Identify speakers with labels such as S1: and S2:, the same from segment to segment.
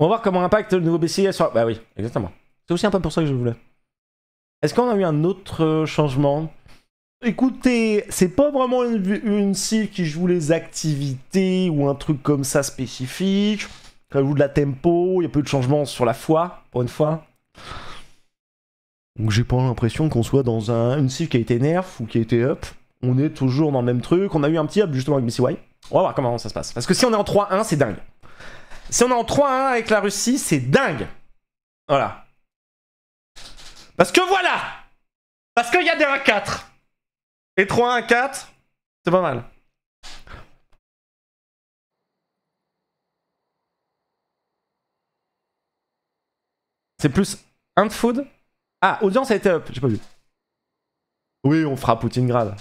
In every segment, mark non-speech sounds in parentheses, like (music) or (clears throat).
S1: On va voir comment impacte le nouveau BCI sur... Bah oui, exactement. C'est aussi un peu pour ça que je voulais. Est-ce qu'on a eu un autre euh, changement Écoutez, c'est pas vraiment une, une qui joue les activités ou un truc comme ça spécifique. Ça joue de la tempo, il y a peu de changements sur la foi, pour une fois. Donc j'ai pas l'impression qu'on soit dans une cible qui a été nerf ou qui a été up. On est toujours dans le même truc. On a eu un petit up justement avec BCY. On va voir comment ça se passe. Parce que si on est en 3-1, c'est dingue. Si on est en 3-1 avec la Russie, c'est dingue. Voilà. Parce que voilà Parce qu'il y a des 1-4. Et 3-1-4, c'est pas mal. C'est plus un de food Ah, audience a été up, j'ai pas vu. Oui, on fera Poutine grade.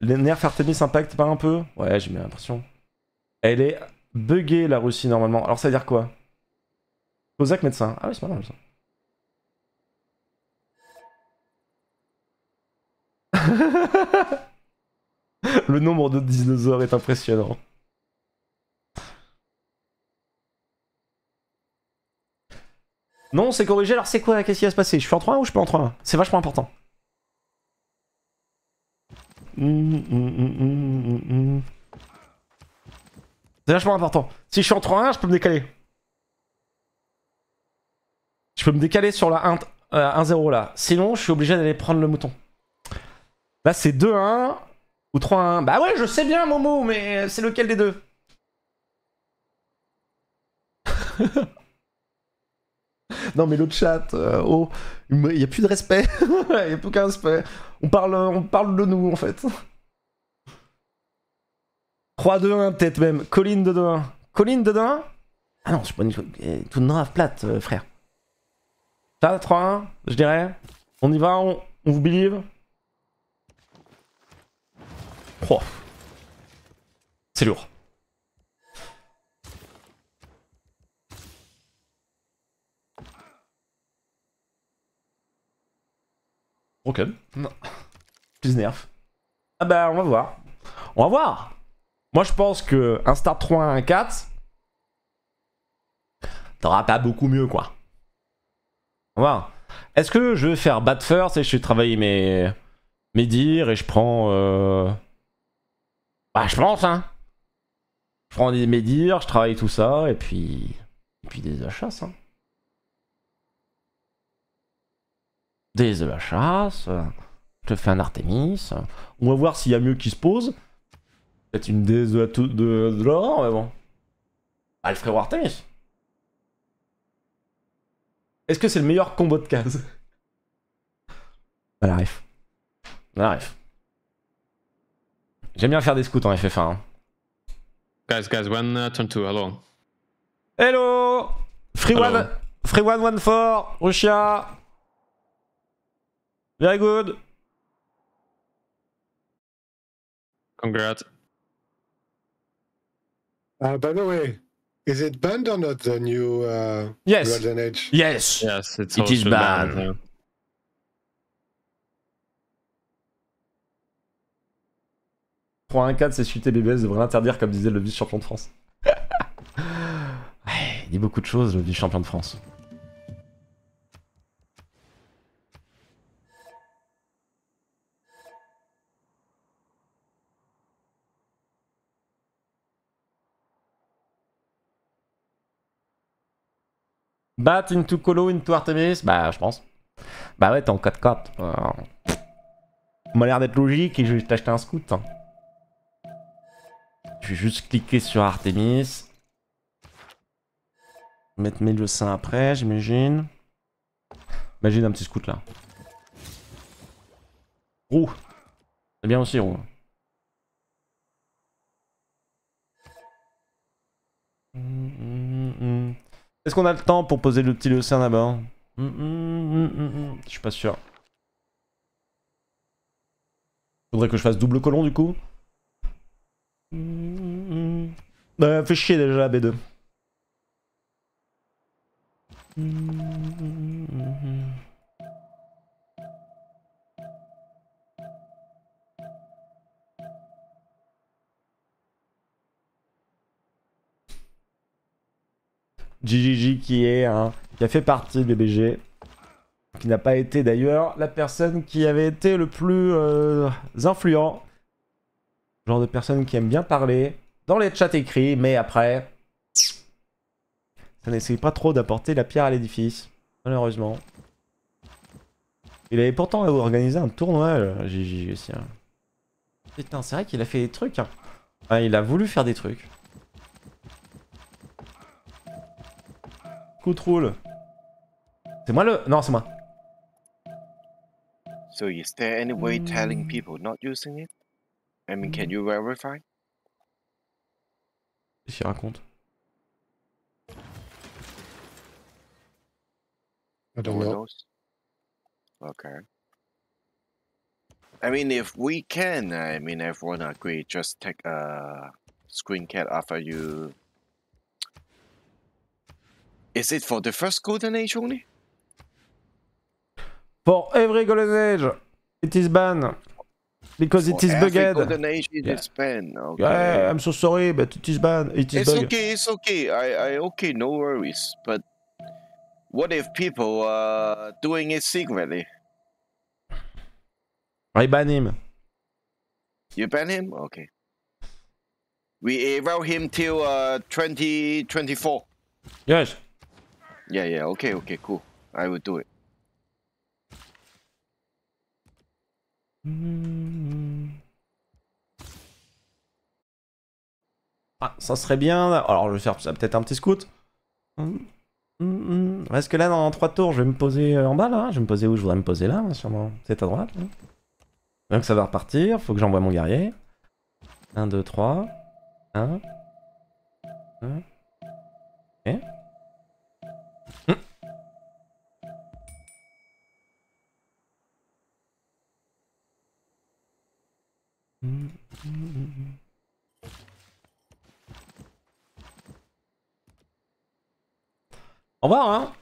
S1: Les nerfs Artemis impactent pas un peu Ouais, j'ai l'impression. Elle est buggée, la Russie, normalement. Alors, ça veut dire quoi Cosaque médecin. Ah oui, c'est pas mal, ça. (laughs) Le nombre de dinosaures est impressionnant. Non, c'est corrigé. Alors, c'est quoi Qu'est-ce qui va se passer Je suis en 3-1 ou je suis pas en 3-1 C'est vachement important.
S2: Mmh, mmh, mmh, c'est
S1: vachement important. Si je suis en 3-1, je peux me décaler. Je peux me décaler sur la 1-0 euh, là. Sinon, je suis obligé d'aller prendre le mouton. Là, c'est 2-1 ou 3-1. Bah ouais, je sais bien, Momo, mais c'est lequel des deux (laughs) Non, mais le chat, euh, oh, il n'y a plus de respect. (laughs) Il n'y a plus qu'un respect. On parle, on parle de nous, en fait. 3-2-1 peut-être même. Colline de 2-1. Colline de 2-1 Ah non, je suis pas une... Eh, Tout une rave plate, euh, frère. Ça, 3-1, je dirais. On y va, on, vous believe. Oh. C'est lourd. Ok. Non. Plus nerf. Ah bah on va voir. On va voir moi, je pense que un start 3 à 1 4, t'auras pas beaucoup mieux, quoi. Voilà. Est-ce que je vais faire bat first et je vais travailler mes, mes dires et je prends. Euh, bah, je pense, hein. Je prends mes dires, je travaille tout ça et puis. Et puis des achats, hein. Des achats. Je te fais un Artemis. On va voir s'il y a mieux qui se pose. Peut-être une déesse de la de, de l'or, mais bon. Alfred Artemis. Est-ce que c'est le meilleur combo de case Voilà, ref. ref. J'aime bien faire des scouts en FF1. Hein. Guys,
S3: guys, one, uh, turn two, hello.
S1: Hello Free 1 one, free one, one four, Russia. Very good.
S3: Congrats.
S4: Uh, by the way, is it banned or not the new uh, yes. Golden Age? Yes.
S5: Yes, it's it is banned.
S1: banned c'est suite BBS devrait l'interdire, comme disait le vice-champion de France. (laughs) Il dit beaucoup de choses, le vice-champion de France. Bat into Colo into Artemis Bah, je pense. Bah ouais, t'es en 4-4. Euh, Ça M'a l'air d'être logique et je vais juste acheter un scout. Hein. Je vais juste cliquer sur Artemis. Mettre mes deux seins après, j'imagine. Imagine un petit scout là. Roux. C'est bien aussi roux. Hum, hum, hum, est-ce qu'on a le temps pour poser le petit océan là-bas
S2: mm, mm, mm, Je
S1: suis pas sûr. Faudrait que je fasse double colon du coup.
S2: Fait euh,
S1: fais chier déjà la B2. GGG qui est hein, qui a fait partie de BBG, qui n'a pas été d'ailleurs la personne qui avait été le plus euh, influent, genre de personne qui aime bien parler dans les chats écrits, mais après, ça n'essaye pas trop d'apporter la pierre à l'édifice, malheureusement. Il avait pourtant organisé un tournoi, GGG aussi. Hein. Putain, c'est vrai qu'il a fait des trucs. Hein. Enfin, il a voulu faire des trucs. Contrôle. C'est moi le. Non, c'est moi.
S4: So is there any way telling people not using it? I mean, can you verify? quest raconte I don't know. Okay. I mean, if we can, I mean, everyone agree, just take a screen cap after you Is it for the first Golden Age only? For every Golden Age, it is banned.
S1: Because for it is every bugged. Golden Age it yeah. is
S4: banned. Okay. Yeah,
S1: I'm so sorry, but it is banned. It is it's bugged.
S4: okay, it's okay. I, I okay, no worries. But what if people are doing it secretly?
S1: I ban him.
S4: You ban him? Okay. We eval eh, him till uh, 2024. 20, yes. Yeah, yeah, okay, okay, cool. I will do it.
S1: Mm. Ah, ça serait bien. Alors, je vais faire peut-être un petit scout. Mm, mm, Est-ce que là, dans trois tours, je vais me poser euh, en bas, là Je vais me poser où Je voudrais me poser là, sûrement. C'est à droite. Donc, ça va repartir. Faut que j'envoie mon guerrier. 1, 2, 3. 1.
S2: 1. Ok.
S1: Au revoir, hein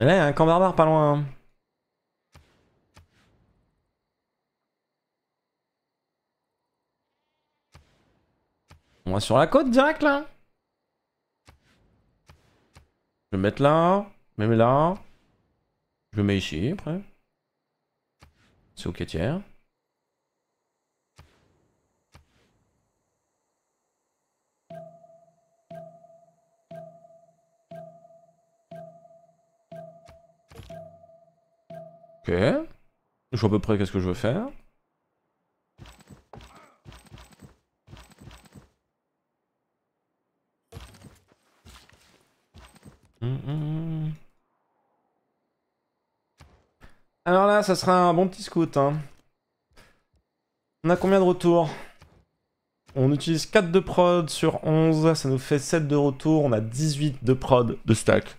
S1: Là, il y a un camp barbare pas loin. Hein. On va sur la côte direct, là Je vais mettre là, même là. Je le mets ici, après quartier. Ok. Je vois à peu près qu'est-ce que je veux faire. Hum, hum, hum. Alors là, ça sera un bon petit scout. Hein. On a combien de retours On utilise 4 de prod sur 11. Ça nous fait 7 de retour. On a 18 de prod de stack.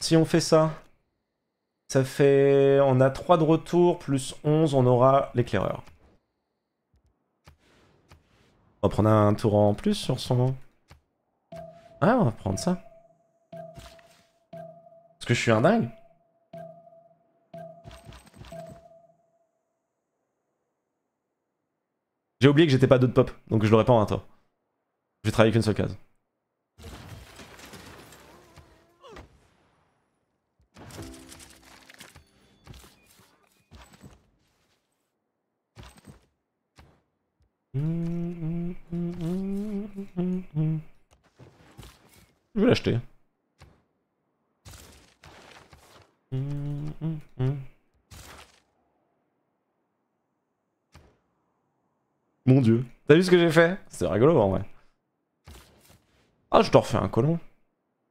S1: Si on fait ça, ça fait... On a 3 de retour, plus 11, on aura l'éclaireur. On va prendre un tour en plus sur son... Ah, on va prendre ça. Est-ce que je suis un dingue J'ai oublié que j'étais pas d'autres pop, donc je l'aurais pas en un Je J'ai travaillé qu'une seule case.
S2: Je vais l'acheter. Mmh, mmh, mmh.
S1: Mon dieu. T'as vu ce que j'ai fait C'est rigolo en vrai. Ah, je t'en refais un colon.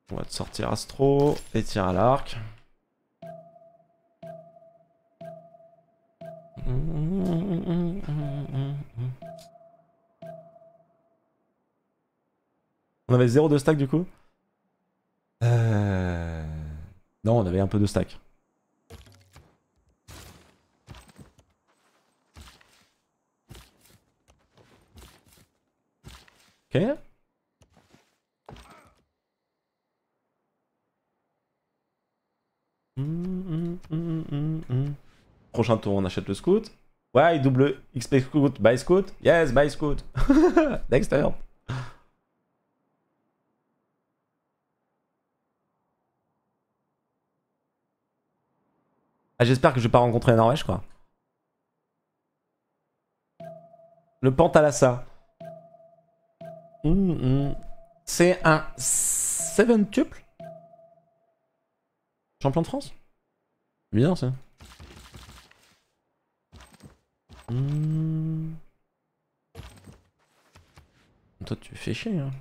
S1: On va te sortir Astro et tirer à l'arc. On avait zéro de stack du coup euh... Non, on avait un peu de stack. Ok.
S2: Hum, hum, hum,
S1: Prochain tour, on achète le scout. Ouais, double XP scout, buy scout. Yes, buy scout. Next (laughs) turn. Ah, j'espère que je vais pas rencontrer la Norvège, quoi. Le Pantalassa. Hum, hum. C'est un tuple Champion de France Bien ça. Hum. Toi tu fais chier hein.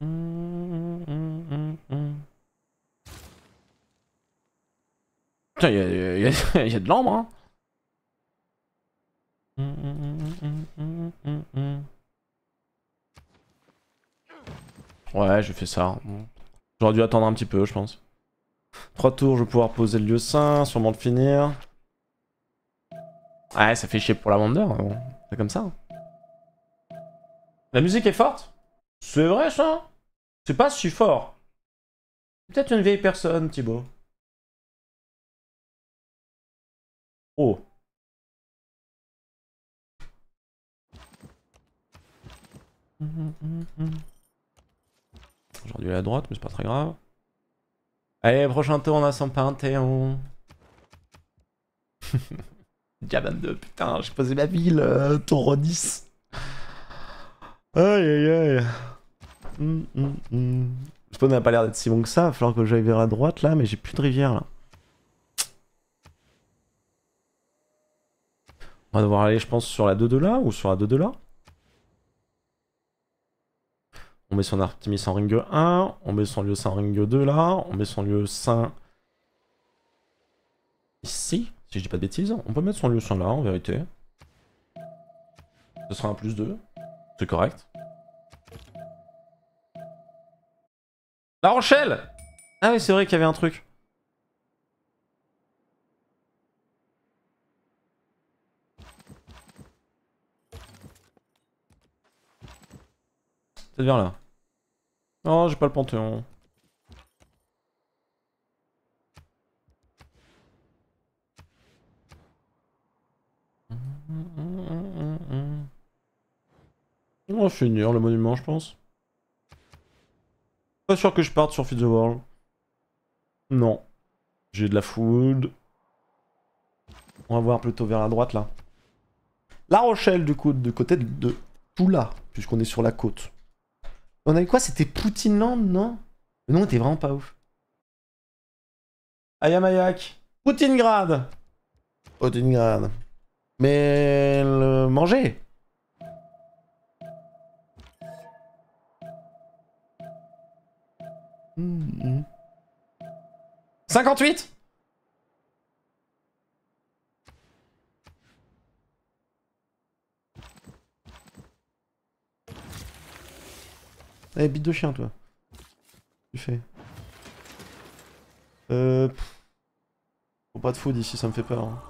S1: Putain, il y, y, a de l'ambre, hein Ouais, j'ai fait ça. J'aurais dû attendre un petit peu, je pense. Trois tours, je vais pouvoir poser le lieu sain, sûrement le finir. Ouais, ça fait chier pour la vendeur. Hein. c'est comme ça. La musique est forte C'est vrai ça c'est pas si fort. Peut-être une vieille personne, Thibaut. Oh. Aujourd'hui la droite, mais c'est pas très grave. Allez, prochain tour, on a 151. Diamant 2, putain, j'ai posé ma ville, euh, tour 10. Aïe aïe aïe spawn n'a pas l'air d'être si bon que ça, il va falloir que j'aille vers la droite là, mais j'ai plus de rivière là. On va devoir aller, je pense, sur la 2 de là ou sur la 2 de là. On met son Artemis en ring 1, on met son lieu saint en ring 2 là, on met son lieu saint ici, si je dis pas de bêtises. On peut mettre son lieu saint là, en vérité. Ce sera un plus 2, c'est correct. La Rochelle Ah oui, c'est vrai qu'il y avait un truc. C'est bien là. Non, j'ai pas le panthéon. On va finir le monument, je pense. Pas sûr que je parte sur Feed the World. Non. J'ai de la food. On va voir plutôt vers la droite, là. La Rochelle, du coup, de côté de, Poula, puisqu'on est sur la côte. On avait quoi C'était Land, non Non, nom était vraiment pas ouf. Ayamayak. Poutine Poutinegrad. Mais manger 58 Eh, bit de chien, toi. Tu fais. Euh. Faut pas de food ici, ça me fait peur. Hein.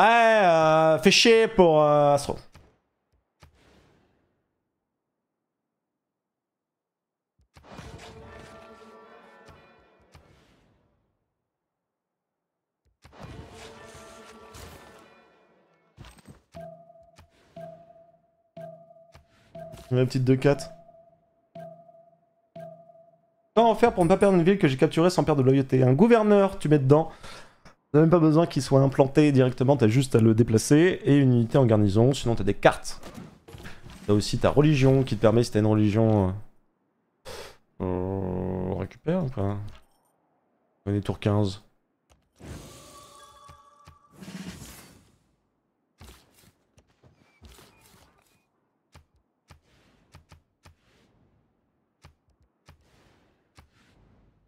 S1: Ouais, euh, fais chier pour euh, Astro. ma petite 2-4. Comment faire pour ne pas perdre une ville que j'ai capturée sans perdre de loyauté Un gouverneur, tu mets dedans. T'as même pas besoin qu'il soit implanté directement, t'as juste à le déplacer et une unité en garnison, sinon t'as des cartes. T'as aussi ta religion qui te permet, si t'as une religion... Euh, on récupère ou On est tour 15.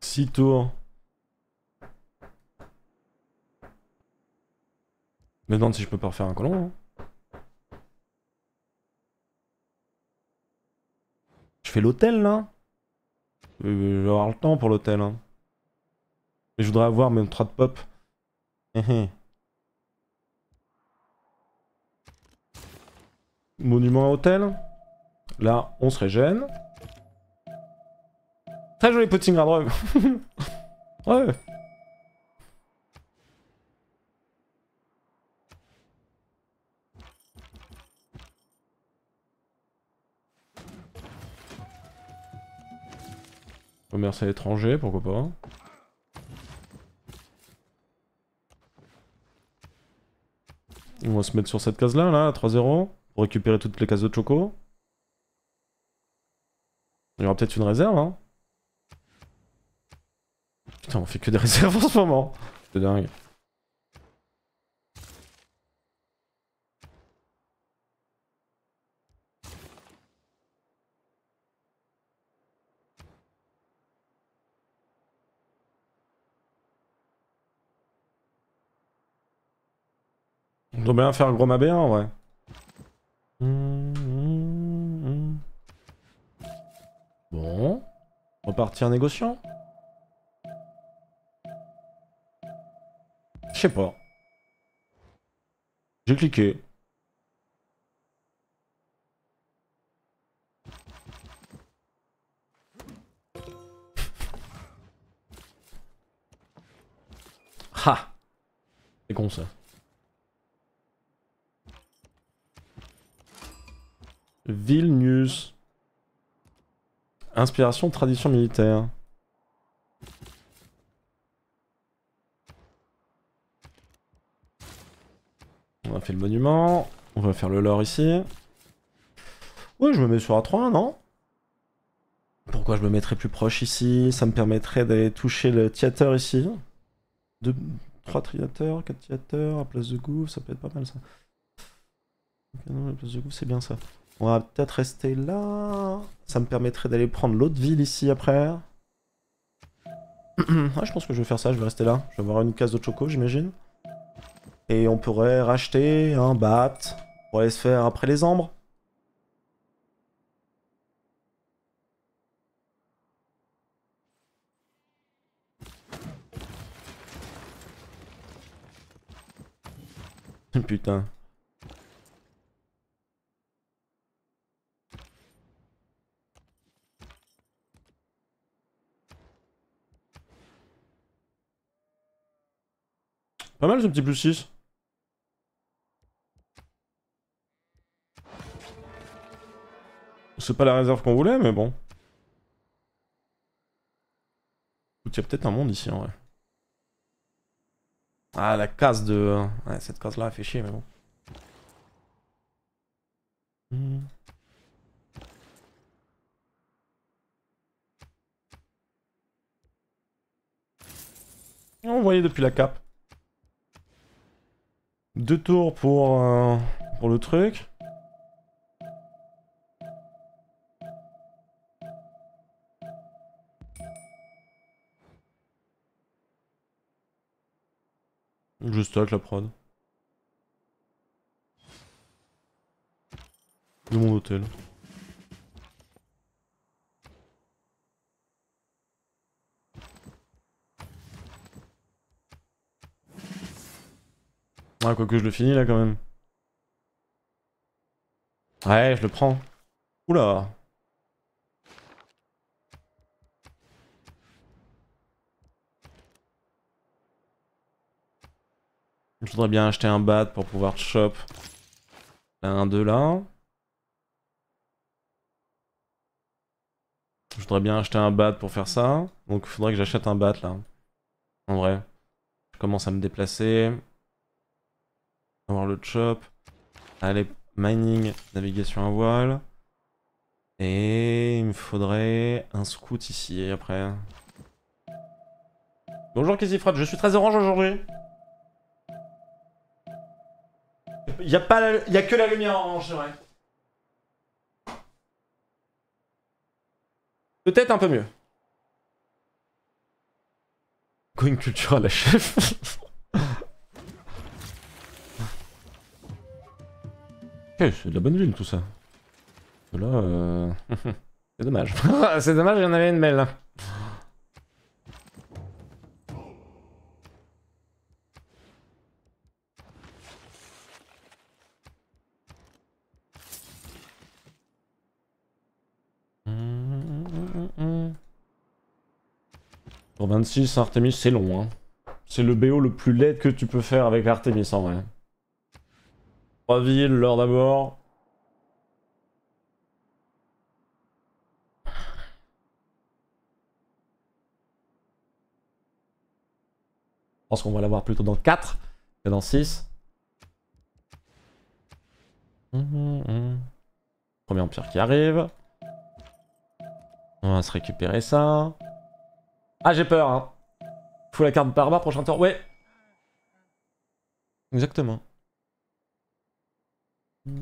S1: 6 tours. me si je peux pas refaire un colon. Hein. Je fais l'hôtel là. Je vais avoir le temps pour l'hôtel. Hein. Mais je voudrais avoir mes de pop. (laughs) Monument à hôtel. Là, on se régène. Très joli putting à drogue. (laughs) ouais. Commerce à l'étranger, pourquoi pas. On va se mettre sur cette case là, là, 3-0, pour récupérer toutes les cases de Choco. Il y aura peut-être une réserve, hein. Putain, on fait que des (laughs) réserves en ce moment. C'est dingue. Faut bien faire gros mabé en vrai. Bon. Repartir négociant. Je sais pas. J'ai cliqué. Ha C'est con ça. Vilnius. Inspiration, tradition militaire. On a fait le monument. On va faire le lore ici. Oui, je me mets sur A3, non Pourquoi je me mettrais plus proche ici Ça me permettrait d'aller toucher le theater ici. 3 trois 4 quatre à place de gouffre, ça peut être pas mal ça. Non, la place de gouffre, c'est bien ça. On va peut-être rester là. Ça me permettrait d'aller prendre l'autre ville ici après. (clears throat) je pense que je vais faire ça, je vais rester là. Je vais avoir une case de choco, j'imagine. Et on pourrait racheter un bat pour aller se faire après les ambres. (laughs) Putain. Pas mal ce petit plus 6. C'est pas la réserve qu'on voulait, mais bon. Il y a peut-être un monde ici, en vrai. Ah, la case de... Ouais, cette case-là fait chier, mais bon. Hmm. On voyait depuis la cape. Deux tours pour, euh, pour le truc. Je stocke la prod. De mon hôtel. Ah, quoique je le finis là quand même. Ouais, je le prends. Oula Je voudrais bien acheter un bat pour pouvoir chop un de là. Je voudrais bien acheter un bat pour faire ça. Donc il faudrait que j'achète un bat là. En vrai. Je commence à me déplacer avoir le chop. Allez, mining, navigation à voile. Et il me faudrait un scout ici après. Bonjour Kizifrat, je suis très orange aujourd'hui. Il pas la... y a que la lumière orange, c'est vrai. Peut-être un peu mieux. Going culture à la chef (laughs) Eh, c'est de la bonne ville tout ça. Là, euh, (laughs) c'est dommage. Ah, c'est dommage, il y en avait une belle. Pour 26, Artemis, c'est long. Hein. C'est le BO le plus laid que tu peux faire avec Artemis en vrai. Ville l'heure d'abord. Je pense qu'on va l'avoir plutôt dans 4 que dans 6. Hum, hum, hum. Premier empire qui arrive. On va se récupérer ça. Ah, j'ai peur, hein. Faut la carte bas prochain tour. Ouais. Exactement. On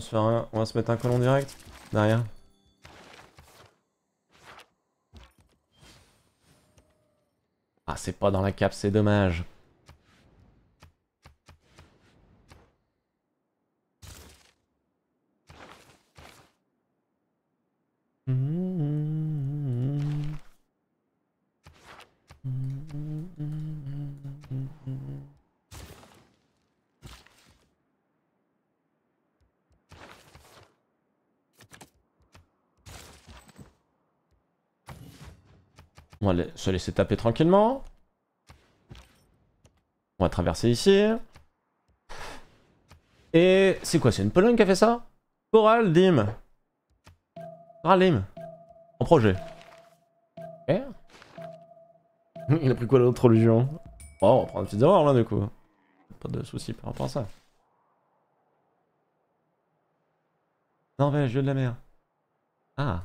S1: se fait on va se mettre un colon direct derrière. Ah, c'est pas dans la cape, c'est dommage. va se laisser taper tranquillement. On va traverser ici. Et c'est quoi C'est une Pologne qui a fait ça Coral Dim. Coral Dim. En projet. Eh? (laughs) Il a pris quoi l'autre religion oh, on va prendre une petite erreur là du coup. Pas de soucis par rapport à ça. non Norvège, jeu de la mer.
S2: Ah.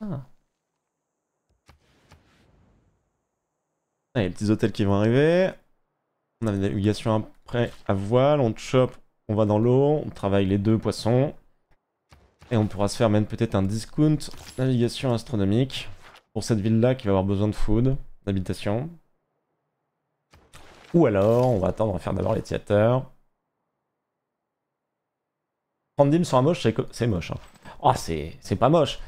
S2: Ah.
S1: les petits hôtels qui vont arriver. On a une navigation après à voile. On chope, on va dans l'eau. On travaille les deux poissons. Et on pourra se faire même peut-être un discount navigation astronomique pour cette ville-là qui va avoir besoin de food, d'habitation. Ou alors, on va attendre, on va faire d'abord les théâtres. 30 dîmes sur un moche, c'est moche. Hein. Oh, c'est pas moche.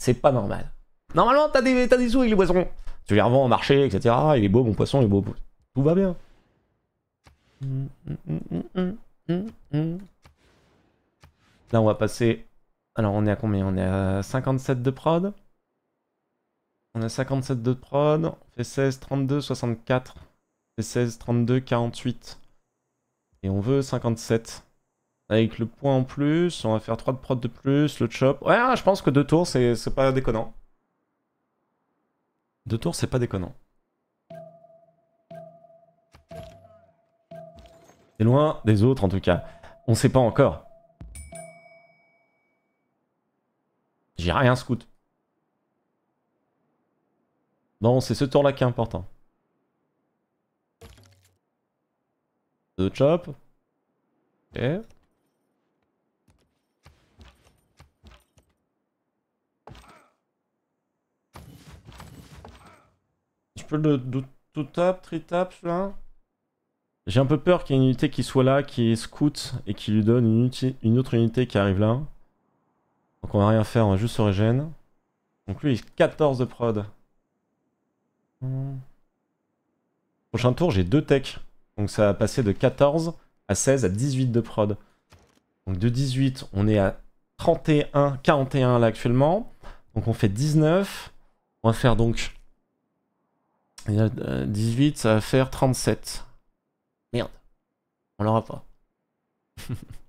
S1: C'est pas normal. Normalement, t'as des, des sous avec les poissons. Tu les revends au marché, etc. il est beau, mon poisson, il est beau. Tout va bien. Là, on va passer... Alors, on est à combien On est à 57 de prod. On a 57 de prod. On fait 16, 32, 64. On fait 16, 32, 48. Et on veut 57. Avec le point en plus, on va faire 3 de prod de plus, le chop. Ouais, je pense que 2 tours, c'est pas déconnant. 2 tours, c'est pas déconnant. C'est loin des autres en tout cas. On sait pas encore. J'ai rien scout. Bon, c'est ce tour-là qui est important. 2 chop. Ok. peux le tap, tri tap là J'ai un peu peur qu'il y ait une unité qui soit là, qui est et qui lui donne une, une autre unité qui arrive là. Donc on va rien faire, on va juste se régène. Donc lui, il 14 de prod. Prochain tour, j'ai 2 tech Donc ça va passer de 14 à 16 à 18 de prod. Donc de 18, on est à 31, 41 là actuellement. Donc on fait 19. On va faire donc il y a 18, ça va faire 37. Merde. On l'aura pas. (laughs)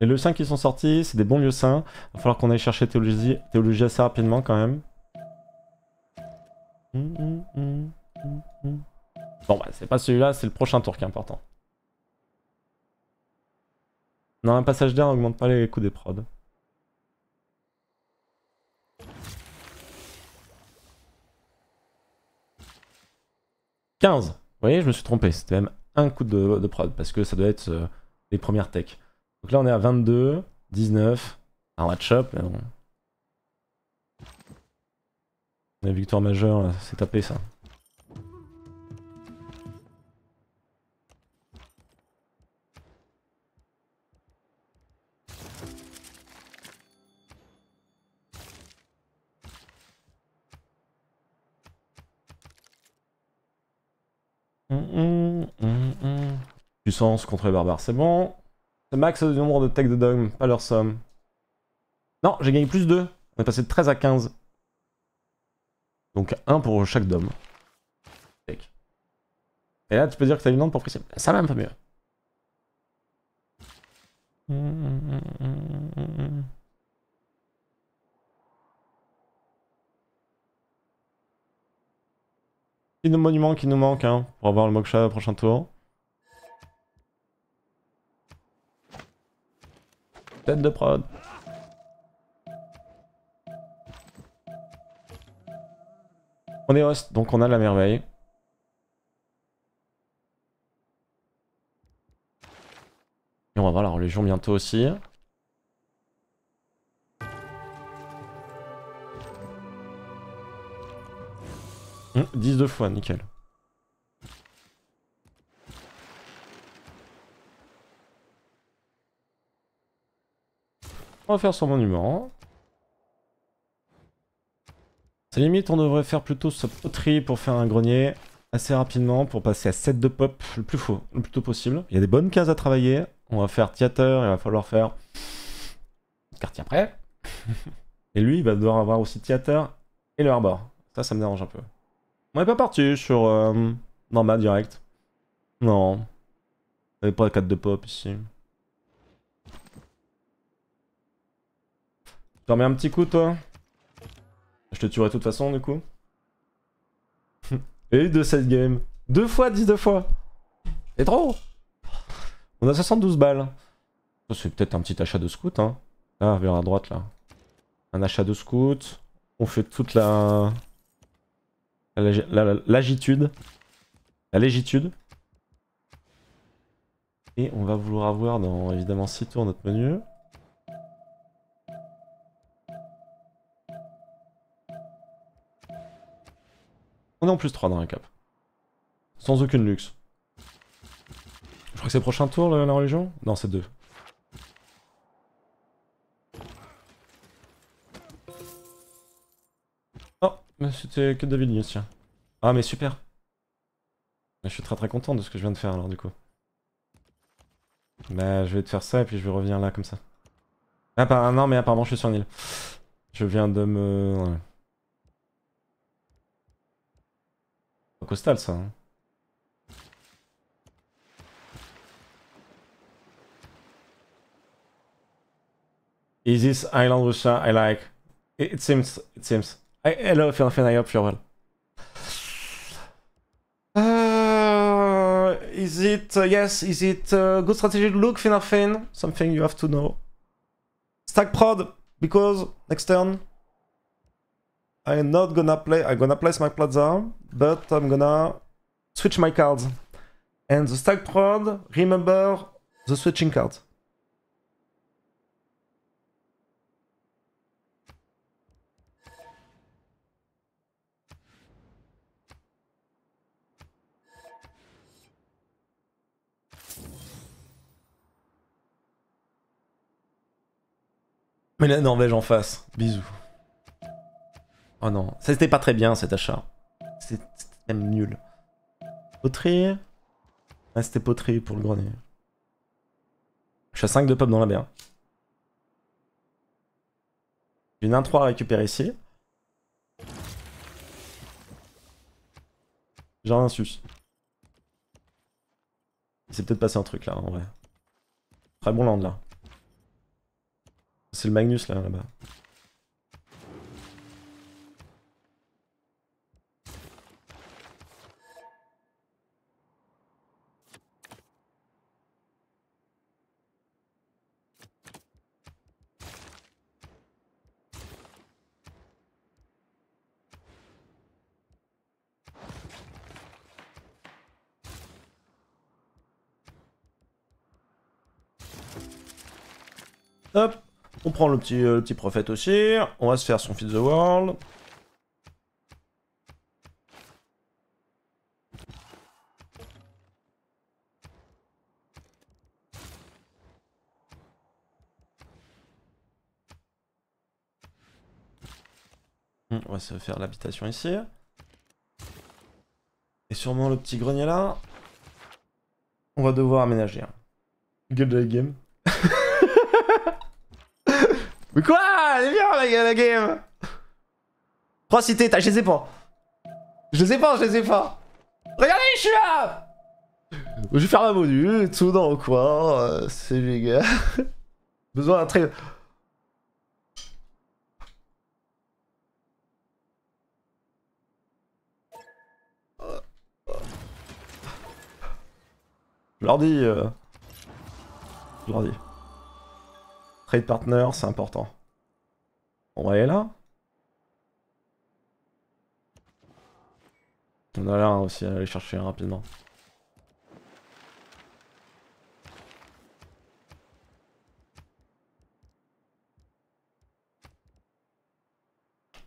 S1: Les lieux saints qui sont sortis, c'est des bons lieux saints. Il va falloir qu'on aille chercher théologie, assez rapidement quand même.
S2: Hum, hum, hum,
S1: bon bah c'est pas celui-là, c'est le prochain tour qui est important. Non, un passage d'air n'augmente pas les coûts des prods. « 15 !» Vous voyez, je me suis trompé. C'était même un coup de, prod, parce que ça doit être euh, les premières techs. Donc là, on est à 22, 19, un match-up, mais bon. La victoire majeure, c'est tapé ça. Puissance hum, hum, hum, contre les barbares, c'est bon. Le max du nombre de tech de DOM, pas leur somme. Non, j'ai gagné plus 2. On est passé de 13 à 15. Donc 1 pour chaque dôme. Et là, tu peux dire que t'as une onde pour préciser. Ça va un peu mieux. C'est nos monuments qui nous manque hein, pour avoir le moksha au prochain tour. de prod. On est host, donc on a la merveille. Et on va voir la religion bientôt aussi. 10 hmm, de fois, nickel. On va faire son monument. C'est limite, on devrait faire plutôt sa poterie pour faire un grenier assez rapidement pour passer à 7 de pop le plus, faux, le plus tôt possible. Il y a des bonnes cases à travailler. On va faire theater, il va falloir faire quartier après. (laughs) et lui, il va devoir avoir aussi theater et le harbor. Ça, ça me dérange un peu. On est pas parti sur euh, normal direct. Non. On pas 4 de pop ici. T'en un petit coup, toi Je te tuerai de toute façon, du coup. Et de cette game. Deux fois, deux fois. C'est trop On a 72 balles. C'est peut-être un petit achat de scout, hein. Là, vers la droite, là. Un achat de scout. On fait toute la... La, La légitude. Et on va vouloir avoir dans, évidemment, 6 tours notre menu. plus 3 dans la cap Sans aucune luxe. Je crois que c'est le prochain tour, la, religion Non, c'est 2. Oh, mais c'était que David tiens. Ah, mais super. Je suis très très content de ce que je viens de faire, alors, du coup. Bah, je vais te faire ça, et puis je vais revenir là, comme ça. Ah, non, mais apparemment, je suis sur une île. Je viens de me... Is this island Russia I like? It, seems, it seems. I, hello Fionfin, I hope you're well. Uh, is it, uh, yes, is it uh, good strategy to look Finarfin? Something you have to know. Stack prod, because next turn I'm not gonna play, I'm gonna place my plaza, but I'm gonna switch my cards. And the stack prod, remember the switching card. Mais la Norvège en face. Bisous. Oh non, ça c'était pas très bien cet achat. C'était nul. Poterie. Ah, c'était poterie pour le grenier. Je suis à 5 de pop dans la b J'ai une 1-3 à récupérer ici. J'ai un sus. Il s'est peut-être passé un truc là en vrai. Très bon land là. C'est le Magnus là là-bas. prend le petit, euh, petit prophète aussi. On va se faire son Feed the World. Hmm, on va se faire l'habitation ici. Et sûrement le petit grenier là. On va devoir aménager. Hein. Good day game. Mais quoi Elle est bien la, game Trois cités, je les ai pas. Je les ai pas, je les ai pas. Regardez, je suis là Je vais faire ma module, tout dans le coin. Euh, c'est les (laughs) gars. Besoin d'un très... Je leur dis... Euh... Je leur dis. Trade partner, c'est important. On va aller là. On a là aussi à aller chercher rapidement.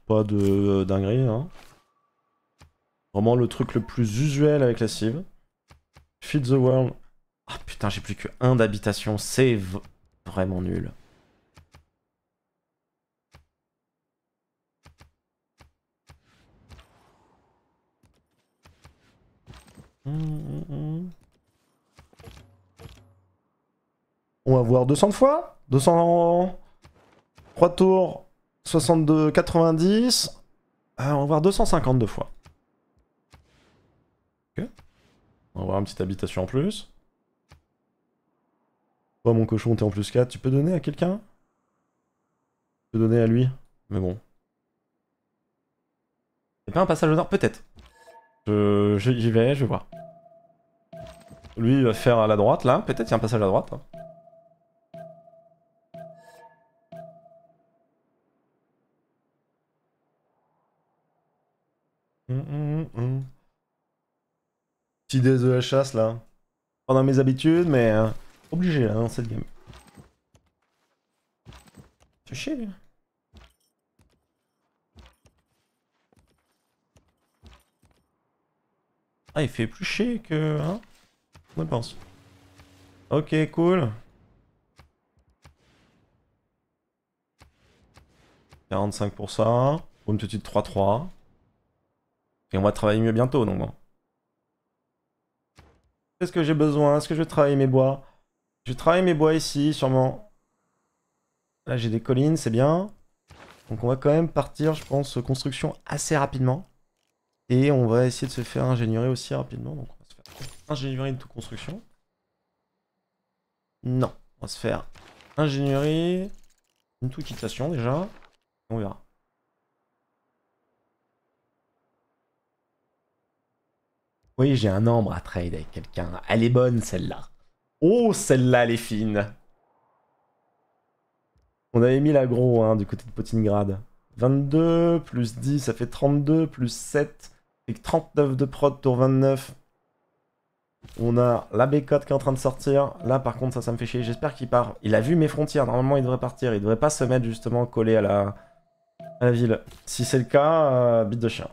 S1: Pas de euh, dinguerie, hein. Vraiment le truc le plus usuel avec la civ. Feed the world. Ah putain, j'ai plus que un d'habitation, c'est vraiment nul.
S2: Mmh, mmh, mmh.
S1: On va voir 200 fois. 200... 3 tours, 62, 90. Ah, on va voir 252 fois. Ok. On va voir une petite habitation en plus. Toi, oh, mon cochon, t'es en plus 4. Tu peux donner à quelqu'un Tu peux donner à lui. Mais bon. C'est pas un passage au nord Peut-être. Je, j'y vais, je vais voir. Lui, il va faire à la droite, là. Peut-être il y a un passage à droite. Hein. Hum, hum, hum, Petit dés de la chasse, là. Pendant mes habitudes, mais... Euh, obligé, là, dans cette game. C'est chier, Ah, il fait plus chier que... Hein On pense. Ok, cool. 45 pour une petite 3-3. Et on va travailler mieux bientôt, donc Qu'est-ce que j'ai besoin Est-ce que je vais travailler mes bois Je vais travailler mes bois ici, sûrement. Là, j'ai des collines, c'est bien. Donc on va quand même partir, je pense, construction assez rapidement. Et on va essayer de se faire ingénierie aussi rapidement. Donc on va se faire ingénierie de toute construction. Non. On va se faire ingénierie, une toute quittation déjà. On verra. Oui, j'ai un nombre à trade avec quelqu'un. Elle est bonne celle-là. Oh, celle-là, elle est fine. On avait mis l'agro hein, du côté de Potingrad. 22 plus 10, ça fait 32 plus 7. 39 de prod, tour 29. On a la bécote qui est en train de sortir. Là, par contre, ça, ça me fait chier. J'espère qu'il part. Il a vu mes frontières. Normalement, il devrait partir. Il devrait pas se mettre justement collé à la, à la ville. Si c'est le cas, euh, bite de chien.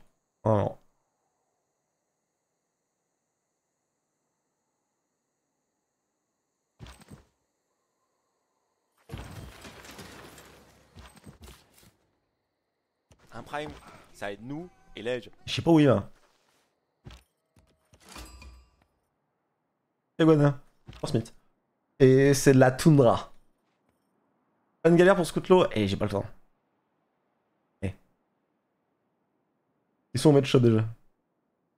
S1: Un prime, ça aide nous je sais pas où il va. Iguana. Oh, Smith. Et c'est de la toundra. Pas une galère pour l'eau. Et eh, j'ai pas le temps. Eh. Ils sont au match déjà.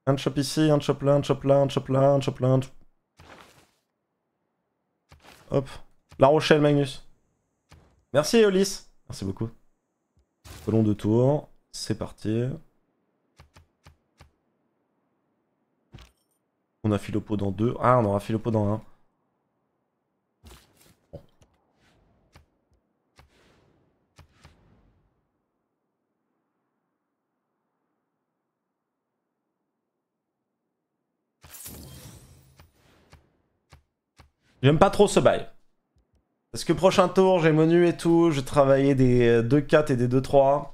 S1: Un chop ici, un chop là, un chop là, un chop là, un chop là, Hop. La Rochelle, Magnus. Merci, Eolis. Merci beaucoup. Long de tour. C'est parti. On a Philopo dans 2. Ah, on aura Philopo dans 1. J'aime pas trop ce bail. Parce que prochain tour, j'ai menu et tout, je travaillais des 2-4 euh, et des 2-3.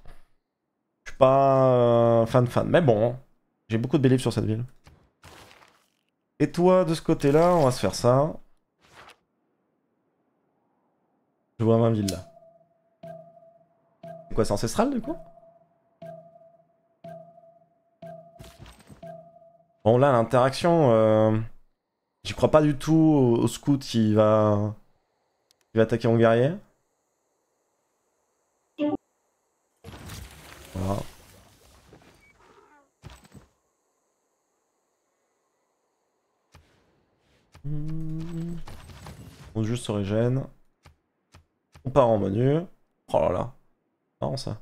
S1: Je suis pas euh, fan fan, mais bon, hein. j'ai beaucoup de belief sur cette ville. Et toi, de ce côté-là, on va se faire ça. Je vois ma ville là. C'est quoi, c'est ancestral du coup Bon là, l'interaction, euh... j'y crois pas du tout au, scout qui va... qui va attaquer mon guerrier. Voilà. On juste se régène. On part en menu. Oh là là. Marrant ça.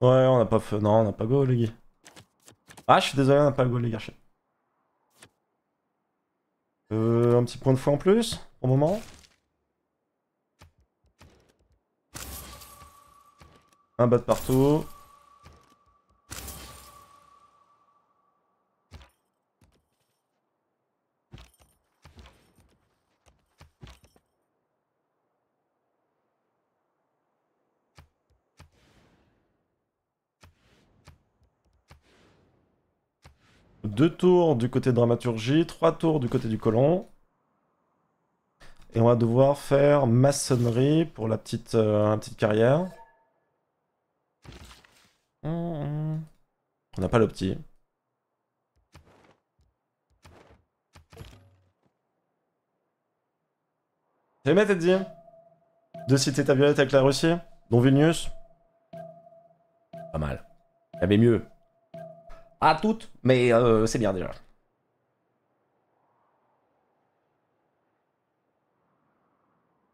S1: Ouais, on n'a pas fait... Non, on pas go, les gars. Ah, je suis désolé, on a pas go, les gars. Euh, un petit point de feu en plus, au moment. Un bat partout. deux tours du côté de dramaturgie, trois tours du côté du colon. Et on va devoir faire maçonnerie pour la petite, euh, petite carrière.
S2: On
S1: n'a pas le petit. J'ai eh aimé ben, Teddy Deux cités ta violette avec la Russie, dont Vilnius. Pas mal. Il mieux. À toutes, mais euh, c'est bien déjà.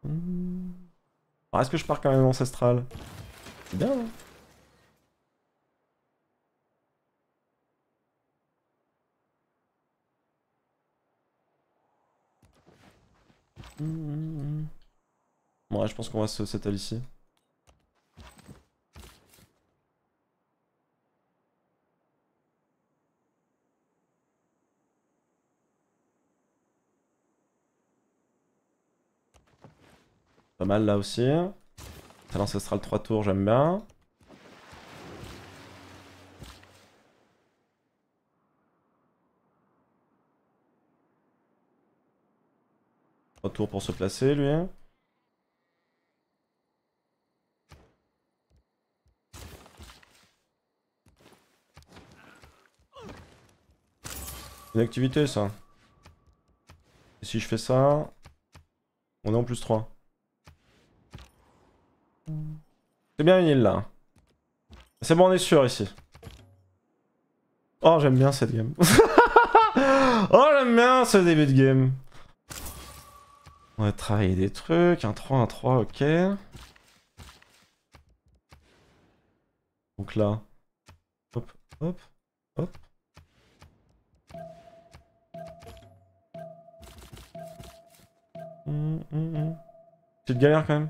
S1: Hmm. Est-ce que je pars quand même ancestral
S2: C'est bien. Hein
S1: je pense qu'on va se settle ici. Pas mal là aussi. Talent le 3 tours, j'aime bien. tours pour se placer lui. Une activité ça. Et si je fais ça, on est en plus 3. C'est bien une île là. C'est bon, on est sûr ici. Oh, j'aime bien cette game. (laughs) oh, j'aime bien ce début de game. On va travailler des trucs. Un 3, un 3, ok. Donc là. Hop, hop, hop. Hum, hum, hum. Petite galère quand même.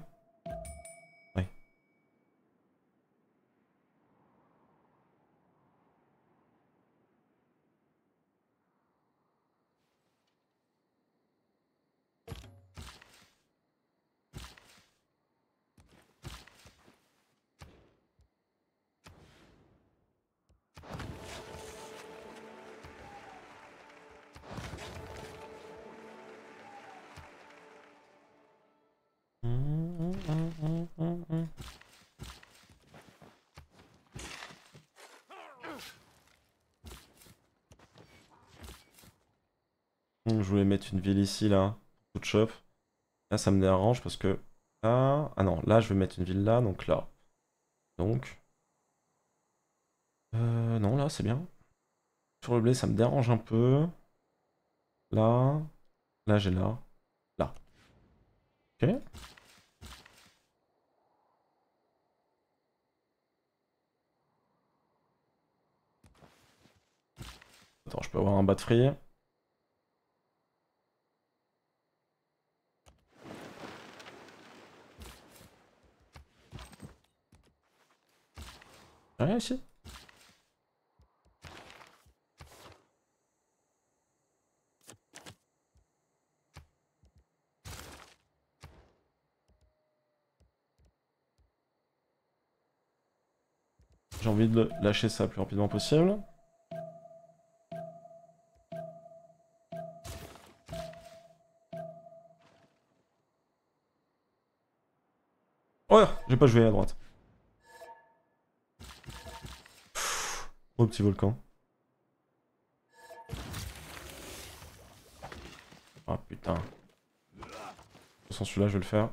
S1: je voulais mettre une ville ici, là, tout Là, ça me dérange parce que... Ah non, là, je vais mettre une ville là, donc là. Donc... Euh, non, là, c'est bien. Sur le blé, ça me dérange un peu. Là, là, j'ai là,
S2: là. Ok.
S1: Attends, je peux avoir un bas de free. Rien ici J'ai envie de lâcher ça le plus rapidement possible. Oh, j'ai pas joué à droite. Oh petit volcan. Ah oh, putain. De toute façon celui-là je vais le faire.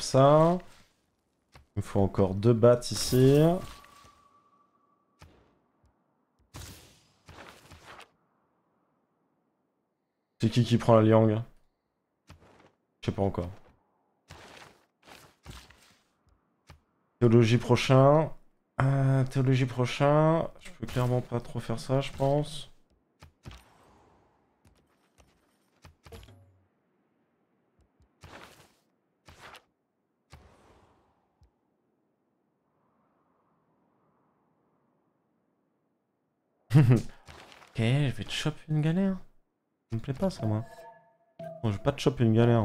S1: ça. Il me faut encore deux battes ici. C'est qui qui prend la liang Je sais pas encore. Théologie prochain. Ah, théologie prochain. Je peux clairement pas trop faire ça, je pense. ok, je vais te choper une galère. Ça me plaît pas ça, moi. Bon, je vais pas te choper une galère.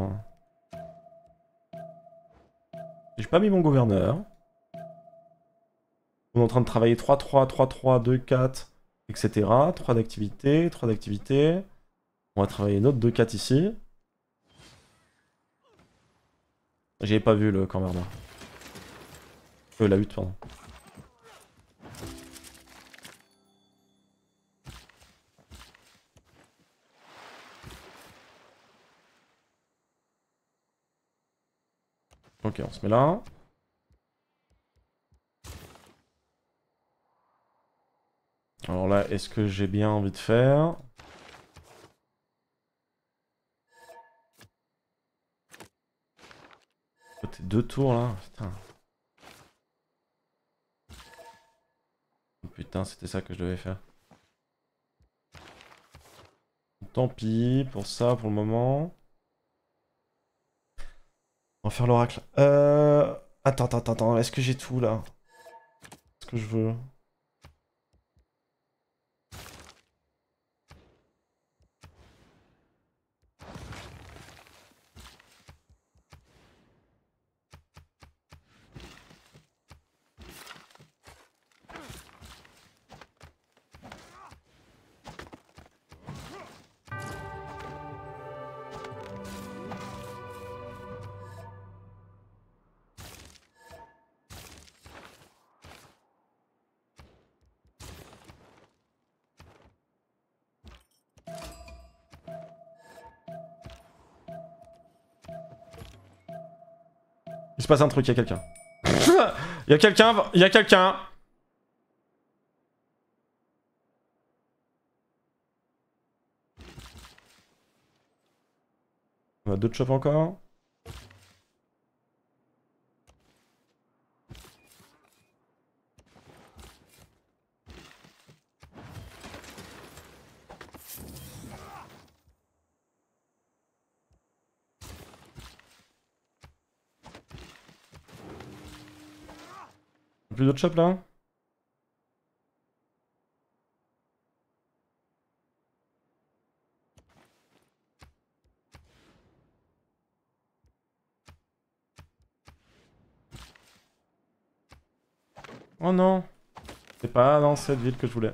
S1: J'ai pas mis mon gouverneur. On est en train de travailler 3, 3, 3, 3, 2, 4, etc. 3 d'activité, 3 d'activité. On va travailler une autre 2, 4 ici. J'avais pas vu le camp Euh, la hutte pardon. Ok, on se met là. Alors là, est-ce que j'ai bien envie de faire oh, deux tours là, putain. Putain, c'était ça que je devais faire. Tant pis pour ça pour le moment faire l'oracle. Euh... Attends, attends, attends, est-ce que j'ai tout là Est-ce que je veux se passe un truc, il y a quelqu'un. Il y a quelqu'un, il y a quelqu'un. On a d'autres chopes encore. Oh non C'est pas dans cette ville que je voulais.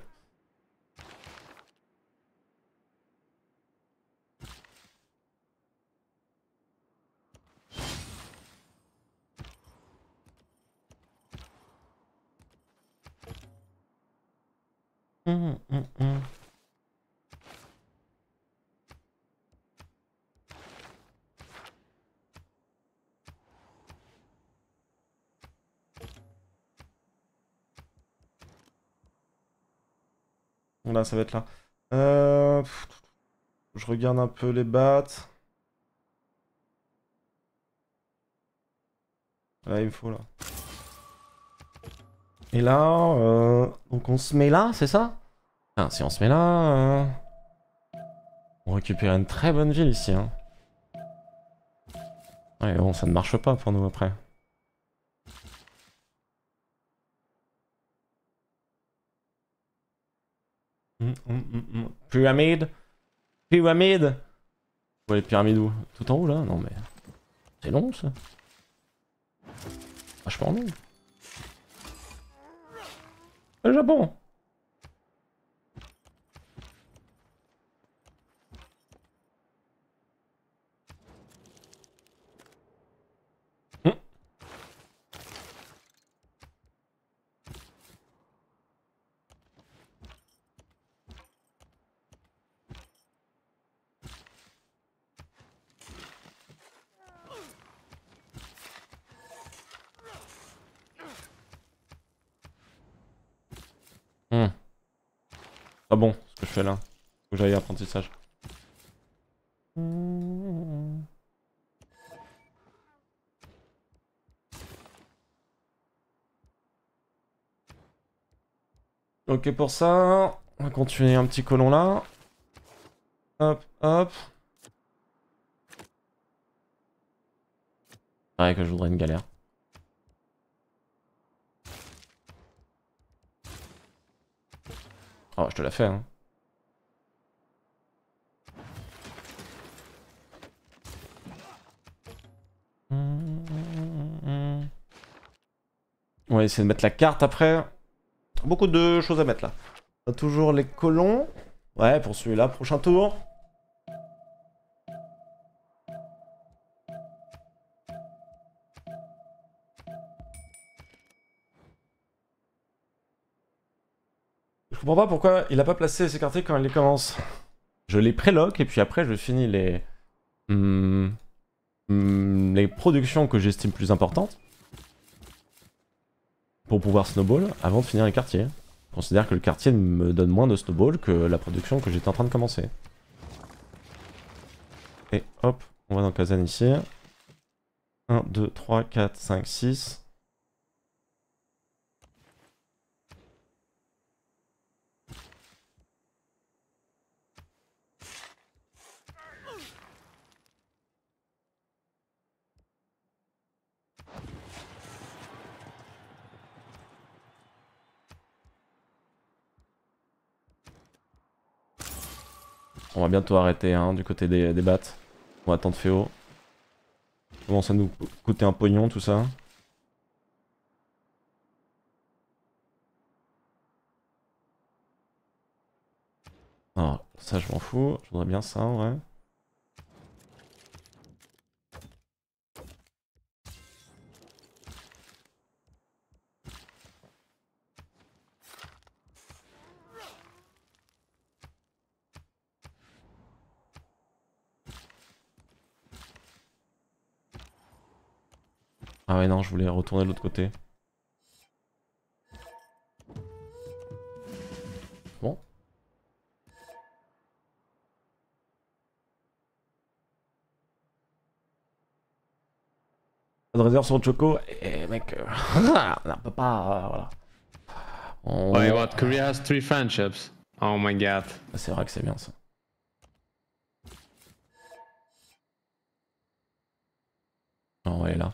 S1: ça va être là. Euh, je regarde un peu les battes. Là, il me faut là. Et là, euh, donc on se met là, c'est ça Si on se met là, euh, on récupère une très bonne ville ici. Hein. bon, ça ne marche pas pour nous après. Mm, mm, mm. Pyramide. Pyramide. Ouais, les pyramides où Tout en haut là Non mais. C'est long ça. Vachement long. Le Japon là hein. Faut que j'aille apprentissage. Ok pour ça, on va continuer un petit colon là. Hop, hop. Pareil que je voudrais une galère. Oh, je te la fais, hein. On va essayer de mettre la carte après. Beaucoup de choses à mettre là. On a toujours les colons. Ouais, pour celui-là, prochain tour. Je comprends pas pourquoi il a pas placé ses cartes quand il les commence. Je les préloque et puis après je finis les... Hmm, hmm, les productions que j'estime plus importantes pour pouvoir snowball avant de finir les quartier. Je considère que le quartier me donne moins de snowball que la production que j'étais en train de commencer. Et hop, on va dans Kazan ici. 1, 2, 3, 4, 5, 6. On va bientôt arrêter hein, du côté des, des battes. On va attendre Féo. Comment ça nous coûter un pognon tout ça Alors ah, ça je m'en fous, je voudrais bien ça en vrai. Ah ouais non, je voulais retourner de l'autre côté. Bon. Pas de réserve sur le Choco, et eh, mec, euh, (laughs) on peut pas, euh, voilà. On...
S3: has friendships. Oh my god.
S1: Ah, c'est vrai que c'est bien ça. Oh, elle est là.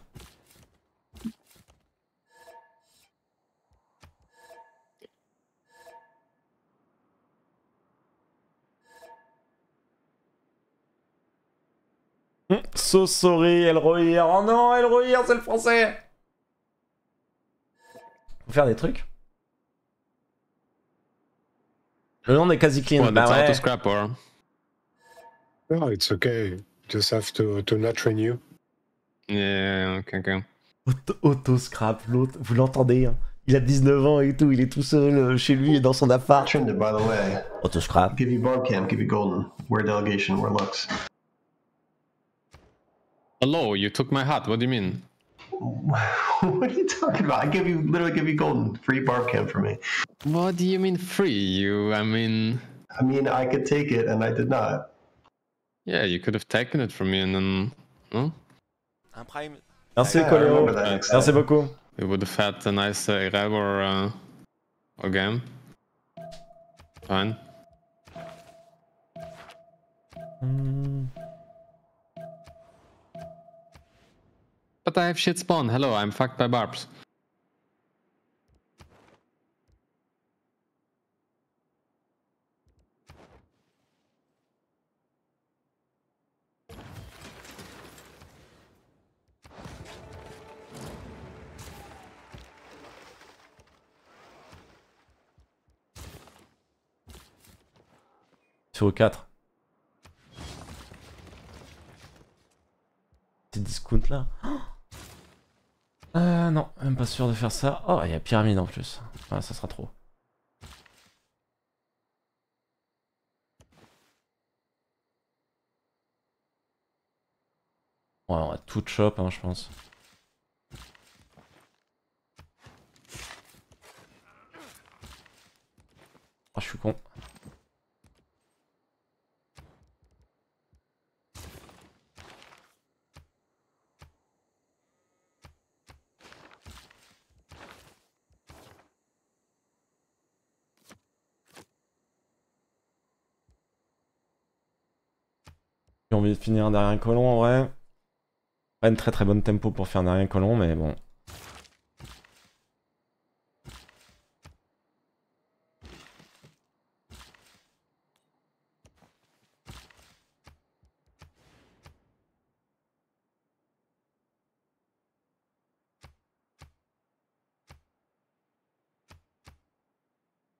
S1: Sosori, Elroir. Oh non, Elroir, c'est le français Faut faire des trucs Le nom est quasi clean. Well, bah ouais. to ah, it's okay. Just
S3: have to, to not renew. Yeah, ok, ok.
S1: Auto-scrap, l'autre, vous l'entendez, hein. il a 19 ans et tout, il est tout seul euh, chez lui et dans son appart.
S3: Auto-scrap. Give you give you Golden. Delegation, Hello, you took my hat. What do you mean?
S2: (laughs) what are you talking
S3: about? I give you literally give you golden free barcamp for me. What do you mean free? You, I mean. I mean, I could take it, and I did not. Yeah, you could have taken it from me, and then, no.
S1: Un prime. Merci, yeah, Merci beaucoup.
S3: We would have had a nice uh, or uh game. Fine.
S2: Mm.
S3: But I have shit spawn. Hello, I'm fucked by barbs.
S1: Sur 4 Ces discounts là oh Euh, non, même pas sûr de faire ça. Oh, il y a pyramide en plus. Ah, ça sera trop. Ouais, on va tout chop, hein, je pense. Oh, je suis con. J'ai envie de finir derrière un colon ouais. Pas une très très bonne tempo pour faire derrière un colon, mais bon.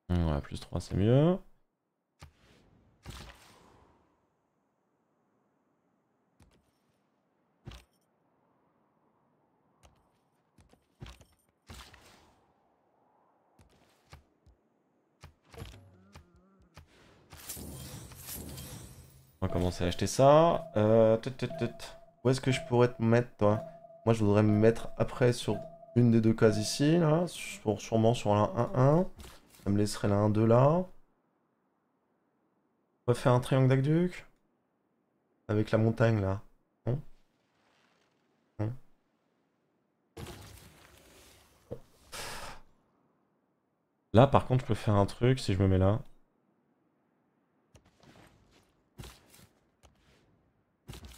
S1: Hum, ouais, plus 3 c'est mieux. commencer à acheter ça. Euh, Où est-ce que je pourrais te mettre, toi Moi, je voudrais me mettre après sur une des deux cases ici, là. sûrement sur la 1-1. Ça me laisserait la 1-2 là. On va faire un triangle d'aqueduc. Avec la montagne, là. Hein hein là, par contre, je peux faire un truc si je me mets là.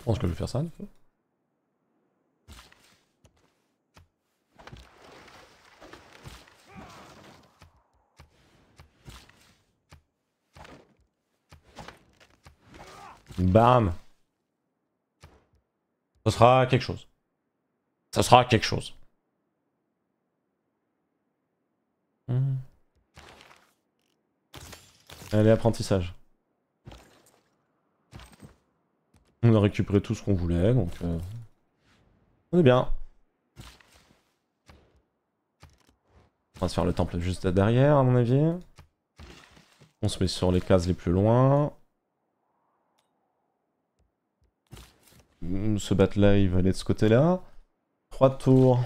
S1: Je pense que je vais faire ça. Bam. Ce sera quelque chose. Ça sera quelque chose. Hmm. Allez, apprentissage. On a récupéré tout ce qu'on voulait, donc euh, on est bien. On va se faire le temple juste derrière, à mon avis. On se met sur les cases les plus loin. Ce battle là, il va aller de ce côté-là. Trois tours.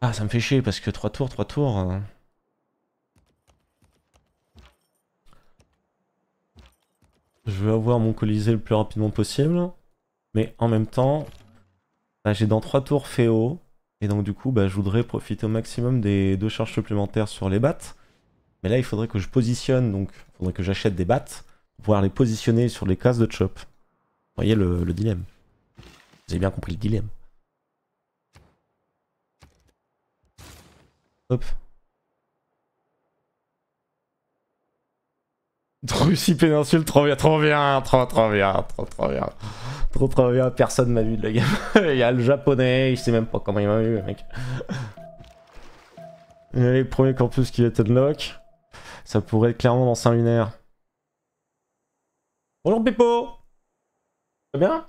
S1: Ah, ça me fait chier parce que trois tours, trois tours. Euh. je veux avoir mon colisée le plus rapidement possible. Mais en même temps, bah, j'ai dans 3 tours Féo. Et donc du coup, bah, je voudrais profiter au maximum des deux charges supplémentaires sur les battes. Mais là, il faudrait que je positionne, donc il faudrait que j'achète des battes pour pouvoir les positionner sur les cases de chop. Vous voyez le, le dilemme. Vous avez bien compris le dilemme. Hop, Russie péninsule, trop bien, trop bien, trop trop bien, trop trop bien. Trop trop bien, personne m'a vu de la game. il y a le japonais, je sais même pas comment il m'a vu, mec. Il les premiers campus qui de lock, Ça pourrait être clairement dans Saint-Lunaire. Bonjour Pepo, Ça bien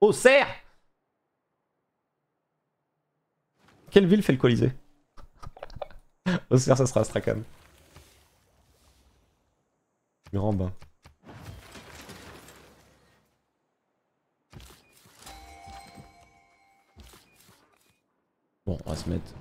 S1: Oh, serre Quelle ville fait le Colisée (laughs) Au serre, ça sera Astrakhan. Grand bain. Bon, on va se mettre.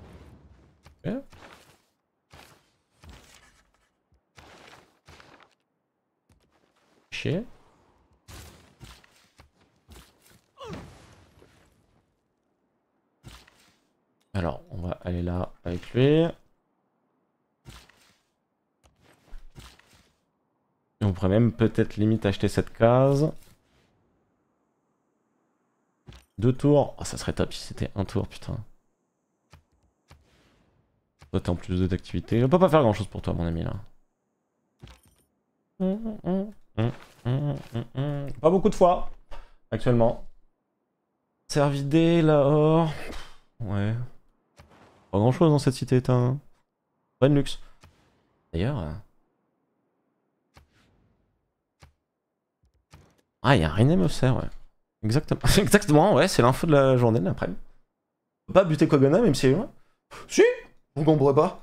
S1: Alors, on va aller là avec lui. on pourrait même peut-être limite acheter cette case. Deux tours. Oh, ça serait top si c'était un tour, putain. Toi, t'es en plus de d'activité. On peut pas faire grand chose pour toi, mon ami, là. Pas beaucoup de fois, actuellement. Servidé, là-haut. Ouais. Pas grand chose dans cette cité, éteinte. Pas de luxe. D'ailleurs. Euh, Ah, il y a rien me sert, ouais. Exactement, (laughs) Exactement ouais, c'est l'info de la journée, l'après. Pas buter Kogana, même si. moi. Si Vous pas.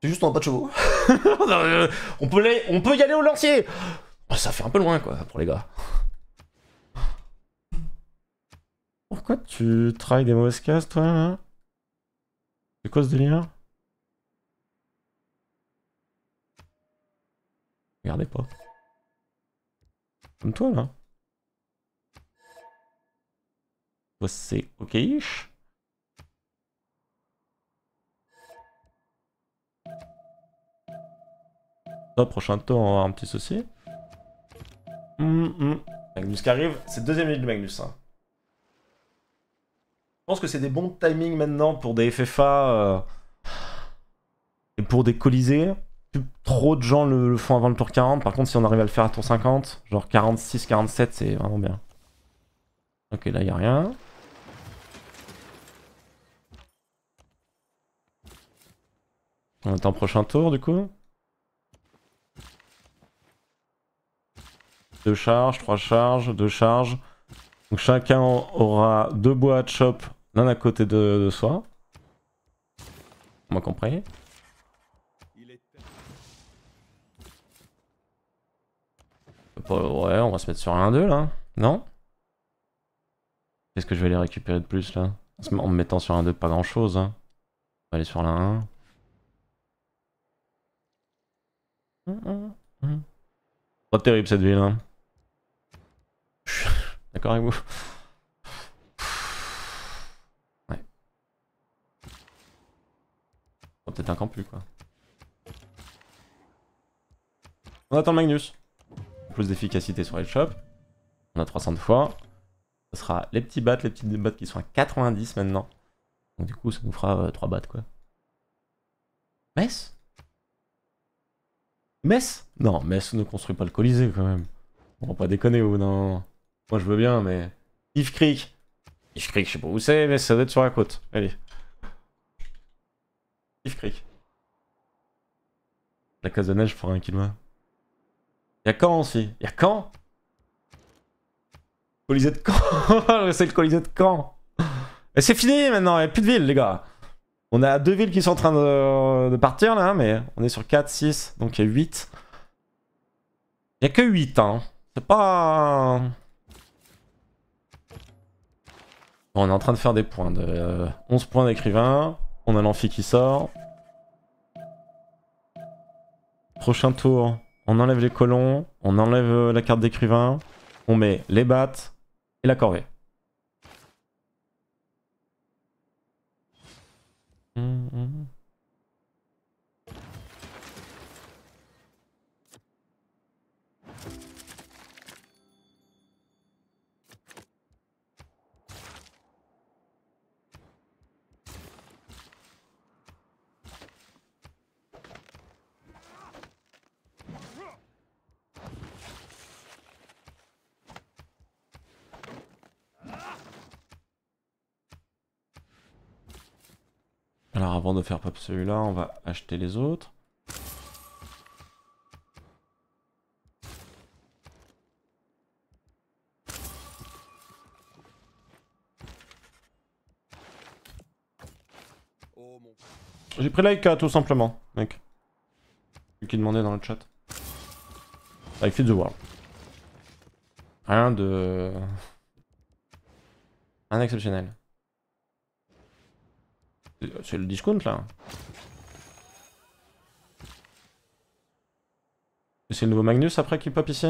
S1: C'est juste en pas de chevaux. (laughs) Euh, on, peut on peut y aller au lancier oh, Ça fait un peu loin, quoi, pour les gars. Pourquoi tu travailles des mauvaises cases, toi, là C'est quoi ce délire
S2: Regardez pas. Comme toi, là. C'est
S1: ok ah, prochain tour, on va un petit souci. Hum, hum. Magnus qui arrive, c'est deuxième ligne de Magnus. Hein. Je pense que c'est des bons timings maintenant pour des FFA euh, et pour des colisées Trop de gens le, le, font avant le tour 40. Par contre, si on arrive à le faire à tour 50, genre 46, 47, c'est vraiment bien. Ok, là, il a rien. On attend prochain tour, du coup. Deux charges, trois charges, deux charges. Donc chacun aura deux bois à chop l'un à côté de, soi. moi compris. Euh, ouais, on va se mettre sur un deux là, non Qu'est-ce que je vais aller récupérer de plus là En me mettant sur un 2, pas grand chose. Hein. On va aller sur la
S2: 1.
S1: Pas terrible cette ville. Hein. (laughs) D'accord avec vous Ouais. Oh, peut-être un camp plus quoi. On attend Magnus. Plus d'efficacité sur les shops. On a 300 de fois. Ce sera les petits bats, les petites bats qui sont à 90 maintenant. Donc du coup, ça nous fera 3 euh, battes quoi. Mess? Mess? Non, Mess ne construit pas le Colisée quand même. On va pas déconner ou non. Moi je veux bien, mais. Yves Creek Yves Creek, je sais pas où c'est, mais ça doit être sur la côte. Allez. Yves Creek. La case de neige pour un kilo. Y'a quand aussi Y'a quand Colisée de Caen (laughs) C'est le Colisée de camp Et c'est fini maintenant, il n'y a plus de ville, les gars On a deux villes qui sont en train de, partir là, mais on est sur 4, 6, donc il y a 8. Il n'y a que 8, hein. C'est pas... on est en train de faire des points. De, 11 euh, points d'écrivain. On a l'amphi qui sort. Prochain tour, on enlève les colons. On enlève euh, la carte d'écrivain. On met les battes et la corée.
S2: Hum, hum.
S1: avant de faire pop celui-là, on va acheter les autres. J'ai pris Laika tout simplement, mec. Celui qui demandait dans le chat. Avec fit the World. Rien de... Un exceptionnel. C'est le discount là C'est le nouveau Magnus après qui pop ici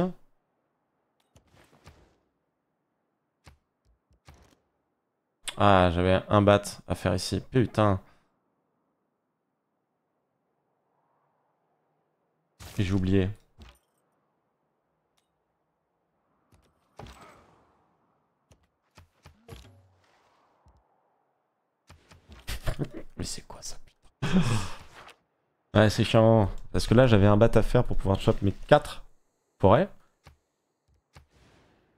S1: Ah, j'avais un bat à faire ici. Putain. J'ai oublié.
S2: (laughs)
S1: ouais, c'est chiant. Parce que là, j'avais un bat à faire pour pouvoir choper mes 4 forêts.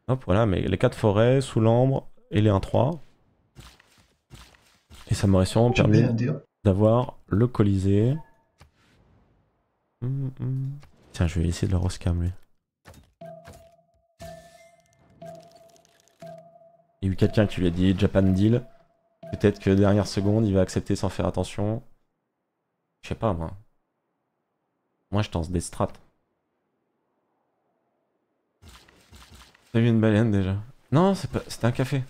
S1: Hop, voilà, mais les 4 forêts, sous l'ambre et les 1-3. Et ça m'aurait sûrement permis hein. d'avoir le Colisée.
S2: Hum, hum, hum.
S1: Tiens, je vais essayer de le roscam lui. Il y a eu quelqu'un qui lui a dit Japan Deal. Peut-être que dernière seconde, il va accepter sans faire attention. Je sais pas, moi. Moi, je pense des strats. T'as vu une baleine déjà Non, c'est pas... c'était un café.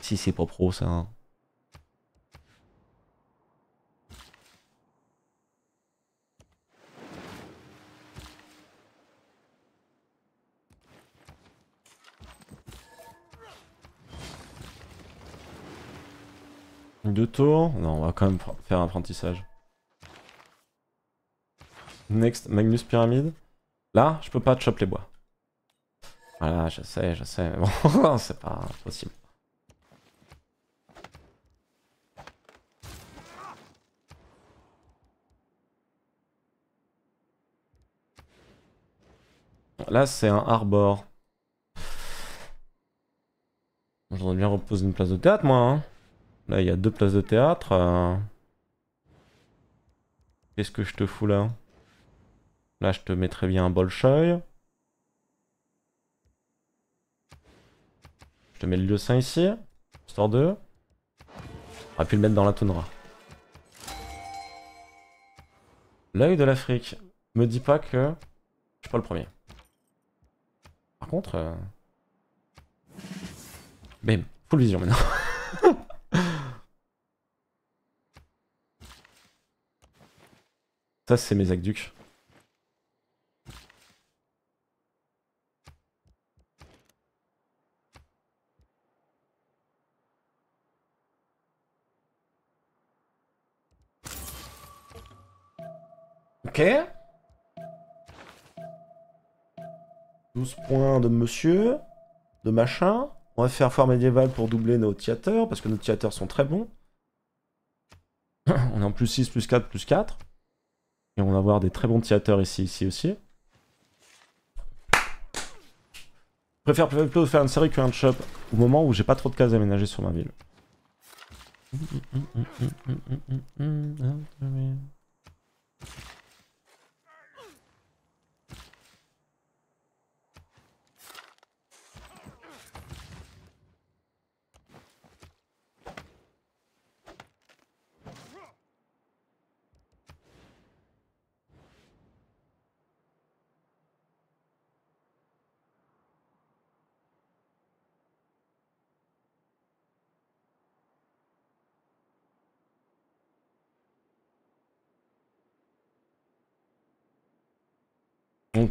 S1: Si c'est pas pro ça. Hein. de tours. Non, on va quand même faire un apprentissage. Next, Magnus Pyramide. Là, je peux pas chopper les bois. Voilà, je sais, je sais. Bon, (laughs) c'est pas possible. Là, c'est un arbor. J'aimerais bien reposer une place de théâtre, moi. Hein. Là, il y a deux places de théâtre. Euh. Qu'est-ce que je te fous là Là, je te très bien un bolchoi. Je te mets le lieu saint ici, histoire de... aurait pu le mettre dans la tonnerre. L'œil de l'Afrique. Me dit pas que je suis pas le premier. Par contre... Euh. Bim, full vision maintenant. (laughs) Ça, c'est mes aqueducs. Ok. 12 points de monsieur, de machin. On va faire foire médiévale pour doubler nos théâtres, parce que nos théâtres sont très bons. (clears throat) On est en plus 6, plus 4, plus 4. Et on va avoir des très bons théâtres ici, ici aussi. Je préfère plutôt faire une série qu'un shop au moment où j'ai pas trop de cases aménagées sur ma ville.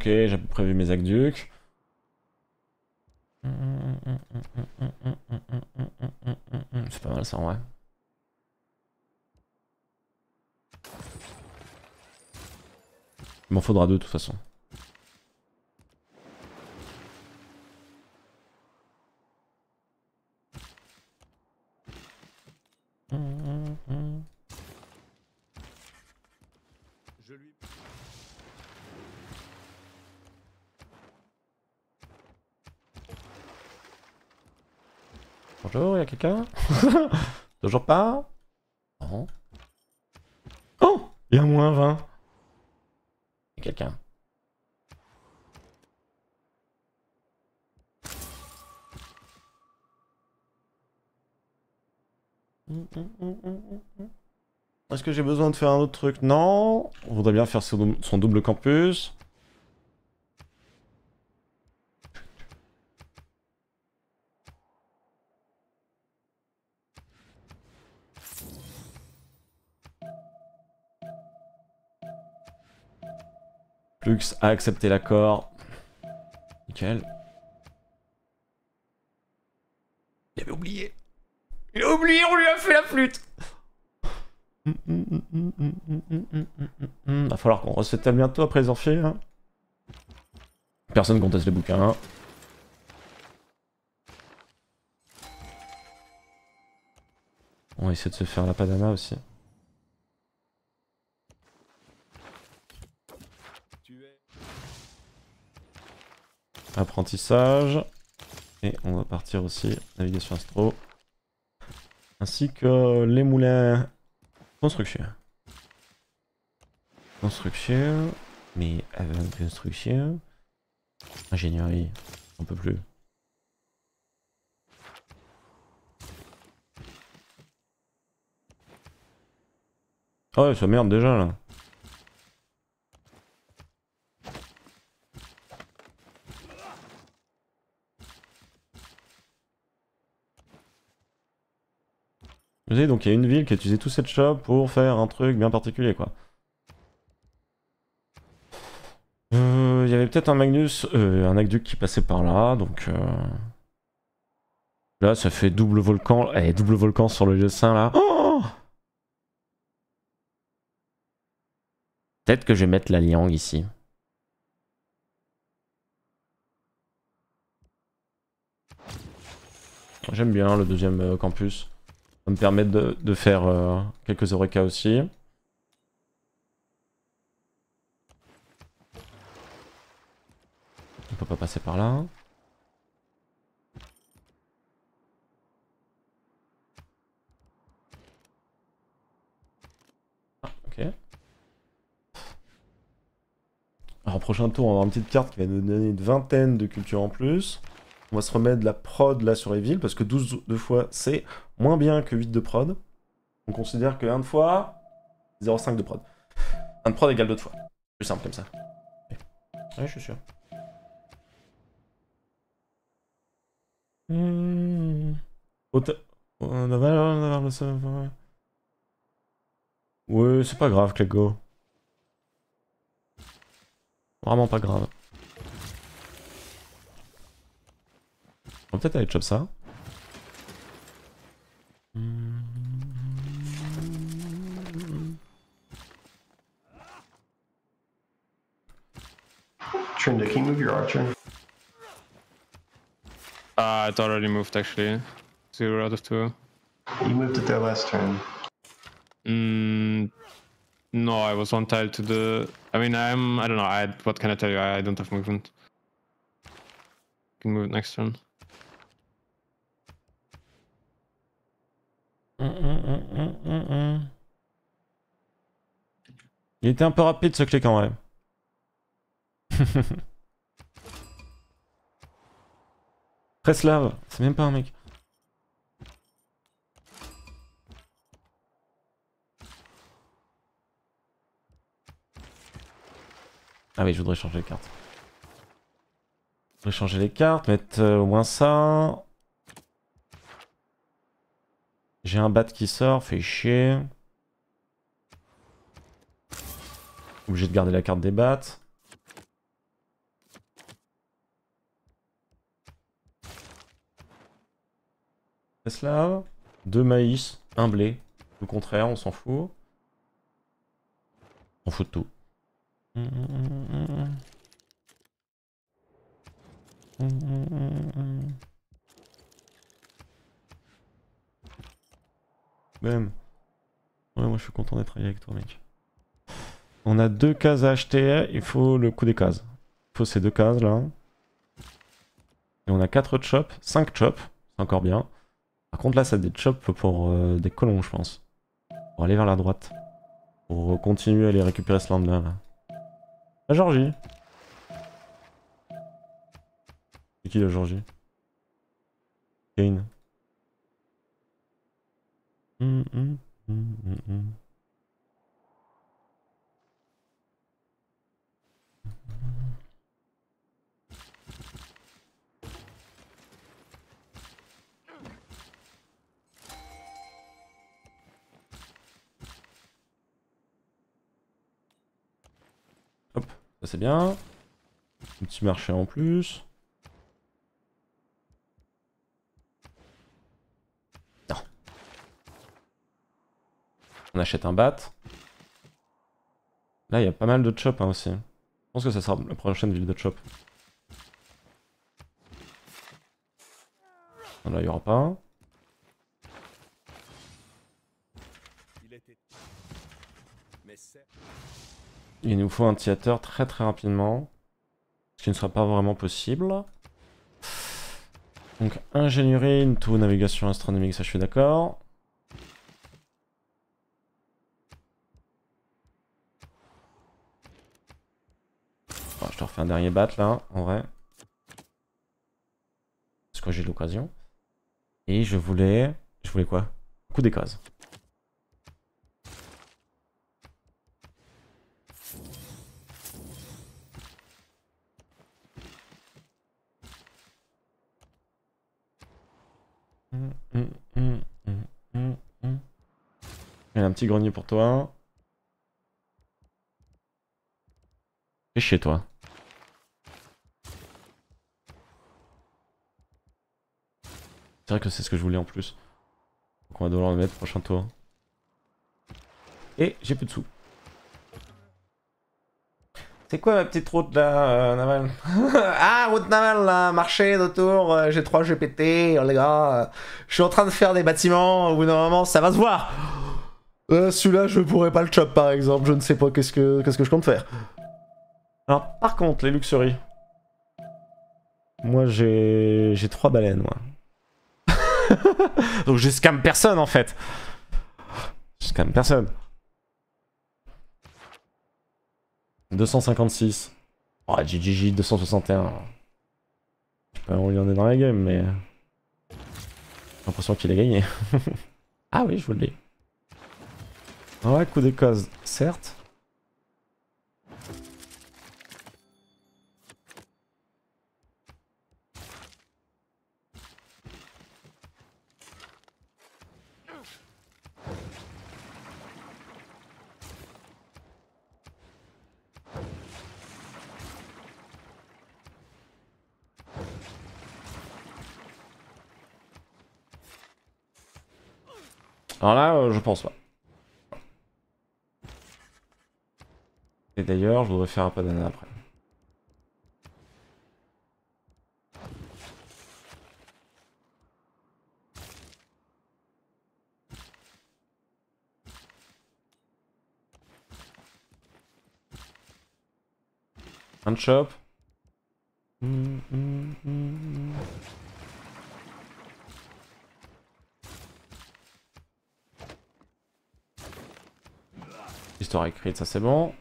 S1: ok, j'ai prévu mes aqueducs. C'est pas mal ça en vrai. Il m'en faudra deux de toute façon. Bonjour, y'a quelqu'un (laughs) Toujours pas Oh Il y a moins 20. Y'a quelqu'un. Est-ce que j'ai besoin de faire un autre truc Non. On voudrait bien faire son, double campus. Plux a accepté l'accord. Nickel. Il avait oublié. Il a oublié, on lui a fait la flûte. Va falloir qu'on tel bientôt après les Hein. Personne conteste le bouquin On va essayer de se faire la Panama aussi. apprentissage. Et on va partir aussi navigation astro. Ainsi que les moulins construction. Construction. Mais avant construction. Ingénierie. On peut plus. Oh ouais, ça merde déjà là. donc il y a une ville qui a utilisé tout cette shop pour faire un truc bien particulier, quoi. Euh, il y avait peut-être un Magnus, euh, un aqueduc qui passait par là, donc... Euh, là, ça fait double volcan. Eh, double volcan sur le lieu saint, là. Oh peut-être que je vais mettre la Liang ici. J'aime bien le deuxième campus. Ça me permettre de, faire euh, quelques Eureka aussi. On peut pas passer par là. Ah, ok. Alors, au prochain tour, on va avoir une petite carte qui va nous donner une vingtaine de cultures en plus. On va se remettre de la prod là sur les villes parce que 12 de fois c'est moins bien que 8 de prod. On considère que 1 de fois, 0,5 de prod. 1 de prod égale 2 de fois. Plus simple comme ça. Ouais, je suis sûr. Hmm. oui Ouais, c'est pas grave, Clégo. Vraiment pas grave. On va peut-être aller chop ça.
S3: Trinda, can you move your archer? Uh, it's already moved actually. Zero out of two. You moved it there last turn. Mm, no, I was on tile to the. I mean, I'm. I don't know. I what can I tell you? I, I don't have movement. can move it next turn.
S1: Il était un peu rapide ce clic en vrai. Preslav, (laughs) c'est même pas un mec. Ah oui, je voudrais changer les cartes. Je voudrais changer les cartes, mettre euh, au moins ça. J'ai un bat qui sort, fait chier. Obligé de garder la carte des bats. là deux maïs, un blé. Au contraire, on s'en fout. On fout de tout. même. Ouais, moi je suis content d'être avec toi, mec. On a deux cases à acheter. Il faut le coup des cases. Il faut ces deux cases là. Et on a quatre chops, cinq chops, c'est encore bien. Par contre là, ça des chops pour euh, des colons, je pense. Pour aller vers la droite. Pour continuer à aller récupérer ce land là. là. La Georgie. C'est qui la Georgie Kane.
S2: Hum, hum, hum.
S1: Hop, ça c'est bien. Un petit marché en plus. On achète un bat. Là, il y a pas mal de chop hein, aussi. Je pense que ça sera la prochaine ville de chop. Là, il n'y aura pas Il nous faut un theater très très rapidement. Ce qui ne sera pas vraiment possible. Donc ingénierie, une tour navigation astronomique, ça je suis d'accord. un dernier bat là, en vrai. Parce que j'ai l'occasion. Et je voulais... Je voulais quoi Coup des cases. Il y a un petit grenier pour toi. Et chez toi. C'est que c'est ce que je voulais en plus. on va devoir le mettre prochain tour. Et j'ai plus de sous. C'est quoi ma petite route là, euh, Naval (laughs) Ah, route Naval là, marché d'autour, euh, j'ai 3 GPT, oh, les gars, euh, je suis en train de faire des bâtiments, au bout d'un ça va se voir Celui-là je pourrais pas le chop par exemple, je ne sais pas qu'est-ce que, qu'est-ce que je compte faire. Alors par contre, les luxuries. Moi j'ai, j'ai trois baleines moi. (laughs) Donc je personne en fait. Je personne. 256. Oh, GGG 261. Je sais pas où en est dans la game, mais. J'ai l'impression qu'il a gagné. (laughs) ah oui, je vous le dis. Ouais, coup certes. Alors là, euh, je pense pas. Et d'ailleurs, je voudrais faire un padana après. Un chop. Mmh,
S2: mmh, mmh,
S1: Histoire écrite, ça c'est bon.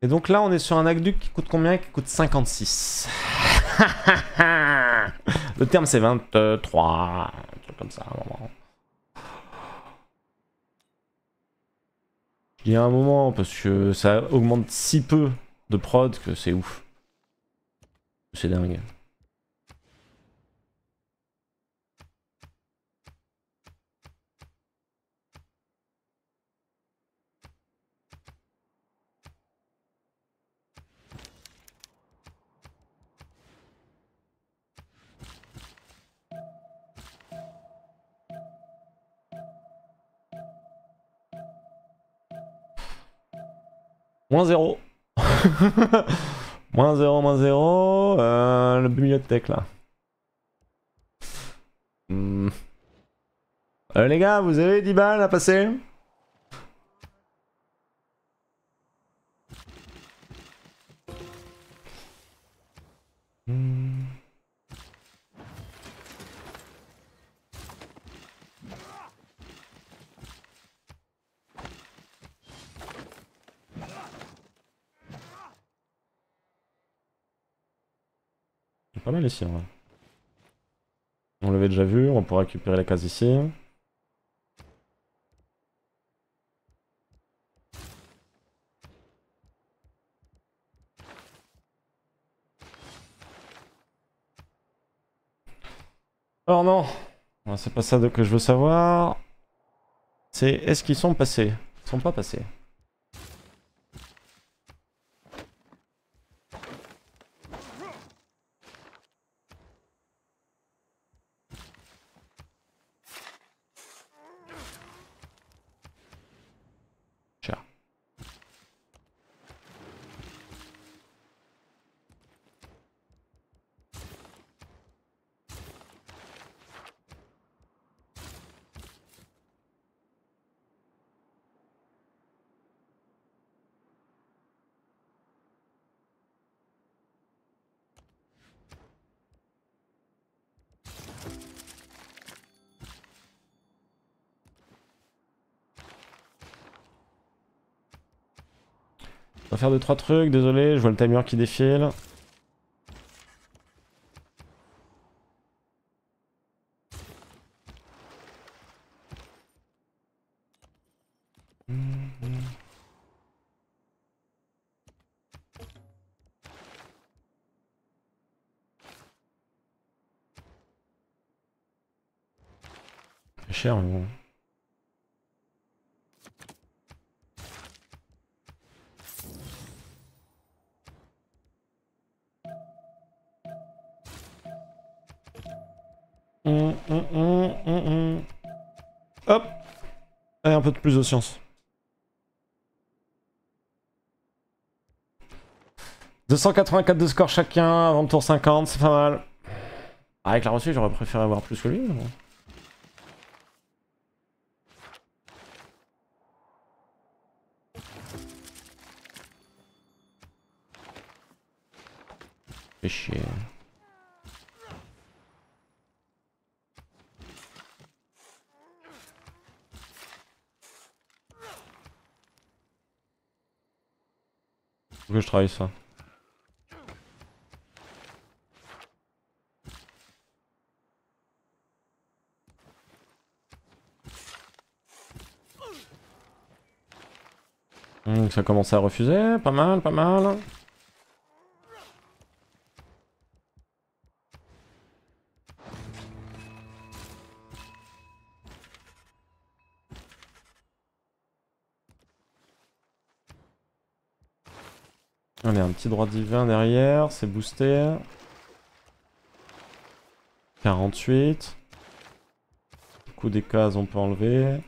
S1: Et donc là, on est sur un aqueduc qui coûte combien Qui coûte 56. (laughs) Le terme c'est 23, un truc comme ça. moment il y a un moment, parce que ça augmente si peu de prod que c'est ouf. C'est dingue. Moins 0. (laughs) moins 0, moins 0. Euh, le bibliothèque là. Hmm. Euh, les gars, vous avez 10 balles à passer pas mal ici. On l'avait déjà vu, on pourrait récupérer la case ici. Alors oh non, c'est pas ça que je veux savoir. C'est est-ce qu'ils sont passés Ils sont pas passés. faire 2-3 trucs, désolé, je vois le timer qui défile. de science. 284 de score chacun, avant le tour 50, c'est pas mal. Ah, avec la reçue, j'aurais préféré avoir plus que lui. Mais... je travaille ça. ça commence à refuser, pas mal, pas mal. a un petit droit divin derrière, c'est boosté. 48. Du coup des cases, on peut enlever.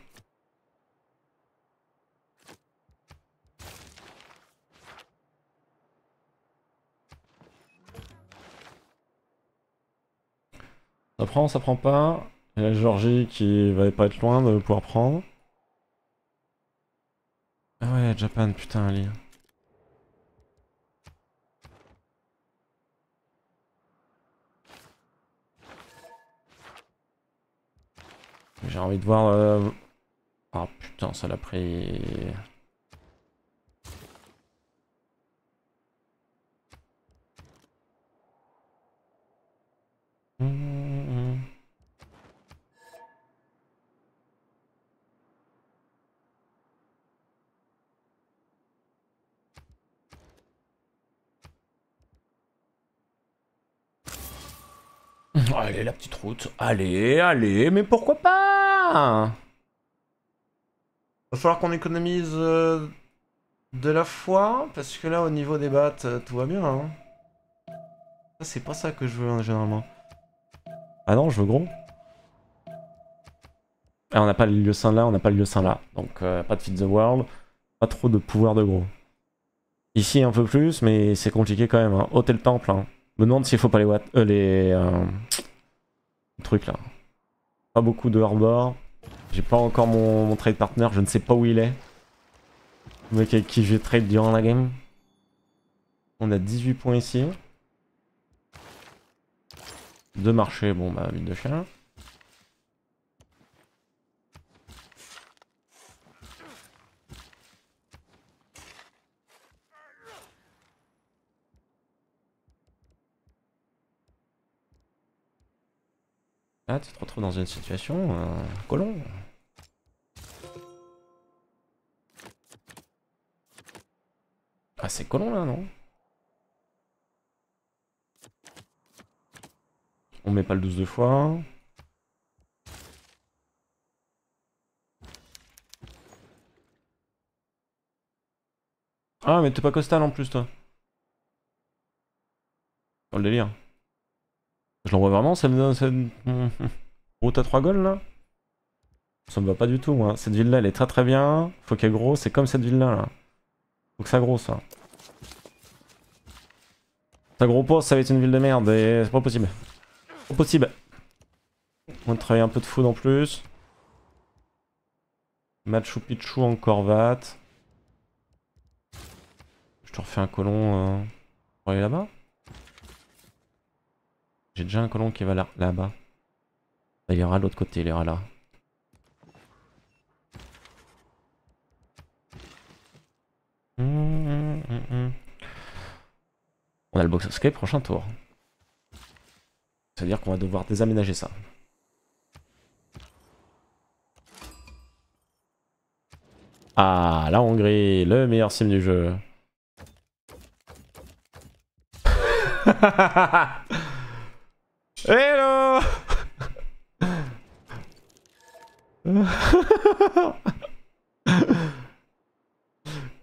S1: Ça prend, ça prend pas. Et la Georgie qui va pas être loin de pouvoir prendre. Ah ouais, Japan, putain, Ali. J'ai envie de voir... ah putain, ça l'a pris... Hmm. Allez, la petite route. Allez, allez, mais pourquoi pas Va falloir qu'on économise euh, de la foi, parce que là, au niveau des battes, euh, tout va bien. Hein. C'est pas ça que je veux, hein, généralement. Ah non, je veux gros. Ah, on n'a pas le lieu saint là, on n'a pas le lieu saint là. Donc, euh, pas de Fit the World, pas trop de pouvoir de gros. Ici, un peu plus, mais c'est compliqué quand même. Hein. Hôtel Temple, hein me demande s'il faut pas les euh, les euh, trucs là. Pas beaucoup de hors-bord. J'ai pas encore mon, trade partner, je ne sais pas où il est. mais avec qui j'ai trade durant la game. On a 18 points ici. Deux marchés, bon bah une de chien. Ah, tu te retrouves dans une situation euh, colon.
S2: Ah, c'est colon là, non
S1: On met pas le 12 de fois. Ah, mais t'es pas costal en plus, toi. Oh le délire. Je l'envoie vraiment, ça me (laughs) Route à 3 goals là Ça me va pas du tout moi. Hein. Cette ville là elle est très très bien. Faut qu'elle grosse, c'est comme cette ville là là. Faut que ça grosse hein. Ça gros pose, ça va être une ville de merde et c'est pas possible. Pas possible. On va travailler un peu de food en plus. Machu Picchu en corvate. Je te refais un colon. Euh, pour aller là-bas j'ai déjà un colon qui va là-bas. il y aura l'autre côté, il y aura là.
S2: On a le box
S1: escape, prochain tour. C'est-à-dire qu'on va devoir désaménager ça. Ah, la Hongrie, le meilleur sim du jeu. (laughs) Hello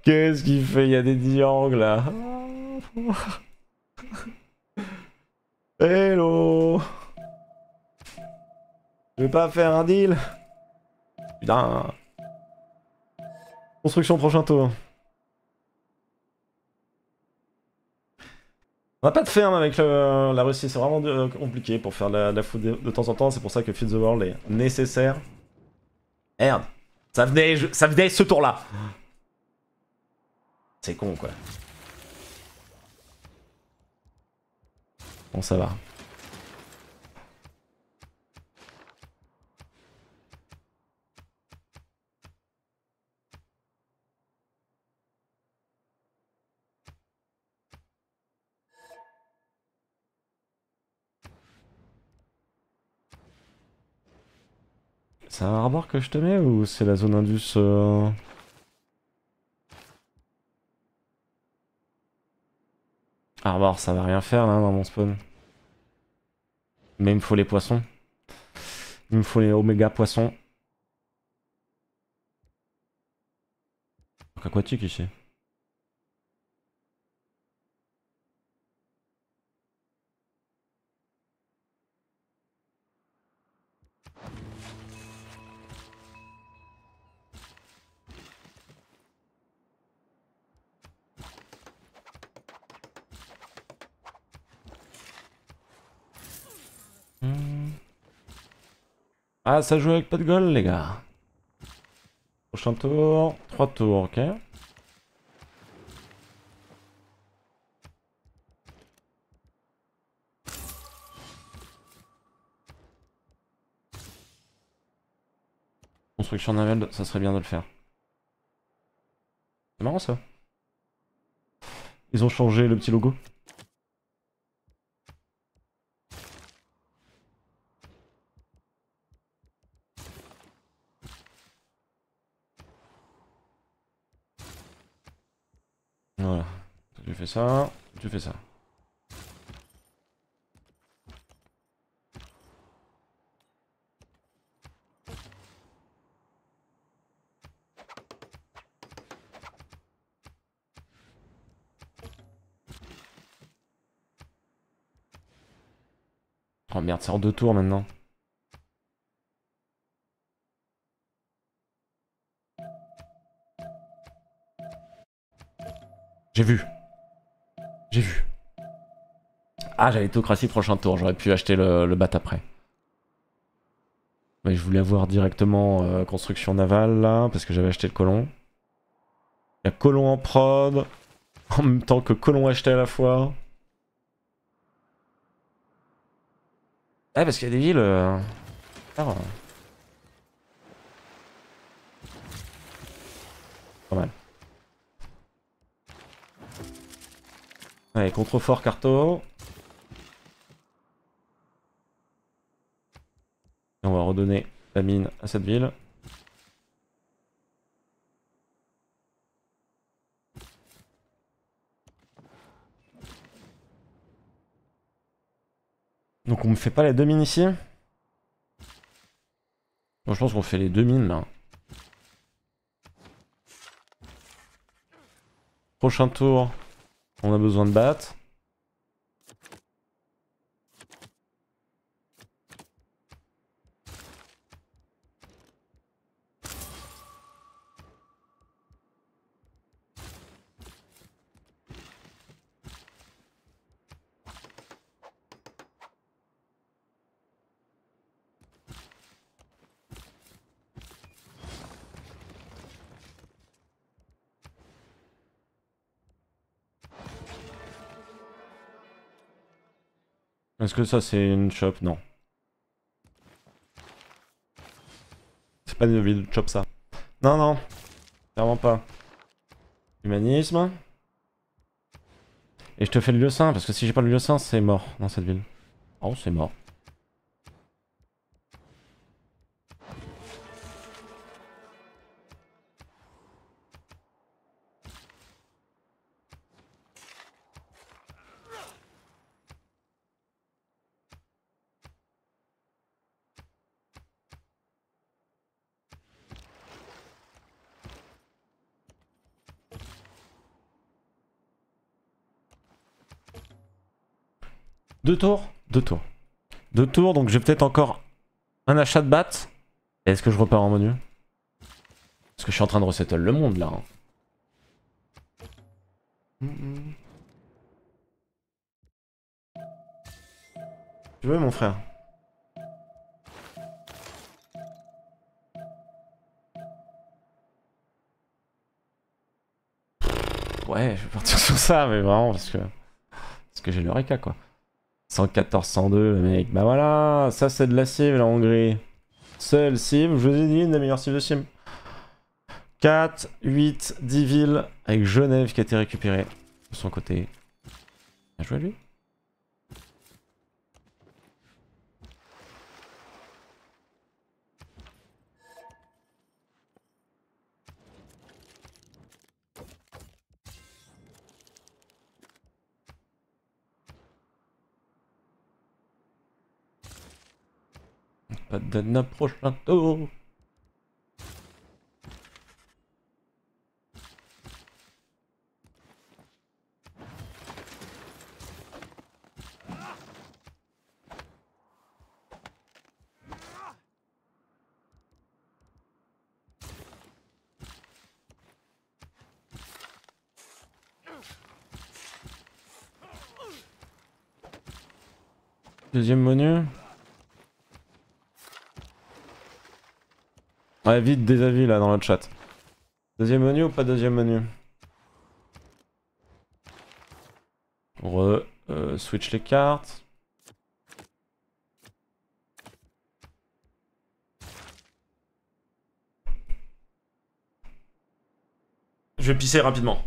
S1: Qu'est-ce qu'il fait Il y a des diangles là. Hello Je vais pas faire un deal Putain Construction prochain tour. On n'a pas de ferme avec la Russie, c'est vraiment euh, compliqué pour faire la, de, temps en temps, c'est pour ça que Feed the World est nécessaire. Merde, ça venait, ça venait ce tour-là. C'est con quoi. Bon ça va. c'est un Arbor que je te mets ou c'est la zone Indus euh... Ah, ça va rien faire là dans mon spawn. Mais il me faut les poissons. Il me faut les oméga poissons. Aquatique ici. Ah, ça joue avec pas de goal, les gars. Prochain tour, 3 tours, ok. Construction navale, ça serait bien de le faire. C'est marrant ça. Ils ont changé le petit logo. ça, tu fais ça. Oh merde, c'est en deux tours maintenant. J'ai vu. J'ai vu. Ah, j'avais le prochain tour, j'aurais pu acheter le, bat après. Mais je voulais avoir directement euh, construction navale là, parce que j'avais acheté le colon. Il y a colon en prod, (laughs) en même temps que colon acheté à la fois. Ouais, eh, parce qu'il y a des villes. Euh... Pas mal. Allez, contrefort carto Et on va redonner la mine à cette ville. Donc on me fait pas les deux mines ici je pense qu'on fait les deux mines là. Prochain tour, on a besoin de battre. Est-ce que ça c'est une shop Non. C'est pas une ville de shop ça. Non, non. Clairement pas. Humanisme. Et je te fais le lieu sain parce que si j'ai pas le lieu saint, c'est mort dans cette ville. Oh, c'est mort. Deux tours Deux tours. Deux tours, donc j'ai peut-être encore un achat de batte. Est-ce que je repars en menu Parce que je suis en train de resettle le monde là. Hein. Tu veux mon frère Ouais, je vais partir sur ça, mais vraiment, parce que... Parce que j'ai le réca quoi. 114, 102, le mec. Bah voilà, ça c'est de la cible la Hongrie. Seule cible, je vous ai dit, une des meilleures cibles de cible. 4, 8, 10 villes avec Genève qui a été récupérée de son côté. Bien joué lui. Pas de un prochain tour. Deuxième menu. vite des avis là dans le chat. Deuxième menu ou pas deuxième menu Re, euh, switch les cartes. Je vais pisser rapidement.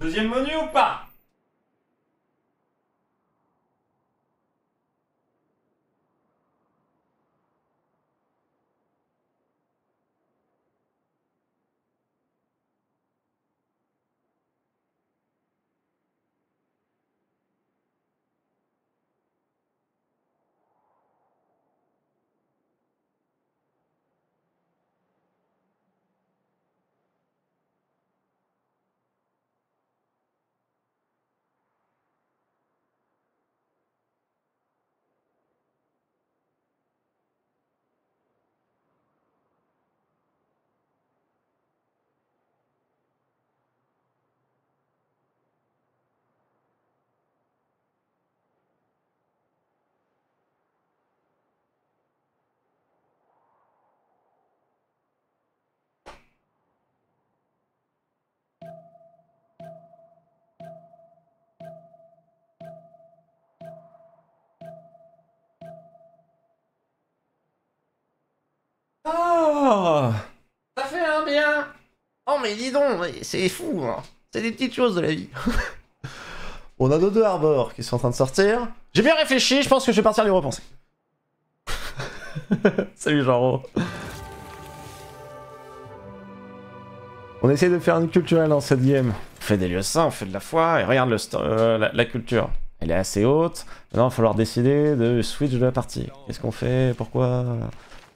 S1: Deuxième menu Ah Ça fait un bien Oh mais dis donc, c'est fou, hein. c'est des petites choses de la vie. (laughs) On a nos deux arbores qui sont en train de sortir. J'ai bien réfléchi, je pense que je vais partir les repenser. (laughs) Salut genre. On essaie de faire une culturelle dans cette game. On fait des lieux sains, on fait de la foi, et regarde le euh, la, culture. Elle est assez haute. Maintenant, il va falloir décider de switch de la partie. Qu'est-ce qu'on fait Pourquoi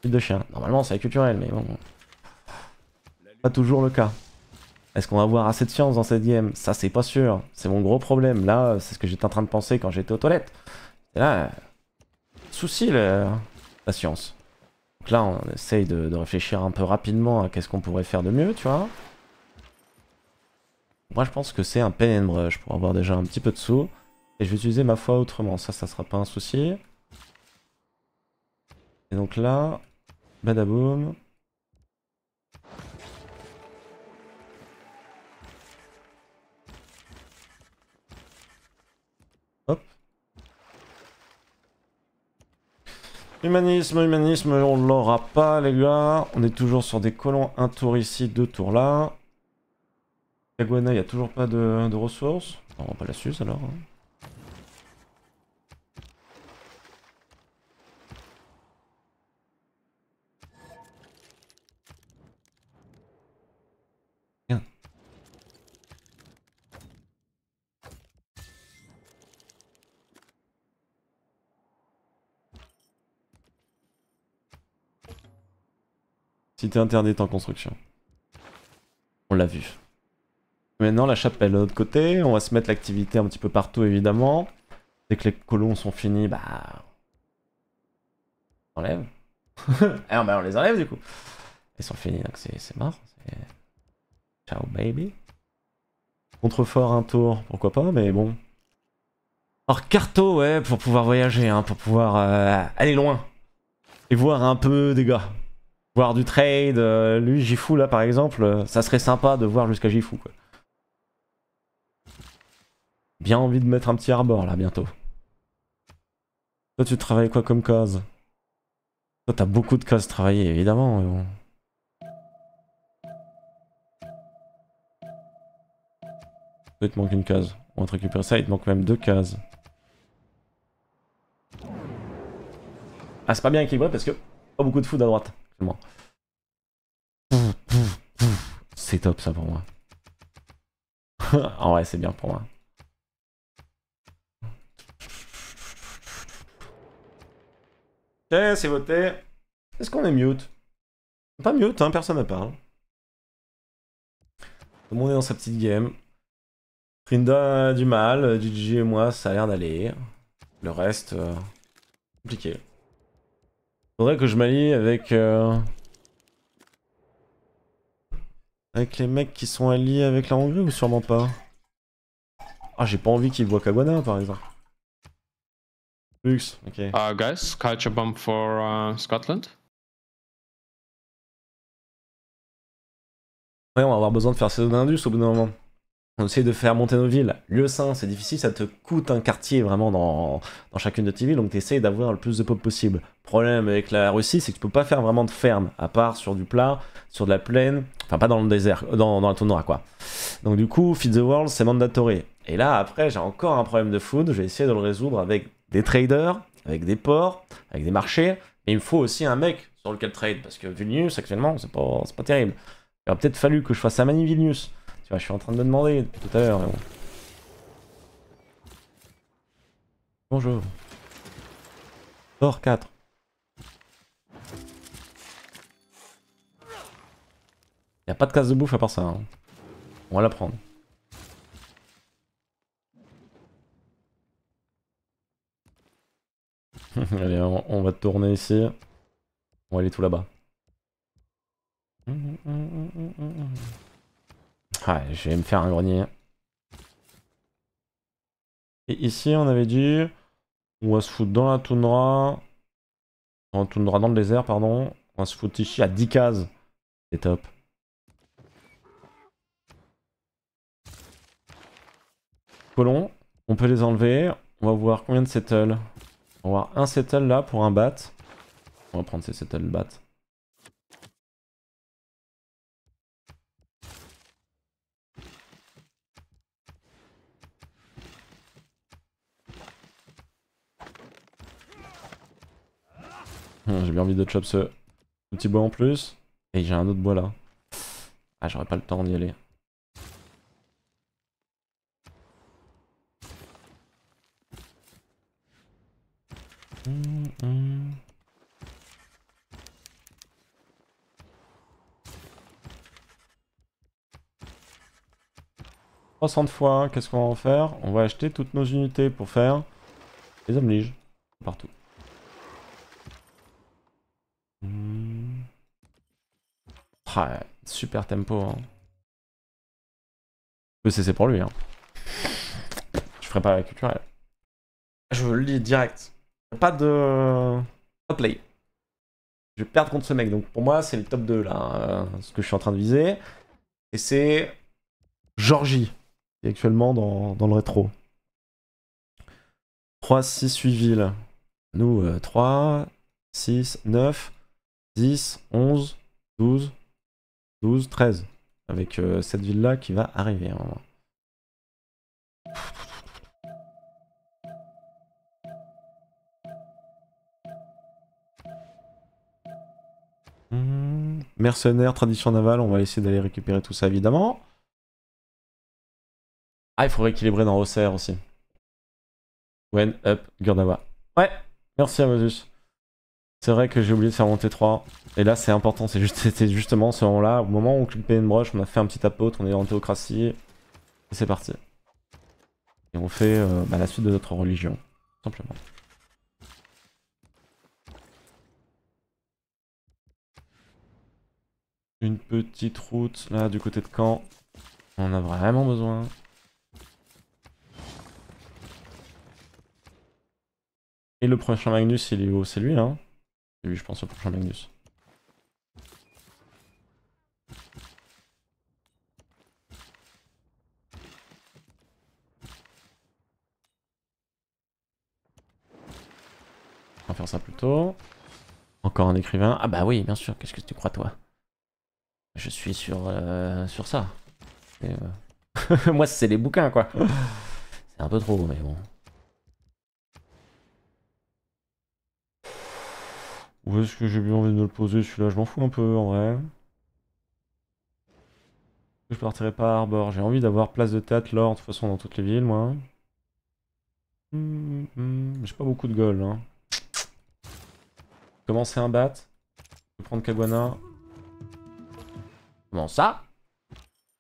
S1: Suite de chien. Normalement, c'est culturel, mais bon. Pas toujours le cas. Est-ce qu'on va avoir assez de science dans cette game Ça, c'est pas sûr. C'est mon gros problème. Là, c'est ce que j'étais en train de penser quand j'étais aux toilettes. Et là, souci la science. Donc là, on essaye de réfléchir un peu rapidement à qu'est-ce qu'on pourrait faire de mieux, tu vois. Moi, je pense que c'est un pen and brush pour avoir déjà un petit peu de sous. Et je vais utiliser ma foi autrement. Ça, ça sera pas un souci. Et donc là, badaboum. Humanisme, humanisme, on l'aura pas les gars. On est toujours sur des colons, un tour ici, deux tours là il n'y a toujours pas de, ressources. on va pas la suce alors. Hein. si Cité en construction. On l'a vu. Maintenant, la chapelle de l'autre côté, on va se mettre l'activité un petit peu partout, évidemment. Dès que les colons sont finis, bah... On enlève. (laughs) Ah, bah, on les enlève, du coup. Ils sont finis, donc c'est mort. Ciao, baby. Contrefort, un tour, pourquoi pas, mais bon. Alors, carto, ouais, pour pouvoir voyager, hein, pour pouvoir euh, aller loin. Et voir un peu des gars. Voir du trade. Euh, lui, Jifu là, par exemple, euh, ça serait sympa de voir jusqu'à Jifu quoi. Bien envie de mettre un petit arbor là bientôt. Toi tu travailles quoi comme case Toi t'as beaucoup de cases travaillées évidemment. Toi, il te manque une case. On va te récupérer ça, il te manque même deux cases. Ah c'est pas bien équilibré parce que pas beaucoup de food à droite C'est top ça pour moi. (laughs) en vrai c'est bien pour moi. c'est voté. Est-ce qu'on est mute Pas mute, hein, personne ne parle. Tout le monde est dans sa petite game. Trinda a du mal, DJ et moi, ça a l'air d'aller. Le reste, euh, compliqué. Faudrait que je m'allie avec... Euh, avec les mecs qui sont alliés avec la Hongrie ou sûrement pas Ah, j'ai pas envie qu'ils voient Kaguana par exemple. Boogs, ok. Uh,
S5: guys, culture bomb for uh, Scotland.
S1: Ouais, on va avoir besoin de faire ces d'Indus au bout d'un moment. On essaie de faire monter nos villes. Lieu sain, c'est difficile, ça te coûte un quartier vraiment dans, dans chacune de tes villes, donc tu d'avoir le plus de pop possible. Problème avec la Russie, c'est que tu peux pas faire vraiment de ferme, à part sur du plat, sur de la plaine, enfin pas dans le désert, euh, dans, dans la toundra quoi. Donc du coup, Feed the World, c'est mandatory. Et là, après, j'ai encore un problème de food, je vais essayer de le résoudre avec des traders, avec des ports, avec des marchés. mais il me faut aussi un mec sur lequel trade, parce que Vilnius, actuellement, c'est pas, pas terrible. Il aurait peut-être fallu que je fasse un mani Vilnius. Tu vois, je suis en train de me demander tout à l'heure, Bonjour. Port 4. Y a pas de casse de bouffe à part ça. Hein. On va la prendre. (laughs) Allez, on, va tourner ici. On va aller tout là-bas. Ah, je vais me faire un grenier. Et ici, on avait dit... On va se foutre dans la toundra. Dans la toundra, dans le désert, pardon. On va se foutre ici à 10 cases. C'est top. Colon, on peut les enlever. On va voir combien de settles on va avoir un settle là pour un bat. On va prendre ces settle bat. Ah, j'ai bien envie de chop ce petit bois en plus. Et j'ai un autre bois là. Ah, j'aurais pas le temps d'y aller. 300 fois, qu'est-ce qu'on va en faire On va acheter toutes nos unités pour faire les oblige, partout. Hmm. Ah, super tempo. Hein. Je peux cesser pour lui. Hein. Je ferai pas la culturelle. Je le lis direct. Pas de... Top play. Je vais perdre contre ce mec. Donc pour moi, c'est le top 2 là, euh, ce que je suis en train de viser. Et c'est Georgie actuellement dans, dans le rétro. 3, 6 8 villes Nous, 3, 6, 9, 10, 11, 12, 12, 13. Avec euh, cette ville-là qui va arriver à un moment.
S2: Mmh.
S1: Mercenaires, tradition navale, on va essayer d'aller récupérer tout ça évidemment. Ah, il faut rééquilibrer dans OCR aussi. When up Gurdava. Ouais, merci Amazus. C'est vrai que j'ai oublié de faire monter 3. Et là, c'est important. C'est juste, justement ce moment-là. Au moment où on clipait une broche, on a fait un petit apôtre, on est en théocratie. Et c'est parti. Et on fait euh, bah, la suite de notre religion, simplement. Une petite route là du côté de Caen. On a vraiment besoin. Et le prochain Magnus, il est où C'est lui, hein C'est lui, je pense, le prochain Magnus. On va faire ça plutôt. Encore un écrivain. Ah bah oui, bien sûr, qu'est-ce que tu crois, toi Je suis sur, euh, sur ça. Euh, (laughs) moi, c'est les bouquins, quoi. C'est un peu trop, mais bon. Où est-ce que j'ai bien envie de le poser Celui-là, je m'en fous un peu en vrai. Je partirai pas à Arbor. J'ai envie d'avoir place de tête l'or, de toute façon, dans toutes les villes, moi. Hum, hum, hum. J'ai pas beaucoup de gold. Hein. Commencer un bat. Je vais prendre Kaguana. Comment ça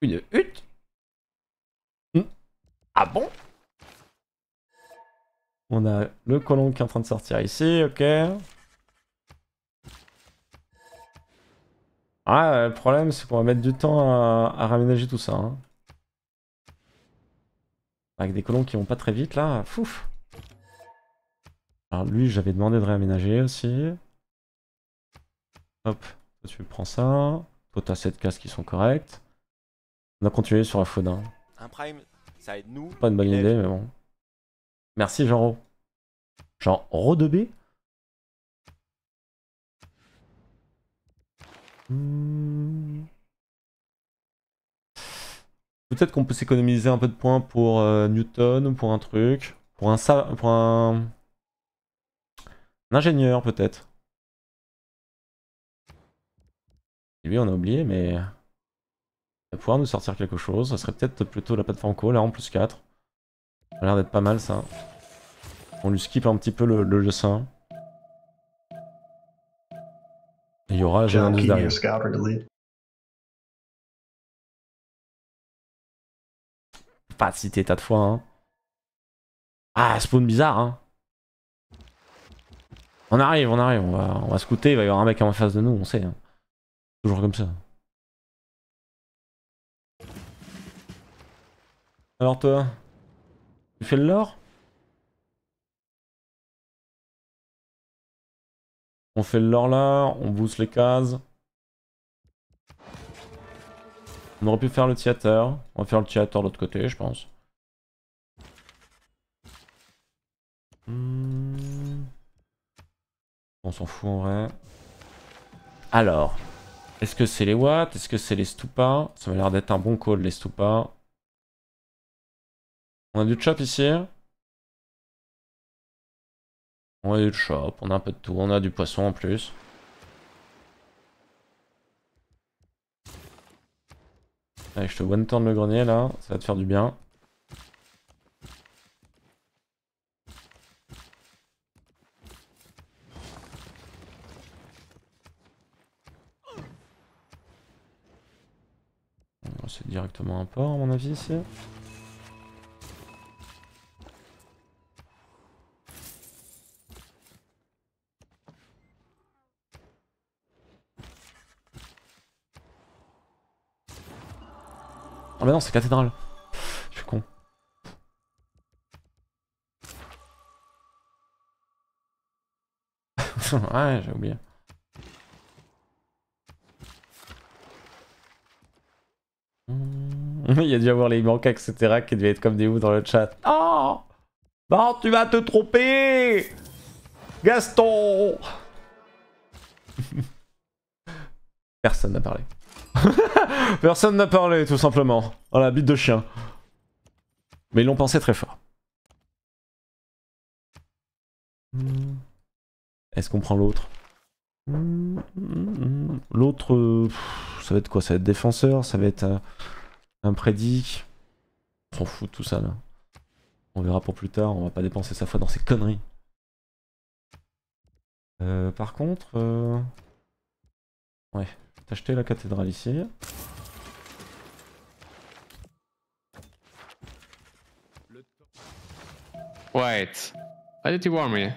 S1: Une hutte Ah bon On a le colon qui est en train de sortir ici, ok. Ah, le problème, c'est qu'on va mettre du temps à, réaménager tout ça. Hein. Avec des colons qui vont pas très vite, là. Fouf Alors lui, j'avais demandé de réaménager aussi. Hop, tu prends ça. Toi t'as 7 cases qui sont correctes. On a continué sur la faune. Hein. Un prime, ça aide nous. Pas une bonne idée, mais bon. Merci Jean-Ro. jean de B
S2: Hmm.
S1: Peut-être qu'on peut, s'économiser un peu de points pour euh, Newton ou pour un truc. Pour un, pour un, ingénieur, peut-être. Lui, on a oublié, mais va pouvoir nous sortir quelque chose. Ça serait peut-être plutôt la plateforme franco là en plus 4. Ça a l'air d'être pas mal ça. On lui skip un petit peu le, le sein il y aura
S5: un
S1: Pas cité tas de fois. Hein. Ah, spawn bizarre. Hein. On arrive, on arrive, on va, on va scouter, il va y avoir un mec en face de nous, on sait. Hein. Toujours comme ça.
S5: Alors toi, tu fais le lore
S1: On fait le là, on booste les cases. On aurait pu faire le theater. On va faire le theater de l'autre côté, je pense. Hmm. On s'en fout en vrai. Alors, est-ce que c'est les watts Est-ce que c'est les Stupa Ça m'a l'air d'être un bon call, les stupas.
S5: On a du chop ici.
S1: On a du chop, on a un peu de tout, on a du poisson en plus. Allez, je te one turn le grenier là, ça va te faire du bien. C'est directement un port à mon avis ici. Ah bah non, c'est cathédrale. Je suis con. (laughs) ouais, j'ai oublié. (laughs) Il y a dû avoir les manques, etc. qui devaient être comme des oufs dans le chat. Oh ah Non, bah, tu vas te tromper Gaston (laughs)
S2: Personne n'a parlé.
S1: (laughs) Personne n'a parlé, tout simplement. Oh la bite de chien. Mais ils l'ont pensé très fort. Est-ce qu'on prend l'autre L'autre, ça va être quoi Ça va être défenseur, ça va être un, prédic. On s'en fout de tout ça là. On verra pour plus tard, on va pas dépenser sa foi dans ces conneries. Euh, par contre... Euh, ouais, acheter la cathédrale ici.
S3: Wait, why did you warn me?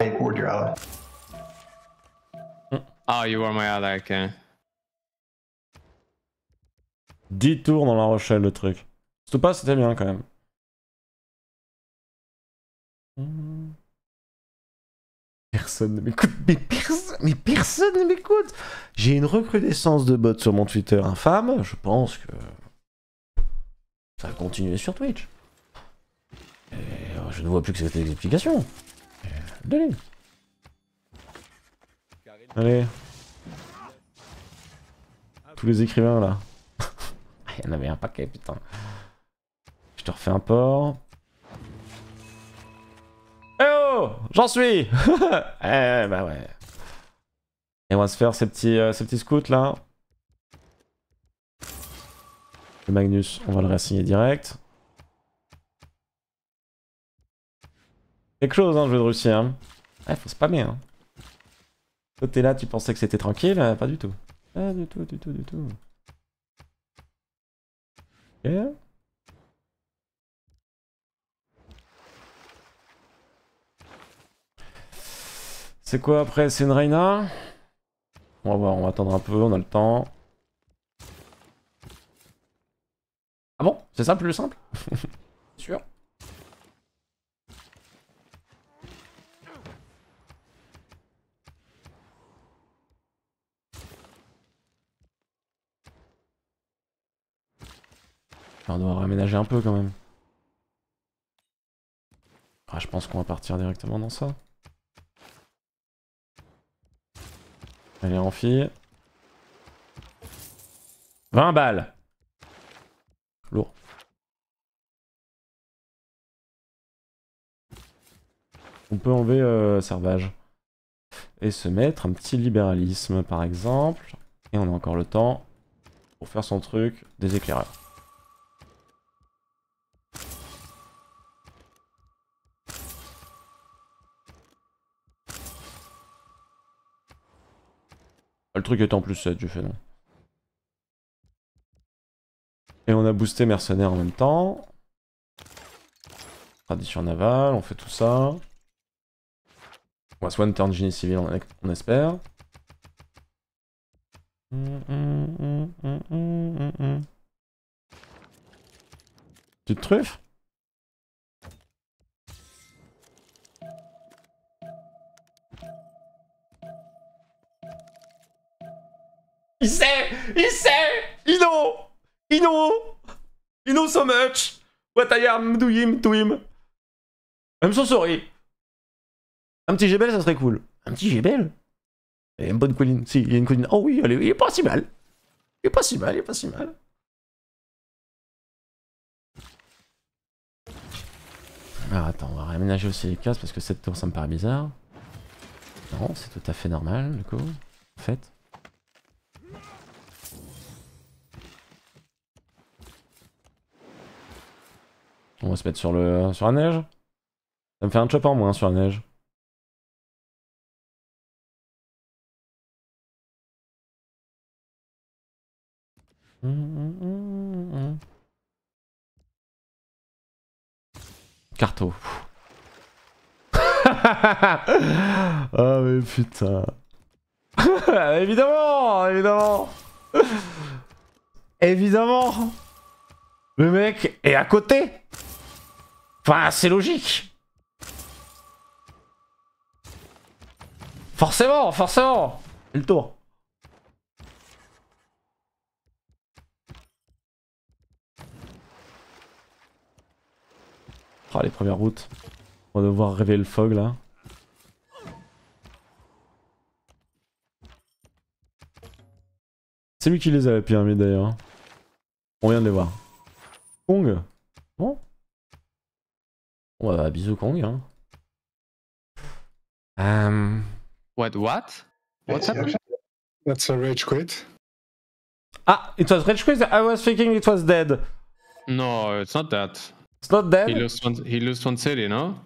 S3: I warned your ally. Oh, you were my
S5: ally, okay.
S1: 10 tours dans la Rochelle, le
S5: truc. pas, c'était bien quand même.
S1: Personne ne m'écoute, mais, personne, mais personne ne m'écoute. J'ai une recrudescence de bots sur mon Twitter infâme. Je pense que ça va continuer sur Twitch. Et euh, je ne vois plus que c'était l'explication. Allez. Euh, Allez. Tous les écrivains là. (laughs) Il y en avait un paquet, putain. Je te refais un port. Oh, j'en suis (laughs) Eh bah ouais. Et on va se faire ces petits, euh, petits scouts là. Le Magnus, on va le réassigner direct. Quelque chose, hein, je veux de Russie. Ouais, hein. eh, faut spammer. Hein. Côté là, tu pensais que c'était tranquille euh, Pas du tout.
S2: Pas du tout, du tout, du tout.
S1: Ok. C'est quoi après C'est une Reina On va voir, on va attendre un peu, on a le temps. Ah bon
S2: C'est ça le plus simple (laughs) Sûr.
S1: On doit réaménager un peu quand même. Ah, je pense qu'on va partir directement dans ça. Allez, en fille. 20 balles. Lourd. On peut enlever euh, servage. Et se mettre un petit libéralisme, par exemple. Et on a encore le temps pour faire son truc des éclaireurs. le truc est en plus 7, je fais non. Et on a boosté mercenaires en même temps. Tradition navale, on fait tout ça. On va swan turn génie civil, on, espère. Petite truffe Il sait Il sait Ino Ino Ino so much What I am doing to him Même so sorry Un petit Gébel, ça serait cool. Un petit Gbel Il une bonne colline. Si, il y a une colline.
S5: Oh oui, allez, il est pas si mal. Il est pas si mal, il est pas si mal.
S1: Alors attends, on va réaménager aussi les cases parce que cette tour ça me paraît bizarre. Non, c'est tout à fait normal du coup, en fait. On va se mettre sur, le, sur la neige. Ça me fait un chop en moins sur la neige. Carto. (laughs) Ah mais putain. (laughs) évidemment, évidemment. évidemment. Le mec est à côté. Enfin, c'est logique. Forcément, forcément. C'est le tour. Ah, les premières routes. On va devoir réveiller le fog là. C'est lui qui les a la pyramide d'ailleurs. On vient de les voir. Kong Bon Bon, bah, bisous Kong. Hein.
S5: Um... What, what What's happening? That's
S3: a
S1: rage quit. Ah, it was rage quit. I was thinking it was dead.
S3: No, it's not that. It's not dead. He lost one. He lost one city, no?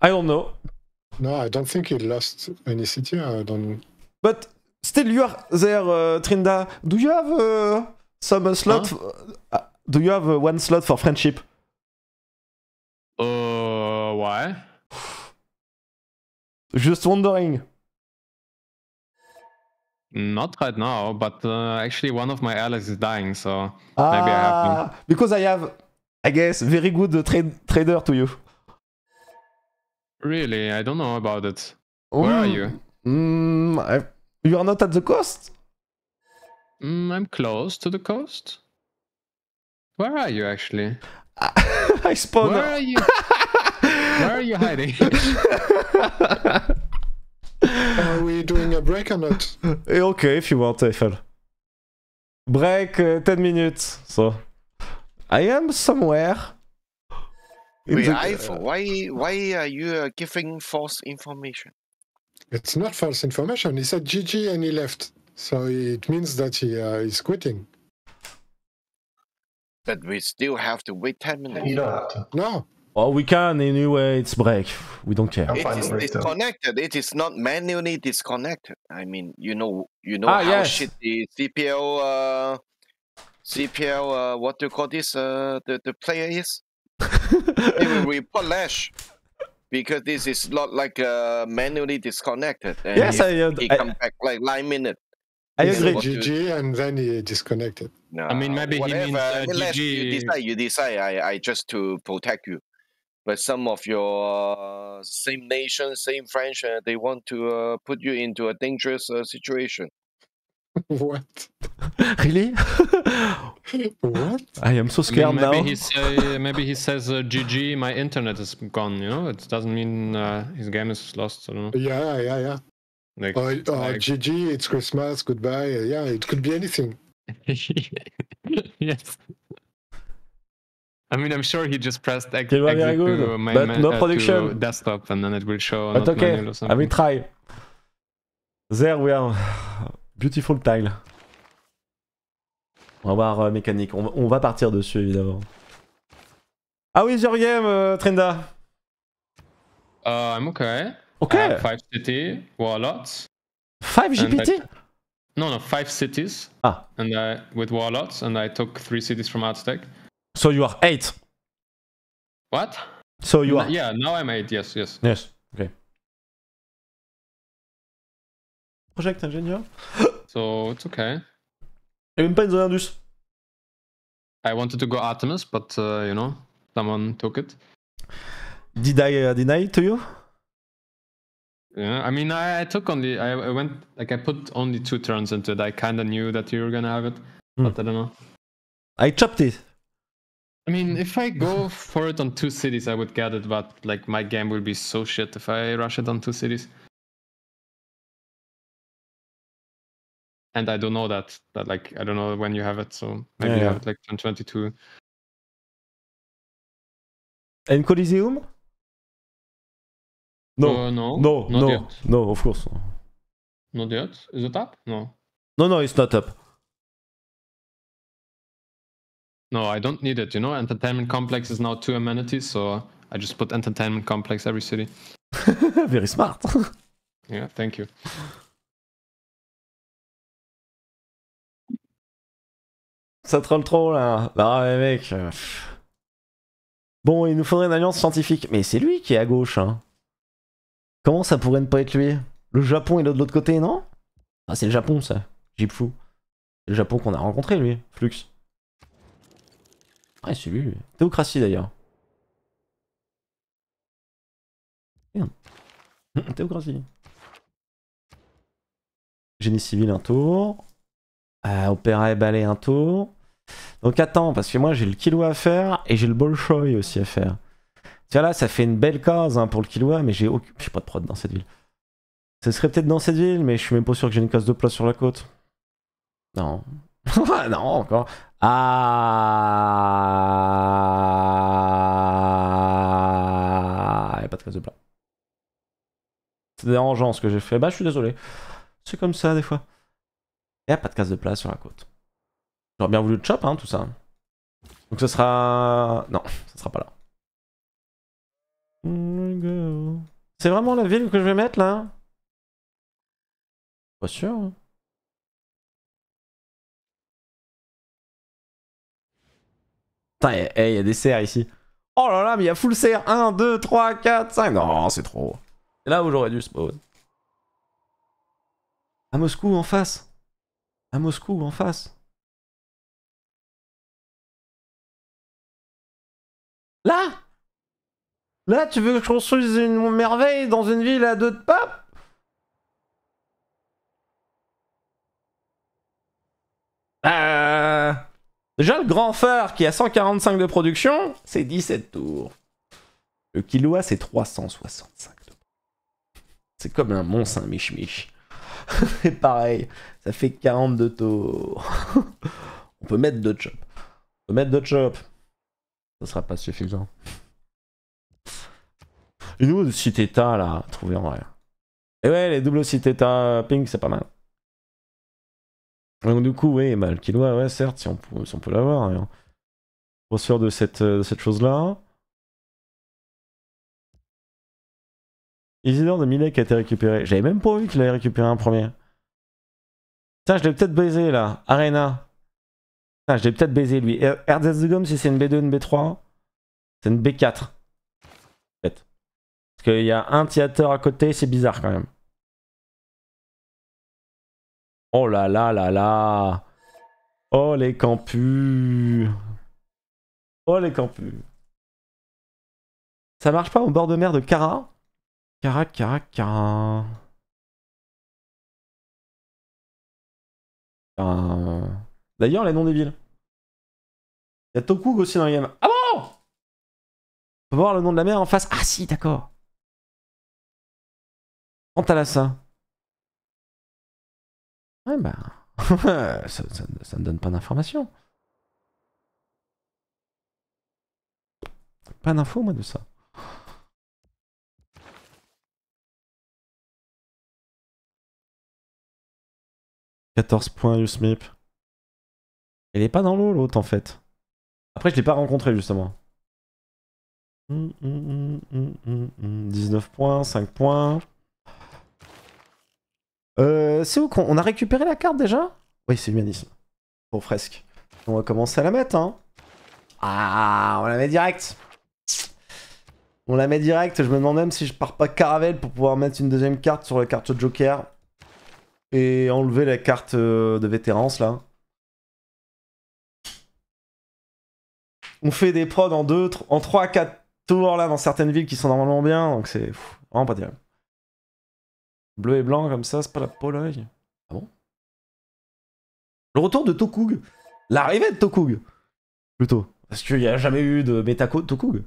S4: I don't know. No, I don't think he lost any city. Uh, I don't.
S1: But still, you are there, uh, Trinda. Do you have uh, some uh, slot? Huh? Uh, do you have uh, one slot for friendship?
S5: Uh, why?
S1: Just wondering.
S3: Not right now, but uh, actually one of my allies is dying, so ah, maybe
S1: I have ah, Because I have, I guess, very good tra trader to you.
S3: Really? I don't know about it. Where mm. are you?
S1: Mm, I,
S3: you are not at the coast? Mm, I'm close to the coast. Where are you actually? (laughs) I spawned. Where are you? Where are you hiding? (laughs) are we doing a break or
S1: not? Eh, okay, if you want, Eiffel. Break uh, 10 minutes. So, I am somewhere.
S4: Wait, the... Eiffel, why, why are you uh, giving false information? It's not false information. He said GG and he left. So it means that he uh, is quitting. But we still have to wait 10 minutes. You don't have to.
S1: No. Well, oh, we can anyway. It's break. We don't care. It is
S4: disconnected. It is not manually disconnected. I mean, you know, you know ah, how yes. shit the CPL, uh, CPL, uh, what do you call this? Uh, the the player is. (laughs) they will report lash because this is not like uh, manually disconnected. And yes, it, I, uh, it I, come back like nine minutes. I agree. GG, and then he disconnected. No, I mean, maybe whatever. he means uh, Unless you decide, you decide. I, I just to protect you. But some of your uh, same nation, same French, uh, they want to uh, put you into a dangerous uh, situation.
S2: (laughs) what? (laughs) really? (laughs) what? I
S1: am so scared I mean,
S3: maybe now. He say, maybe he says, uh, "GG, my internet is gone." You know, it doesn't mean his game is lost.
S4: Yeah, yeah, yeah. Like, oh, oh, like... GG, it's Christmas, goodbye. Yeah, it could be anything. yes. (laughs)
S3: I mean, I'm sure he just pressed uh, production. desktop, and then it will show. But I will
S1: try. There we are. Beautiful tile. On va voir euh, mécanique. On, va partir dessus évidemment. Ah oui, your game, euh, Trenda.
S3: Uh, I'm okay. Okay. 5 GPT 5 GPT. No, no, five cities. Ah. And I, with warlords, and I took three cities
S5: from Artstack. So you are eight. What? So you are. Yeah, now I'm eight. Yes, yes. Yes. Okay. Project engineer. so it's okay. Even pas une
S3: I wanted to go Artemis, but uh, you know, someone took it.
S1: Did I uh, deny it to you?
S3: Yeah, I mean, I, I took only, I, I went, like, I put only two turns into it. I kind of knew that you were gonna have it, mm. but I don't know.
S1: I chopped it. I mean,
S5: if I go
S3: for it on two cities, I would get it, but, like, my game will be so shit if I rush it on two cities.
S5: And I don't know that, that, like, I don't know when you have it, so maybe yeah, yeah. have it, like, on 22. And Coliseum?
S4: Non, euh, non, non, non, non,
S5: no, of course. Not yet. Is it up? No. No, no, it's not up.
S3: No, I don't need it. You know, entertainment complex is now two amenities, so I just put entertainment complex
S5: every city. (laughs) Very smart. (laughs) yeah, thank you. Ça troll trop là.
S1: Bah ouais, mec. Euh, bon, il nous faudrait une alliance scientifique, mais c'est lui qui est à gauche. Hein. Comment ça pourrait ne pas être lui Le Japon, il est de l'autre côté, non Ah, c'est le Japon, ça. Jeep C'est le Japon qu'on a rencontré, lui, Flux. Ouais, c'est lui, lui. Théocratie, d'ailleurs. (laughs) Théocratie. Génie civil, un tour. Euh, opéra et ballet, un tour. Donc attends, parce que moi j'ai le kilo à faire et j'ai le bolshoi aussi à faire. Tiens là, ça fait une belle case hein, pour le Kilwa, mais j'ai aucune... Je pas de prod dans cette ville. Ce serait peut-être dans cette ville, mais je suis même pas sûr que j'ai une case de place sur la côte. Non. (laughs) non, encore. Ah, pas de case de plat. C'est dérangeant ce que j'ai fait. Bah, je suis désolé. C'est comme ça des fois. Y a pas de case de place sur la côte. J'aurais bien voulu le chop, hein, tout ça. Donc ce sera... Non, ce sera pas là. C'est vraiment la ville que je vais mettre là Pas sûr. Hein. Putain, il y a des serres ici. Oh là là, mais il y a full serre. 1, 2, 3, 4, 5. Non, c'est trop. C'est là où j'aurais dû spawn. À Moscou, en face. À Moscou, en face.
S5: Là Là, tu veux que je construise
S1: une merveille dans une ville à deux de pape euh, Déjà, le grand phare qui a 145 de production, c'est 17 tours. Le kiloa c'est 365 tours. C'est comme un monstre, un miche (laughs) c'est pareil, ça fait 42 tours. (laughs) On peut mettre deux chops. On peut mettre deux chops. Ça sera pas suffisant. Une autre si là, trouver en vrai. Et ouais, les doubles si euh, Pink c'est pas mal. Donc du coup, oui, mal kilo, ouais, certes, si on peut, l'avoir. Hein.
S5: de cette, euh, cette chose-là.
S1: Isidore de Millet qui a été récupéré. J'avais même pas vu qu'il avait récupéré un premier. Tiens je l'ai peut-être baisé là. Arena. Tiens je l'ai peut-être baisé lui. Erdes de Gomme, si c'est une B2, une B3, c'est une B4. Parce qu'il y a un théâtre à côté, c'est bizarre quand même. Oh là là là là Oh les campus Oh les campus Ça marche pas au bord de mer de
S5: Cara Cara, Cara, Cara... D'ailleurs, les noms des villes. Il y a Tokug aussi dans le game. Ah bon On peut voir le nom de la mer en face. Ah si, d'accord. Quant
S1: Ouais bah. (laughs) ça, ça, ça, ne donne pas d'informations. Pas d'infos moi de ça.
S5: « 14 points, Usmip. Elle est pas dans l'eau, l'autre, en fait.
S1: Après, je l'ai pas rencontré, justement.
S2: 19 hum,
S1: hum, hum, points, 5 points. Euh, c'est où qu'on a récupéré la carte déjà Oui, c'est humanisme. Bon, fresque. On va commencer à la mettre, hein. Ah, on la met direct. On la met direct. Je me demande même si je pars pas Caravelle pour pouvoir mettre une deuxième carte sur la carte Joker. Et enlever la carte euh, de vétérance, là. On fait des prods en deux... en trois, 4 tours, là, dans certaines villes qui sont normalement bien. Donc c'est vraiment pas terrible. Bleu et blanc comme ça, c'est pas la Pologne.
S5: Ah bon Le retour de Tokug. L'arrivée de Tokug.
S1: Plutôt. Parce qu'il n'y a jamais eu de métaco de Tokug.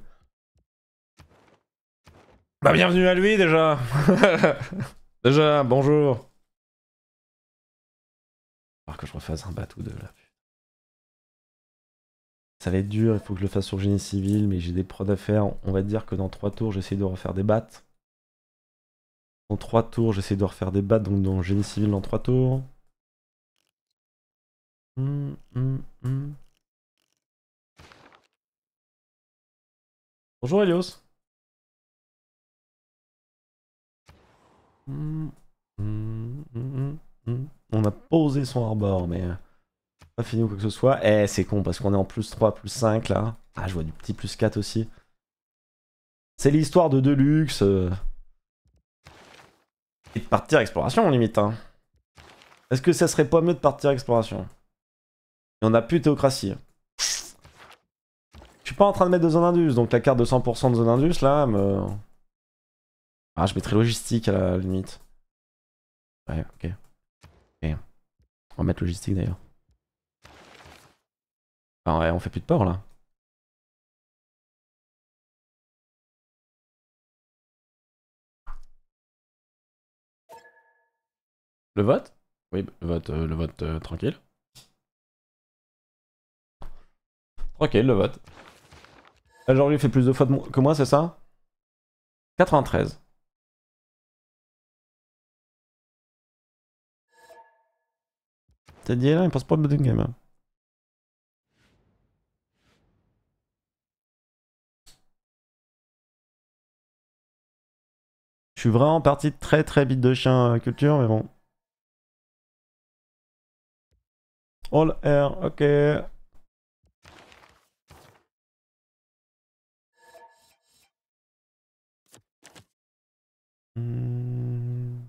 S1: Bah bienvenue à lui déjà. (laughs) déjà, bonjour. Alors que je refasse un bateau de là. Ça va être dur, il faut que je le fasse sur génie civil, mais j'ai des prods à faire. On va dire que dans trois tours, j'essaie de refaire des battes. En 3 tours, j'essaie de refaire des battes, donc dans Génie Civil en 3 tours.
S5: Hum, hum, hum. Bonjour Elios.
S2: On
S1: a posé son arbor, mais euh, pas fini ou quoi que ce soit. Eh, c'est con parce qu'on est en plus 3, plus 5 là. Ah, je vois du petit plus 4 aussi. C'est l'histoire de Deluxe. Euh. Et de partir exploration, limite. Hein. Est-ce que ça serait pas mieux de partir exploration Et on a plus théocratie. Je suis pas en train de mettre de zone indus, donc la carte de 100% de zone indus, là, me... Ah, je mettrais logistique à la limite. Ouais, ok.
S5: On va mettre logistique, d'ailleurs. Ah ouais, on fait plus de port, là. Le vote
S1: Oui, le vote, euh, le vote euh, tranquille. Tranquille, le vote. lui fait plus de fautes que moi, c'est ça
S5: 93. T'as dit là, il pense pas au de game. Hein. Je suis vraiment parti très très vite de chien euh, culture, mais bon. All air, ok. Hmm.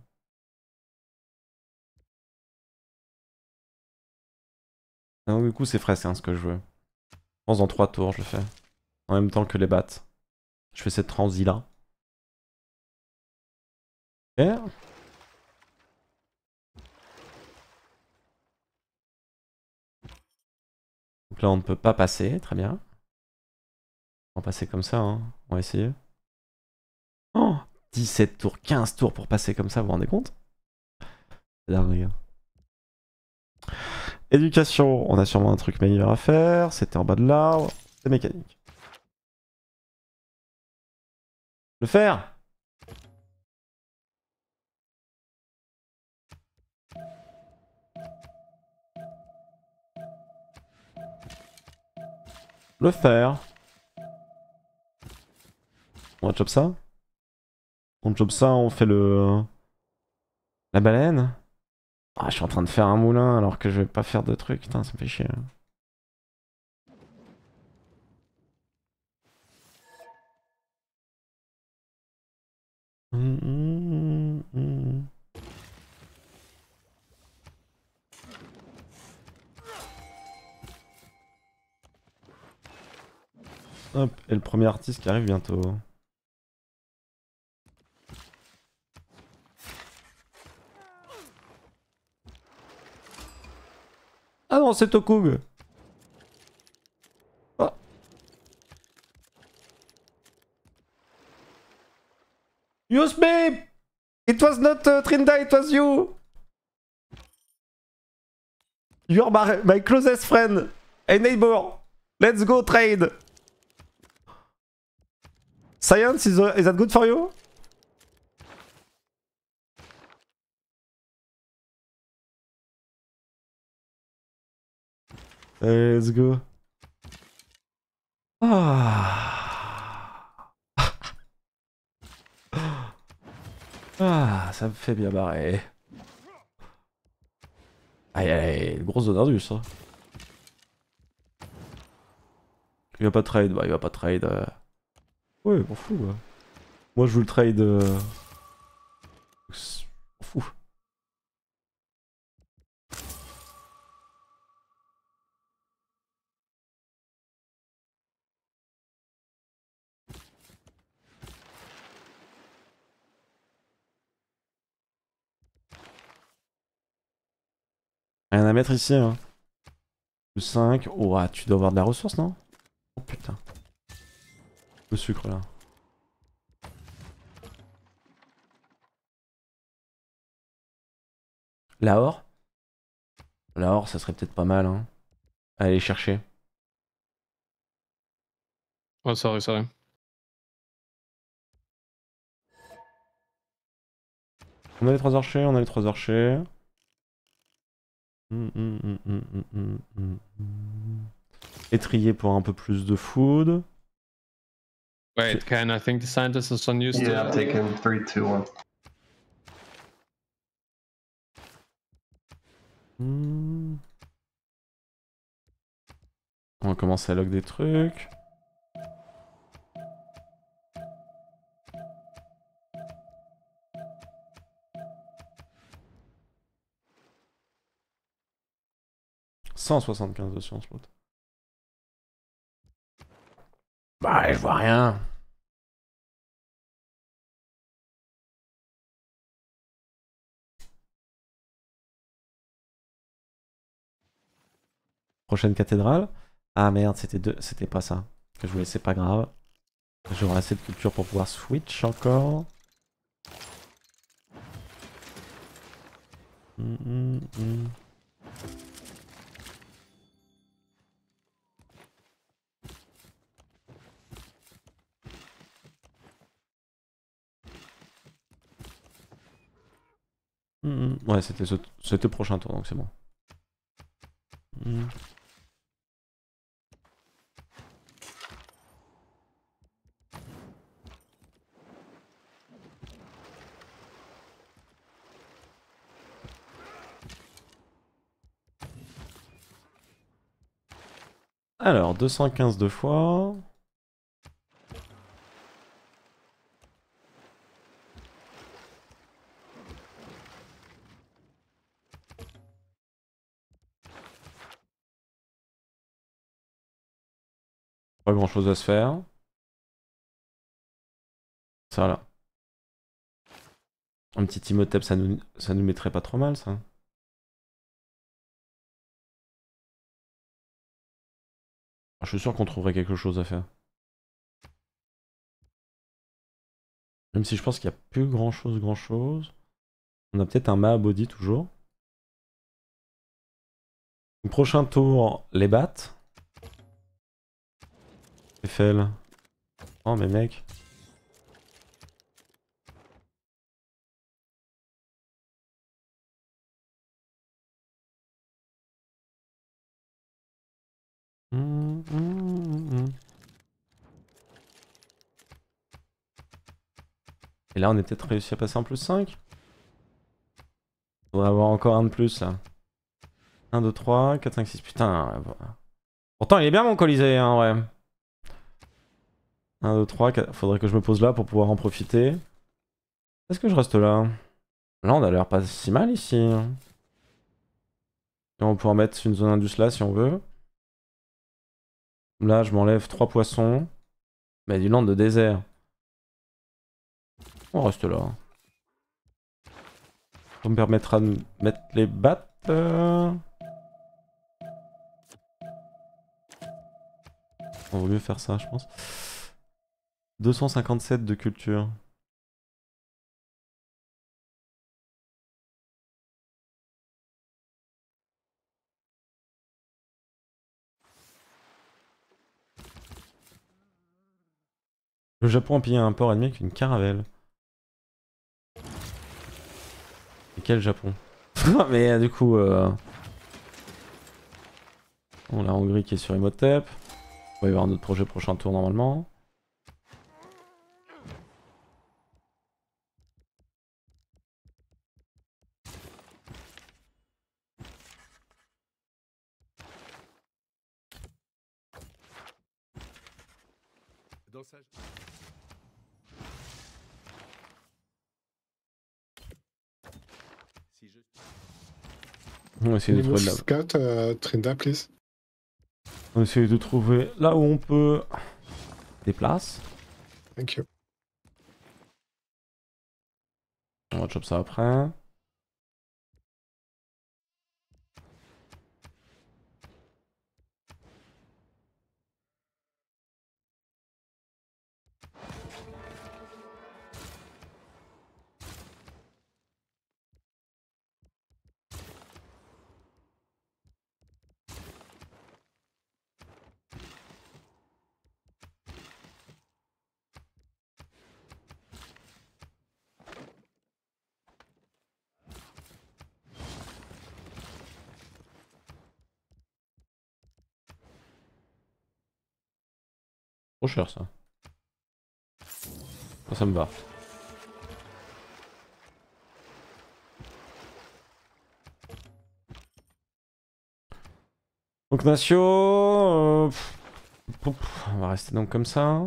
S5: Ah du coup, c'est frais, hein, ce que je veux. Je
S1: pense trois 3 tours, je le fais. En même temps que les bats. Je fais cette transi là.
S5: Donc là, on ne peut pas passer,
S1: très bien. On va passer comme ça, hein. on va essayer. 17 tours, 15 tours pour passer comme ça, vous vous rendez compte C'est Éducation, on a sûrement un truc meilleur à faire. C'était en bas de
S5: l'arbre, c'est mécanique. Le fer
S1: le faire. On chop ça On chop ça, on fait le... La baleine Ah, je suis en train de faire un moulin alors que je vais pas faire de trucs. Putain, ça fait chier.
S2: Hum, hum.
S1: Hop, et le premier artiste qui arrive bientôt. Ah non, c'est Tokug Use ah. me It was not uh, Trinda, it was you You're my, my closest friend and neighbor Let's go trade Science, is, uh, is that good for you?
S5: Let's go.
S1: Ah. ah, ça me fait bien barrer. Aïe aïe, grosse gros du ça. Il va pas trade, bah il va pas trade. Euh. Ouais, m'en fous. Moi, je vous le trade. Euh, m'en Rien à mettre ici. Hein. 5. Oh, ah, tu dois avoir de la ressource, non Oh putain le sucre là.
S5: La or La ça serait peut-être pas mal. Hein. Allez chercher. Ouais, ça arrive, ça
S1: On a les trois archers, on a les trois archers. Hum, hum, hum, Étrier pour un peu plus de food.
S3: Wait, Ken, I think the scientist is on you still. Yeah,
S1: take him. 3, 2, 1. Hmm. On commence à log des trucs. « 175 de science l'autre.
S5: Bah, je vois rien.
S1: Prochaine cathédrale. Ah merde, c'était deux, c'était pas ça que je voulais, c'est pas grave. J'aurai assez de culture pour pouvoir switch encore.
S2: Mm, mm, mm.
S1: Mm-hmm. ouais, c'était ce... le prochain
S2: tour, donc c'est bon. Mm-hmm.
S1: Alors, 215 deux fois.
S5: Pas grand chose à se faire. Ça là. Un petit timotep ça nous, ça nous mettrait pas trop mal ça. Je suis sûr qu'on trouverait quelque chose à faire. Même si
S1: je pense qu'il n'y a plus grand chose, grand chose. On a peut-être un body toujours. prochain tour, les battes. Eiffel. Oh mais mec.
S5: Hum, hum,
S2: hum,
S1: Et là on est peut-être réussi à passer en plus 5 On va avoir encore un de plus là. 1, 2, 3, 4, 5, 6. Putain. Pourtant il est bien mon colisée hein ouais. 1, 2, 3, 4. Faudrait que je me pose là pour pouvoir en profiter. Est-ce que je reste là Là, on a l'air pas si mal ici. Hein. On on pourra mettre une zone indus là si on veut. Là, je m'enlève 3 poissons. Mais du land de désert. On reste là. Ça me permettra de mettre les battes. On vaut mieux faire ça, je pense. 257 de culture. Le Japon a pillé un port ennemi avec une caravelle. Et quel Japon (laughs) Mais euh, du coup... Euh... On a la Hongrie qui est sur Emotep. On va y avoir un autre projet prochain tour normalement. On va
S5: essayer de trouver là.
S4: 4, euh, Trinda, please.
S1: On va essayer de trouver là où on peut des places. Thank you.
S5: On va chop ça après.
S1: ça. ça me va. Donc Nacio, euh, on va rester donc comme ça.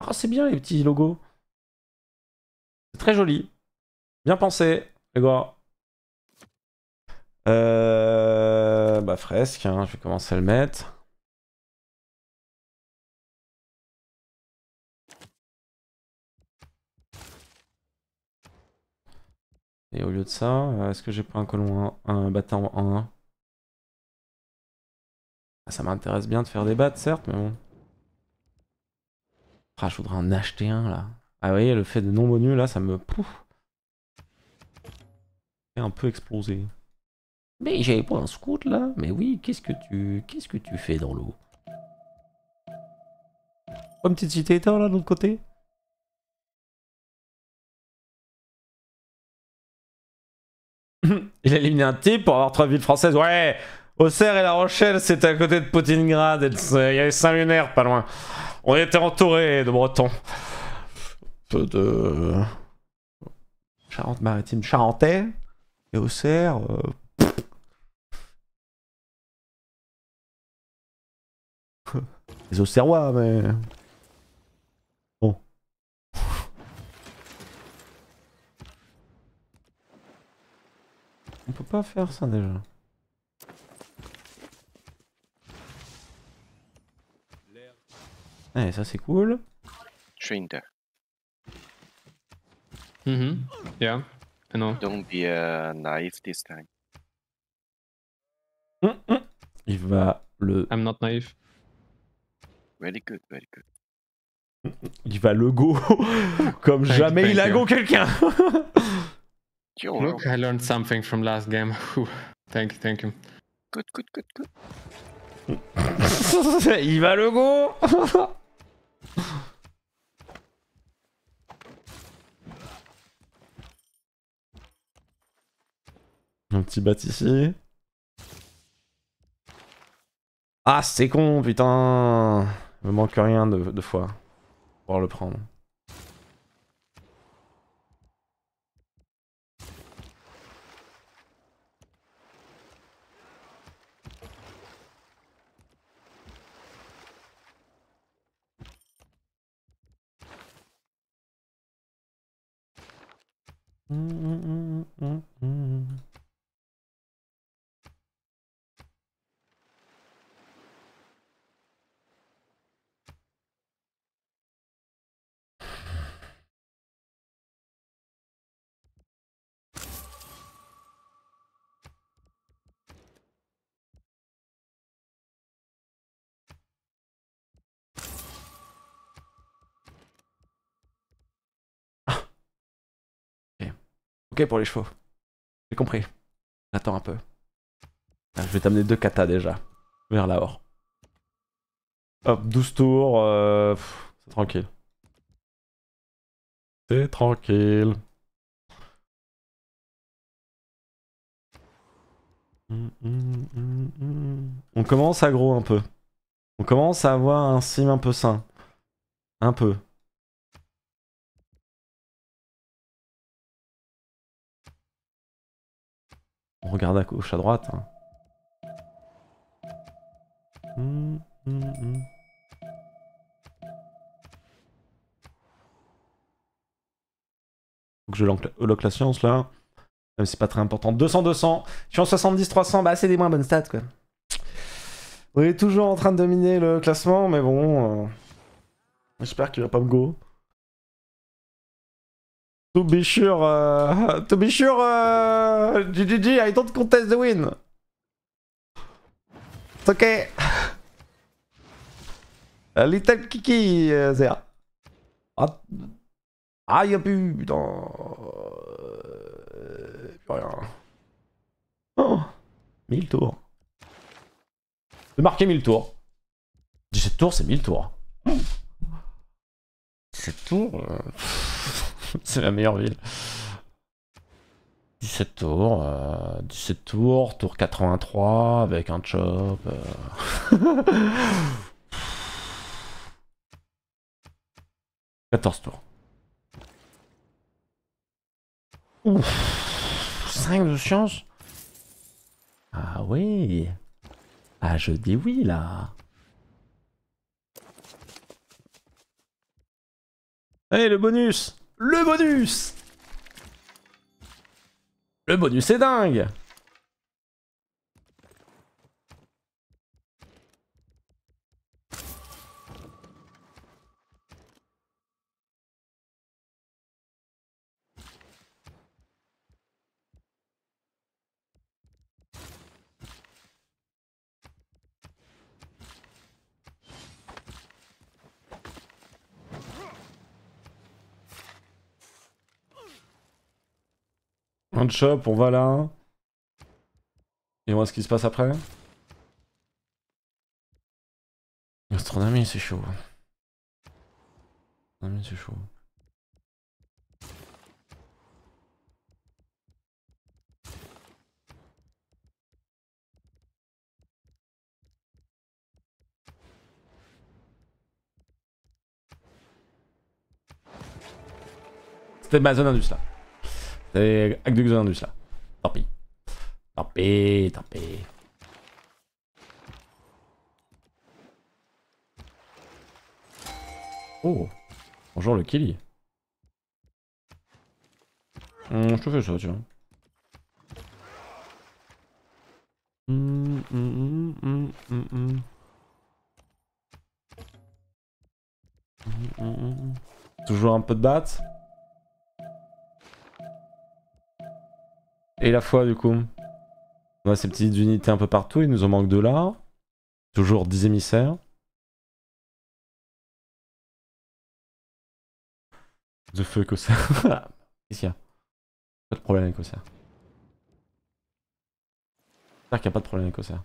S1: Ah c'est bien les petits logos. C'est très joli. Bien pensé, les gars. Euh, bah fresque, hein, je vais commencer à le mettre.
S5: Et au lieu de ça, euh, est-ce que
S1: j'ai pas un colon un battant en 1 Ça m'intéresse bien de faire des battes, certes, mais bon. Ah, je voudrais en acheter un, là. Ah, vous voyez, le fait de non menu, là, ça me... Pouf est un peu explosé. Mais j'avais pas un scout, là Mais oui, qu'est-ce que tu... Qu'est-ce que tu fais dans l'eau Oh une petite cité là, de l'autre côté J'ai éliminé un type pour avoir trois villes françaises. Ouais, Auxerre et La Rochelle, c'était à côté de Potingrad. Euh, il y avait Saint-Lunaire pas loin. On était entouré de Bretons. Peu de. Charente-Maritime, Charentais et
S5: Auxerre. Euh,
S1: Les Auxerrois, mais. On peut pas faire ça déjà. Eh, ça c'est cool. Trainer. Mm mm-hmm.
S4: Yeah, I know. Don't be a naive this time.
S1: Mm, mm. Il va le.
S4: I'm not naive. Very good, very
S1: good. Il va le go
S4: (laughs) comme jamais il a go quelqu'un. (laughs)
S3: Look, I learned something from last game. (laughs) thank you, thank you. Good, good, good, good.
S5: (laughs) Il va le go
S1: (laughs) Un petit bat ici. Ah, c'est con, putain Il me manque rien de, de fois pour le prendre.
S2: Mm -mm -mm, mm, mm, mm.
S5: Ok pour les chevaux. J'ai compris.
S1: J'attends un peu. Ah, je vais t'amener deux katas déjà. Vers là-haut. Hop, 12 tours. Euh, c'est tranquille.
S5: C'est tranquille.
S1: Hum, hum, hum, On commence à gros un peu. On commence à avoir un sim un peu sain. Un peu. On regarde à gauche, à droite. Hein.
S2: Hum, hum, hum.
S1: Faut que je lock la science là. Même C'est pas très important. 200, 200. Je suis en 70, 300. Bah, c'est des moins bonnes stats quoi. On est toujours en train de dominer le classement, mais bon. Euh, j'espère qu'il va pas me go. To be sure, uh, (laughs) to be sure, uh, GGG, I don't contest the win. It's okay. (laughs) A little kiki uh, there. Ah, ah, y'a plus, putain. Euh, plus rien. Oh, 1000 tours. De marqué 1000 tours. 17 tours, c'est 1000 tours. 17 tours. (laughs) c'est la meilleure ville. 17 tours, euh, 17 tours, tour 83 avec un chop. 14 euh. (laughs) tours.
S2: Ouf, 5 de science
S1: Ah oui Ah je dis oui là Allez le bonus le bonus Le bonus est dingue Un on va là. Et on voit ce qui se passe après. Astronomie, c'est chaud. Astronomie, c'est chaud. C'était ma zone industrielle. C'est acte de Xenandus ça, Tant pis. Tant pis, tant pis. Oh Bonjour le Kelly. Hmm, je te fais ça, tu vois. Toujours un peu de date Et la foi, du coup On a ces petites unités un peu partout, il nous en manque de là. Toujours 10
S5: émissaires. (laughs)
S1: Ah, de feu écossaire, Qu'est-ce qu'il y a Pas de problème avec J'espère qu'il n'y a pas de problème avec ça.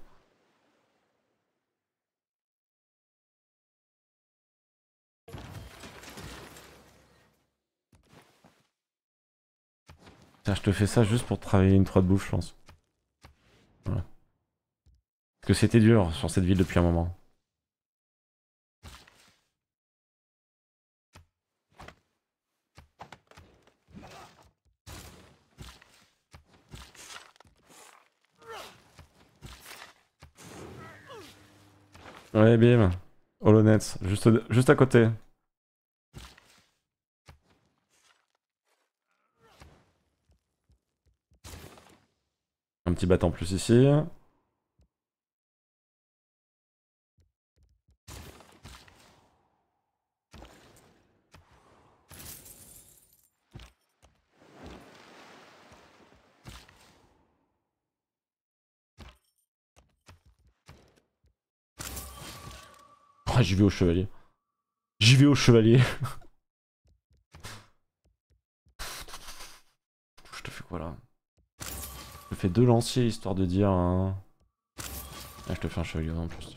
S1: je te fais ça juste pour travailler une 3 de bouffe, je pense. Parce que c'était dur sur cette ville depuis un moment. Ouais, bim. HoloNets, juste, juste à côté. Un petit bat plus ici. Ah, j'y vais au chevalier. J'y vais au chevalier. (laughs) Je te fais quoi là fait deux lanciers histoire de dire. Hein. Ah, je te fais un chevalier en plus.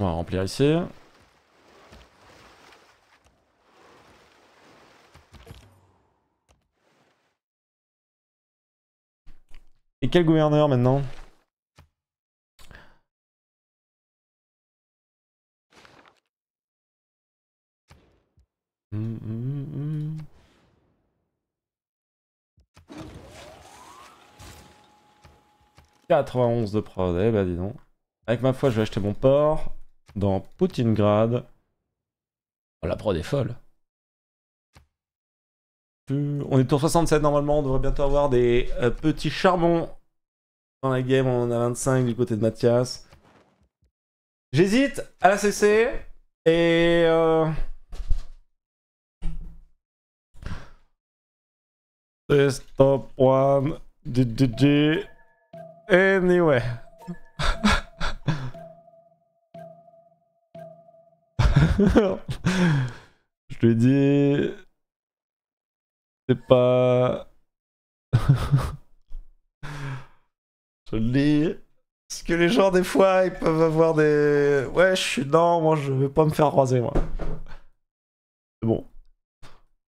S1: On va remplir ici. quel gouverneur maintenant ...91 hum, hum, hum. de prod, eh bah dis donc. Avec ma foi, je vais acheter mon port dans Poutingrad. Oh, la prod est folle. Euh, on est tour 67 normalement, on devrait bientôt avoir des euh, petits charbons dans la game, on en a 25 du côté de Mathias. J'hésite à la CC et... Euh... top one, DJ. anyway. (laughs) Je lui dis... C'est pas...
S5: (laughs)
S1: Je le dis. Parce que les gens, des fois, ils peuvent avoir des. Ouais, je suis. dans moi, je veux pas me faire croiser, moi. bon.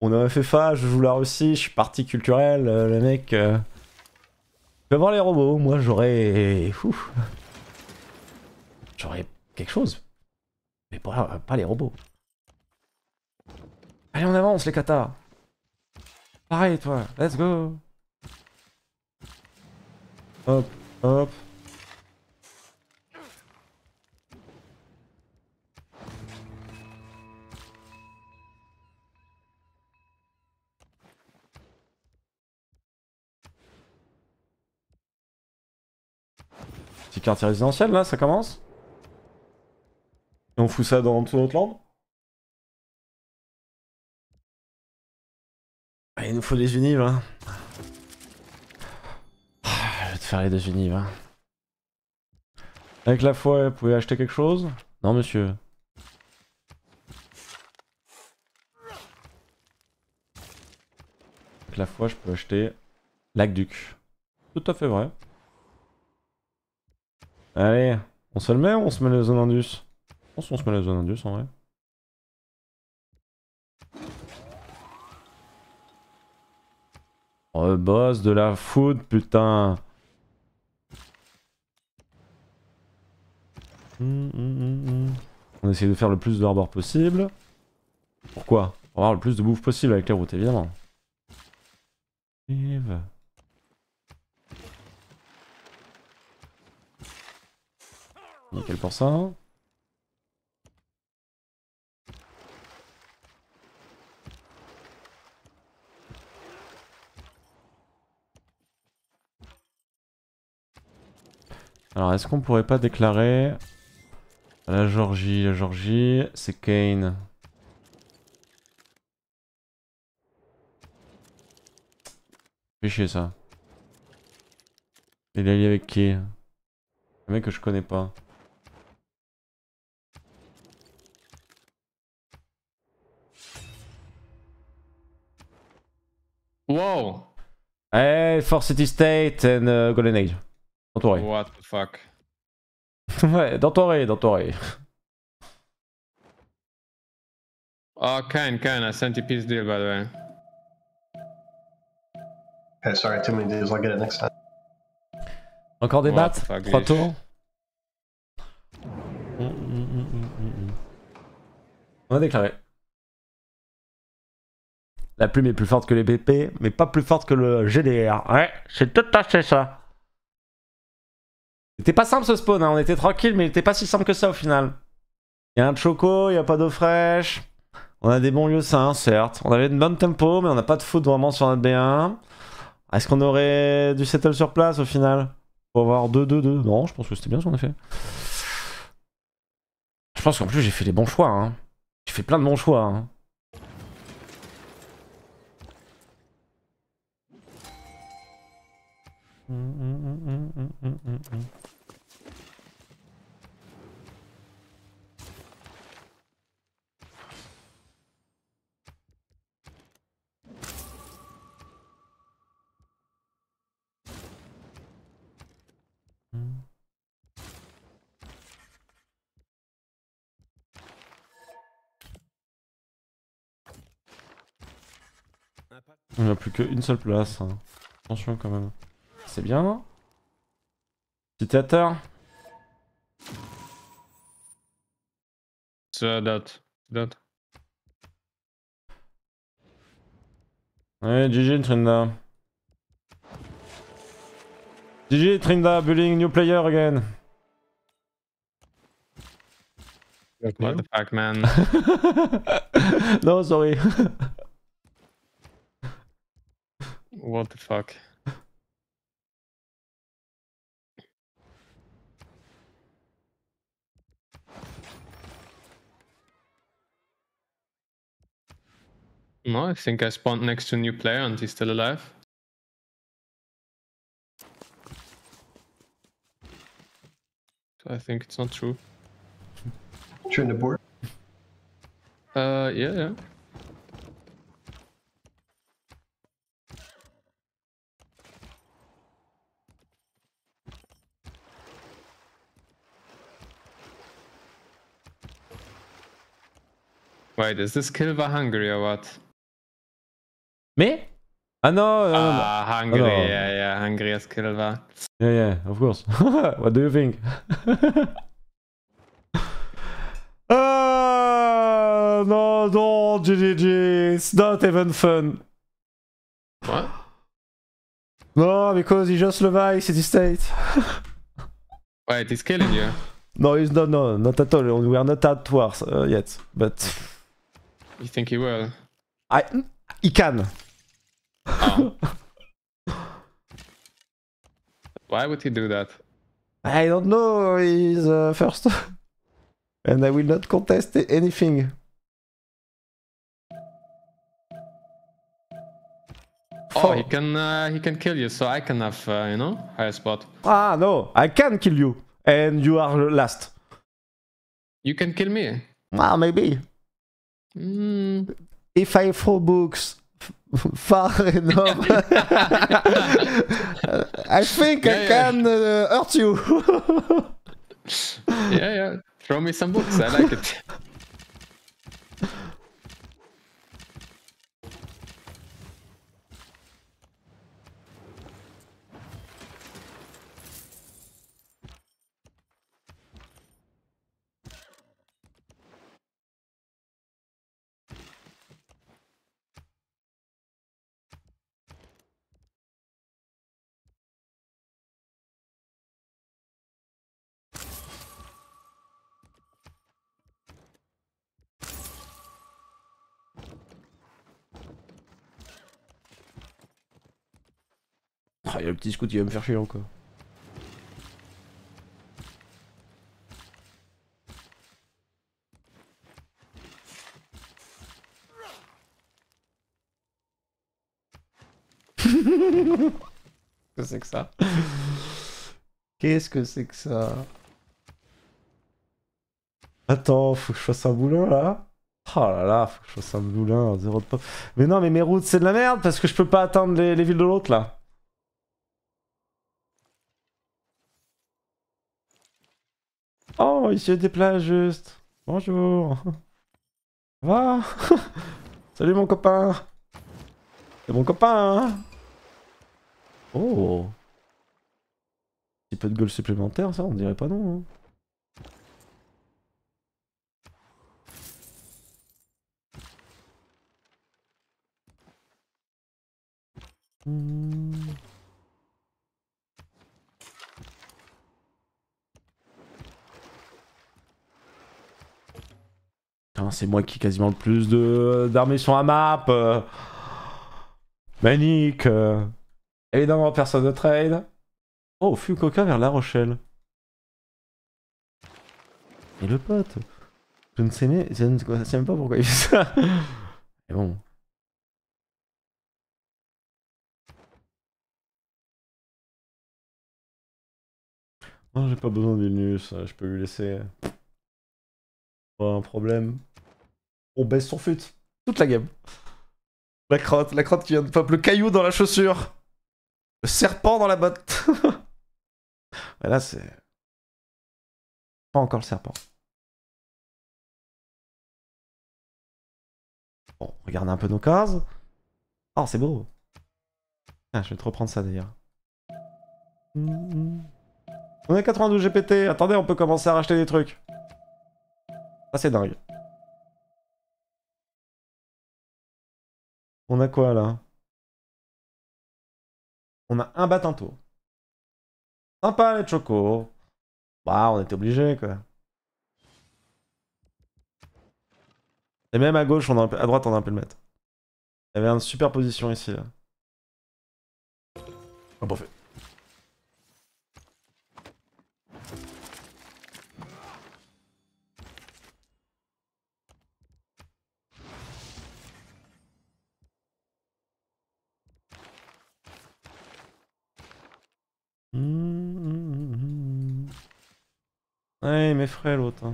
S1: On a FFA, je joue la Russie, je suis parti culturel, euh, le mec. Euh. Je vais voir les robots, moi, j'aurais. J'aurais quelque chose. Mais pas, pas les robots. Allez, on avance, les katas. Pareil, toi. Let's go. Hop. Petit quartier résidentiel là, ça commence Et on fout ça dans toute notre land
S5: ah, Il nous faut des unives hein
S1: faire les deux unives Avec la foi, vous pouvez acheter quelque chose Non, monsieur. Avec la foi, je peux acheter l'aqueduc. Tout à fait vrai. Allez, on se le met ou on se met la zone Indus Je pense qu'on se met la zone Indus en vrai. Rebosse oh, de la foudre putain
S2: Mmh, mmh, mmh,
S1: On essaie de faire le plus de possible. Pourquoi Pour avoir le plus de bouffe possible avec la routes, évidemment. Nickel pour ça. Alors, est-ce qu'on pourrait pas déclarer la Georgie, la Georgie, c'est Kane. Fais chier ça. Il est allié avec qui Un mec que je connais pas. Wow! Hey, for City State and uh, Golden Age. Entouré.
S3: What the fuck?
S1: (laughs) ouais, dans ton oreille, dans ton
S3: Oh, Ken, Ken, I sent you deal, by the way. Okay, eh, sorry, too many deals, I'll get it next time.
S1: Encore des bats, Trois tours hum, hum, hum, On a déclaré. La plume est plus forte que les BP, mais pas plus forte que le GDR. Ouais, c'est tout à fait ça. C'était pas simple ce spawn, hein. on était tranquille, mais il était pas si simple que ça au final. Il y a un choco, il n'y a pas d'eau fraîche. On a des bons lieux sains, hein, certes. On avait une bonne tempo, mais on n'a pas de foot vraiment sur notre B1. Est-ce qu'on aurait du settle sur place au final Pour avoir 2-2-2 Non, je pense que c'était bien ce qu'on a fait. Je pense qu'en plus j'ai fait les bons choix. Hein. J'ai fait plein de bons choix.
S2: Hum, hum, hum,
S1: On n'y a plus qu'une seule place. Hein. Attention quand même. C'est bien, non Petit
S3: Ça date. date.
S1: Ouais, GG Trinda. GG Trinda, bullying new player again. What the fuck, man? (laughs) no, sorry. (laughs)
S3: What the fuck? no, I think I spawned next to a new player and he's still alive. I think it's not true. Turn the board. Uh, yeah, yeah. Wait, is this Kilva hungry or what?
S1: Me? I ah, no! Ah, uh,
S3: ah, Hungary. Oh. Yeah, yeah. hungry as Kilva.
S1: Yeah, yeah. Of course. (laughs) what do you think? uh, (laughs) no, no, GGG. It's not even fun. What? No, because he just revived his State.
S3: Wait, he's killing you.
S1: No, he's not. No, not at all. We are not at war uh, yet, but. (laughs)
S3: You think he will?
S1: I he can. Oh. (laughs) Why
S3: would he do that?
S1: I don't know. He's uh, first, (laughs) and I will not contest anything.
S3: Oh, he can uh, he can kill you, so I can have uh, you know higher spot.
S1: Ah no, I can kill you, and you are last. You can kill me. Ah, maybe. Mm. If I throw books far (laughs) enough, (laughs) I think yeah, I yeah. can uh, hurt you.
S3: (laughs) yeah, yeah. Throw me some books. I like it.
S1: petit il va me faire chier encore.
S2: (laughs)
S1: Qu'est-ce que c'est que ça Qu'est-ce que c'est que ça Attends, faut que je fasse un boulin là Oh là là, faut que je fasse un boulin, zéro de pop. Mais non, mais mes routes c'est de la merde parce que je peux pas atteindre les villes de l'autre là. Oh, il se déplace juste. Bonjour. Va. (laughs) Salut mon copain. C'est mon copain. Hein. oh. Un petit peu de gueule supplémentaire, ça, on dirait pas non.
S2: Hein. Hmm.
S1: c'est moi qui ai quasiment le plus d'armées sur la map. Euh. Manique. Euh. Évidemment, personne de trade. Oh, coquin vers La Rochelle. Et le pote. Je ne sais même, pas pourquoi il fait ça. Mais (laughs) bon.
S5: Non, j'ai pas besoin d'Inus,
S1: je peux lui laisser un problème. On baisse son fut. Toute la game. La crotte, la crotte qui vient de pop, le caillou dans la chaussure. Le serpent dans la botte. (laughs) là, c'est.
S5: Pas encore le serpent.
S1: Bon, regarde un peu nos cases. Oh, c'est beau. Ah, je vais te reprendre ça d'ailleurs. On est 92 GPT. Attendez, on peut commencer à racheter des trucs. Ah, c'est dingue.
S5: On a quoi là
S1: On a un Batinto. Sympa les Chocos. Bah, on était obligé quoi. Et même à gauche, on a à droite, on a un peu le mettre. Il y avait une super position ici là.
S2: Oh, parfait. Mmh,
S1: mes Ouais, l'autre.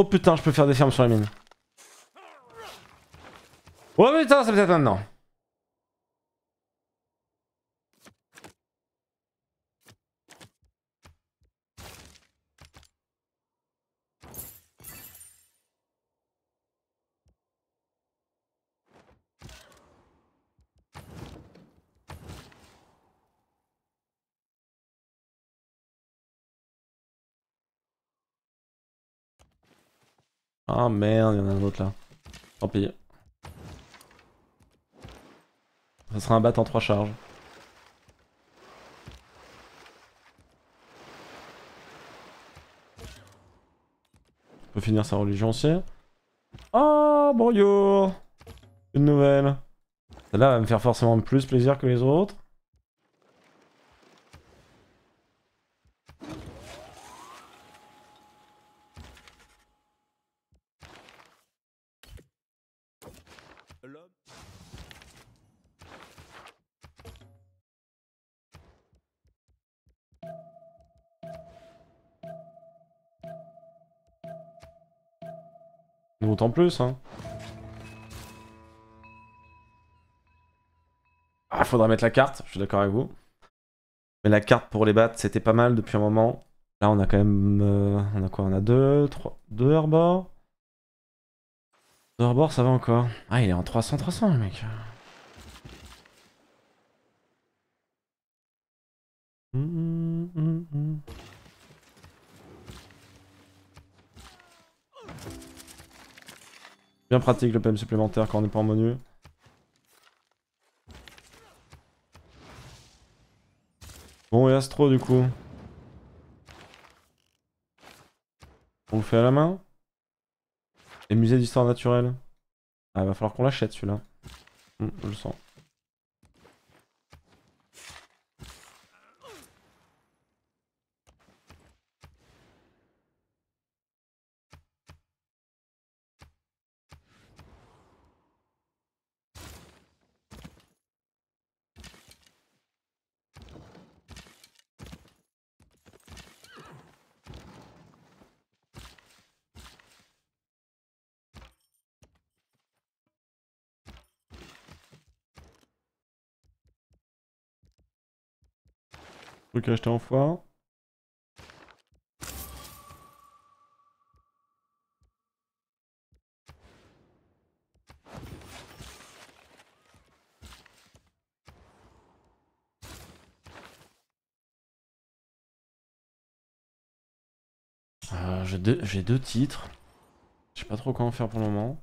S1: Oh putain, je peux faire des fermes sur les mines. Oh putain, ça peut être maintenant. Ah oh merde, il y en a un autre là. Tant pis. Ça sera un bat en 3 charges. On peut finir sa religion aussi. Oh, bonjour Une nouvelle Celle-là va me faire forcément plus plaisir que les autres. en plus, hein. Ah, faudra mettre la carte, je suis d'accord avec vous. Mais la carte pour les battre, c'était pas mal depuis un moment. Là, on a quand même... Euh, on a quoi On a deux, trois... Deux herbores Deux herbores, ça va encore. Ah, il est en 300-300, le mec.
S2: Hum, hum, hum,
S1: Bien pratique le PM supplémentaire quand on n'est pas en menu. Bon, et Astro du coup On le fait à la main Et musée d'histoire naturelle Ah, il va falloir qu'on l'achète celui-là. Hum, je le sens. que en foire.
S5: Euh, j'ai deux, titres.
S1: Je sais pas trop comment faire pour le moment.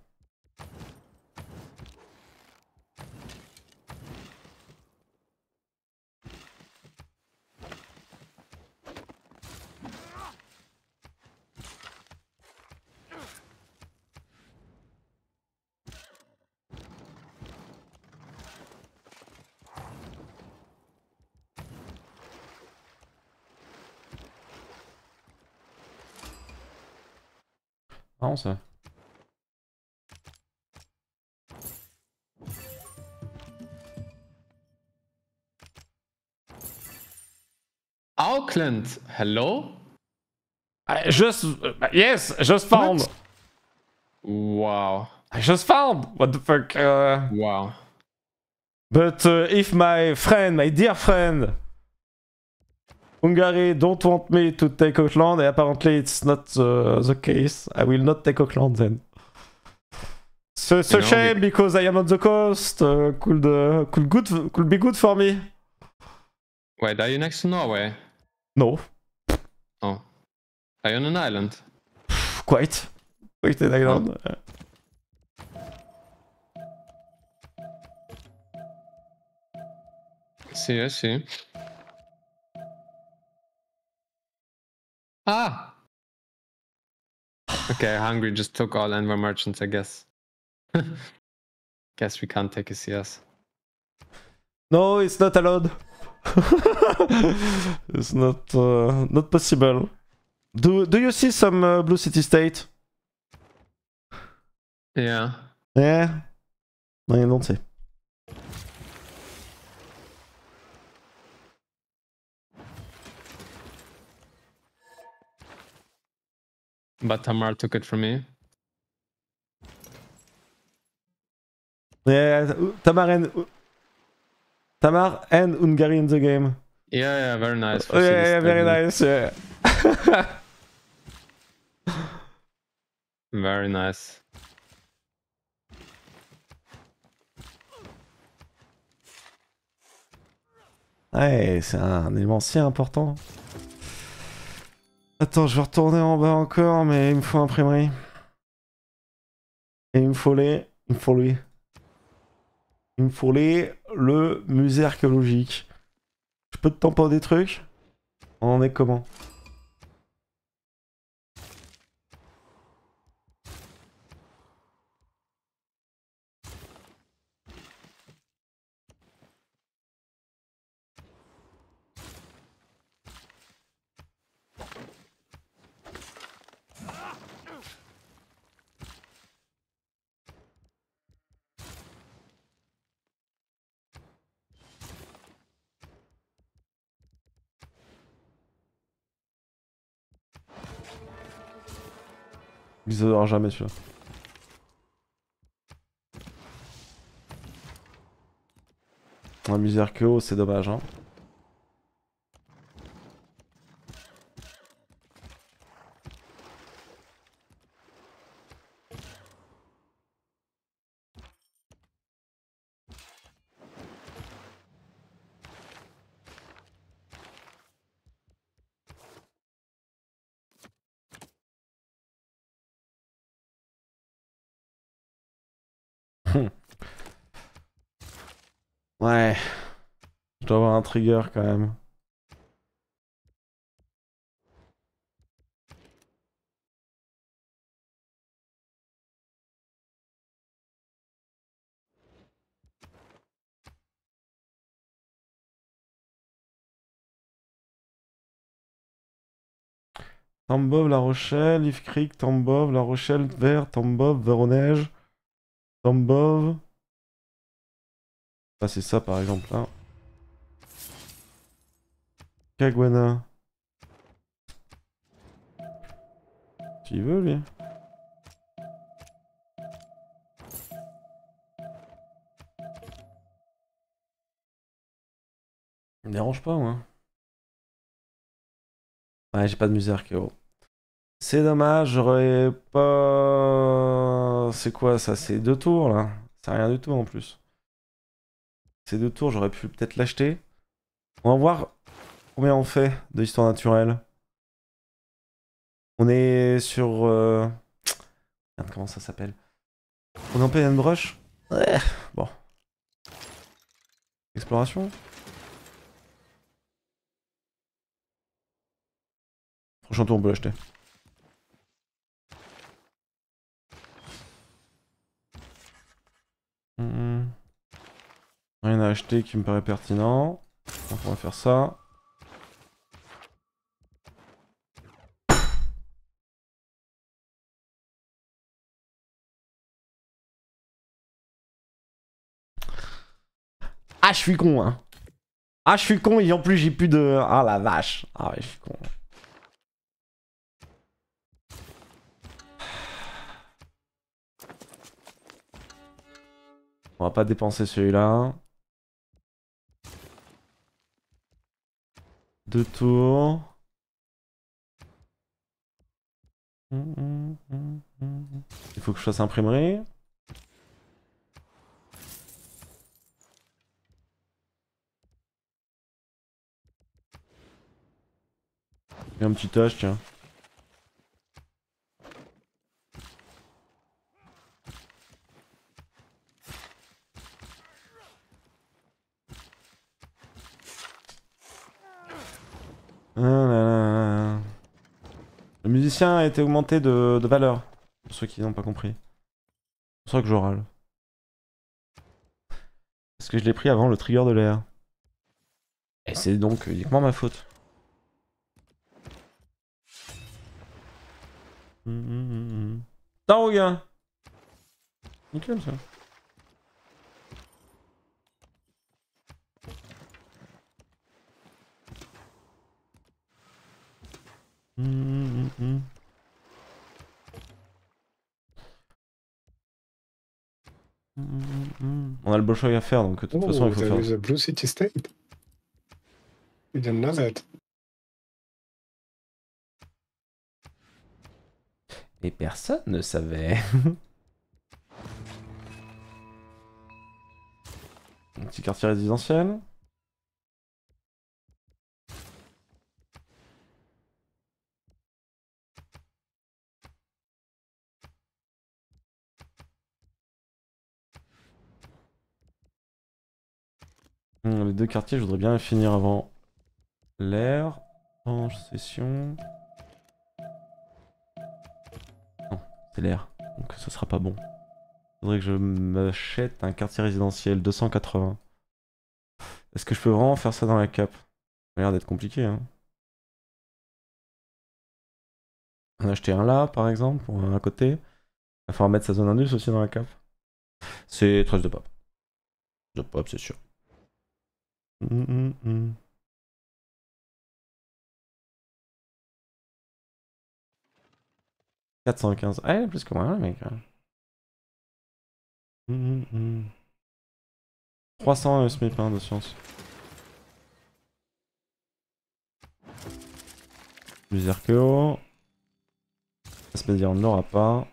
S3: Hello? I euh, just. Euh, yes, just found.
S1: Wow. I euh, just found. What the fuck? wow. But uh, if my friend, my dear friend, Hungary don't want me to take Auckland, and apparently it's not uh, the case, I will not take Auckland then. So it's a shame because I am on the coast. Uh, could could good could be good for me.
S3: Wait, are you next to Norway? No. Oh, Are you on an island?
S1: Quite. Quite riktigt lägre hand. Ja.
S5: See, I see. Ah!
S3: Okay, Hungry just took all Enver merchants, I guess. (laughs) guess we can't take a CS.
S1: No, it's not allowed. (laughs) it's not uh, not possible. Do do you see some uh, Blue City State? Yeah. Yeah. No, you don't see.
S3: But Tamar took
S1: it from me. Yeah, Tamar and Tamar and Hungary in the game.
S3: Yeah, yeah, very nice. Oh, yeah,
S2: very nice. (laughs)
S3: very nice.
S1: Ouais, c'est un élément si important. Attends, je vais retourner en bas encore, mais il me faut imprimerie. Et il me faut les... Il me faut lui. Il me faut le musée archéologique. Je peux te tamponner des trucs On en est comment aura jamais celui-là. misère que haut, c'est dommage. Hein.
S5: trigger quand même. Tambov, La Rochelle, Yves Creek, Tambov, La
S1: Rochelle, Vert, Tambov, Veronège, Tambov. Ah, c'est ça par exemple. là tu tu veux lui.
S5: Il me dérange pas, moi.
S1: Ouais, j'ai pas de musée archéo. C'est dommage, j'aurais pas... C'est quoi ça C'est deux tours, là C'est rien du tout, en plus. Ces deux tours, j'aurais pu peut-être l'acheter. On va voir Combien on fait de histoire naturelle On est sur... Euh, comment ça s'appelle On est en une brush Ouais, bon. Exploration Prochain tour, on peut l'acheter. Hmm. Rien à acheter qui me paraît pertinent. on va faire ça. Ah, je suis con, hein. Ah, je suis con et en plus, j'ai plus de... Ah, la vache. Ah, je suis con. On va pas dépenser celui-là. Deux tours. Il faut que je fasse imprimerie. un petit tâche, tiens. Ah le musicien a été augmenté de, de valeur, pour ceux qui n'ont pas compris. C'est pour ça que je râle. Parce que je l'ai pris avant le trigger de l'air. Et c'est donc uniquement ma faute. Sauger! Nickel ça.
S2: Mmh, mmh.
S1: On a le Bolshoi à faire donc de toute oh, façon il faut faire. The
S5: Blue City State. We didn't know that.
S1: personne ne savait. (laughs) petit quartier résidentiel. Les deux quartiers, je voudrais bien finir avant l'air. en session. l'air. Donc ça sera pas bon. Faudrait que je m'achète un quartier résidentiel 280. Est-ce que je peux vraiment faire ça dans la cape Ça a l'air d'être compliqué. Hein.
S5: En acheter un là, par exemple, pour à côté.
S1: Il va falloir mettre sa zone indus aussi dans la cape.
S5: C'est 13 de pop. De pop c'est sûr.
S1: Hum, hum, hum.
S5: 415. Ah, eh, plus que moi, mec.
S1: 300 euh, SMIP de science. Plus que... dire, on n'aura pas.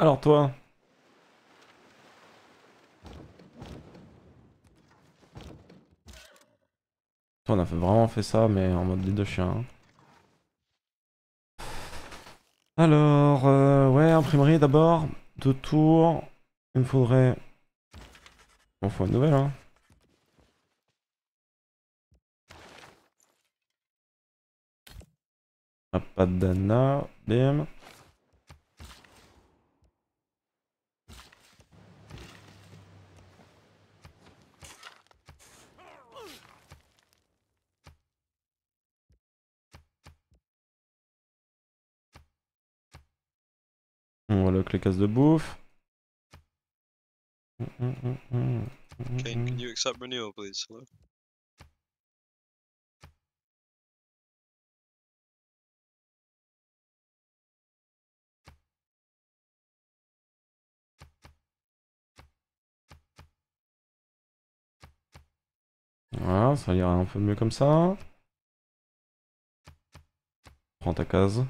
S1: Alors toi On a vraiment fait ça, mais en mode lit de chien. Alors, euh, ouais, imprimerie d'abord. Deux tours. Il me faudrait... Bon, faut une nouvelle, hein. Pas d'Anna. bim.
S5: On reloque les cases de bouffe. Voilà, ça ira un peu mieux comme ça. Prends ta case.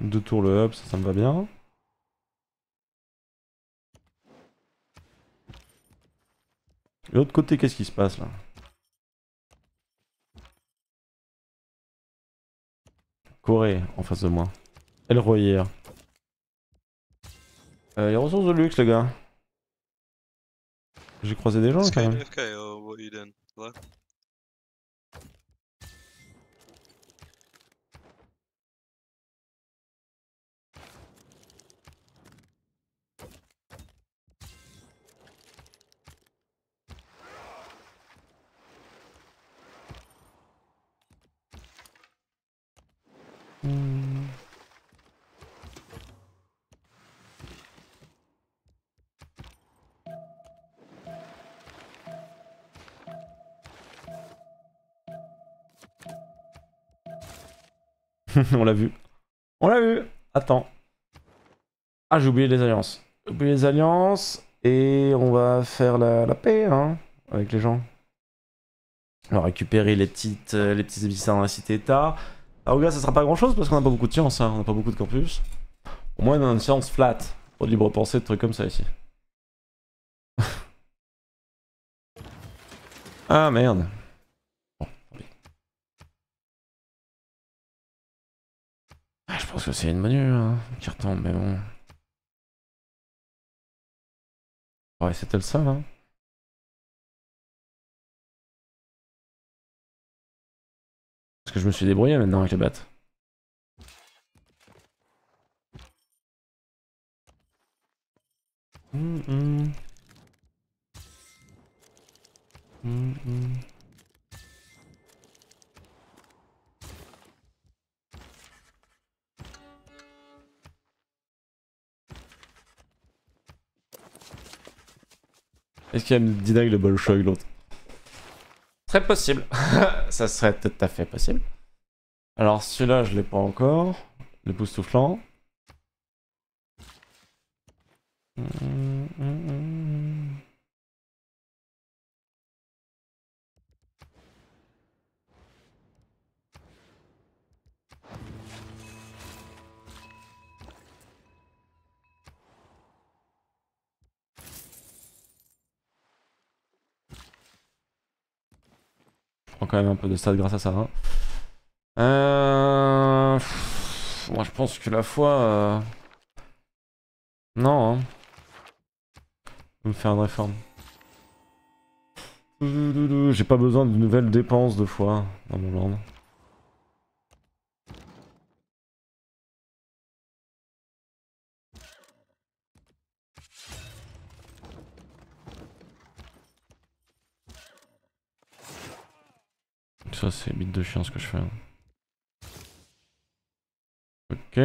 S5: Deux tours le hub, ça, me va bien.
S1: L'autre côté, qu'est-ce qui se passe là Corée en face de moi. El Royer. Euh, les ressources de luxe, les gars. J'ai croisé des gens quand
S5: même.
S1: (laughs) On l'a vu. On l'a vu Attends. Ah, j'ai oublié les alliances. J'ai oublié les alliances. Et on va faire la, paix, hein, avec les gens. Alors, récupérer les petites, euh, les petits émissaires dans la cité-état. Alors, ah, gars, ça sera pas grand-chose parce qu'on a pas beaucoup de sciences, hein. on a pas beaucoup de campus. Au moins, on a une science flat. Pour de libre pensée, de trucs comme ça ici. (laughs) ah merde.
S5: Ah, je pense que c'est une menu qui retombe, mais bon. Ouais, c'était le seul, hein. Parce que je me suis débrouillé maintenant avec les battes.
S2: Hum, hum. Hum,
S1: Est-ce qu'il y a me avec le Bolshoi l'autre Très possible. (laughs) ça serait tout à fait possible. Alors celui-là, je l'ai pas encore. Le pouce soufflant.
S2: Hum, hum, hum,
S1: prends quand même un peu de stats grâce à ça. Hein. Euh, moi je pense que la foi... Euh, non. Hein. Je vais me faire une réforme. J'ai pas besoin de nouvelles dépenses de foi dans mon land. ça c'est bite de chien ce que je fais.
S5: Ok.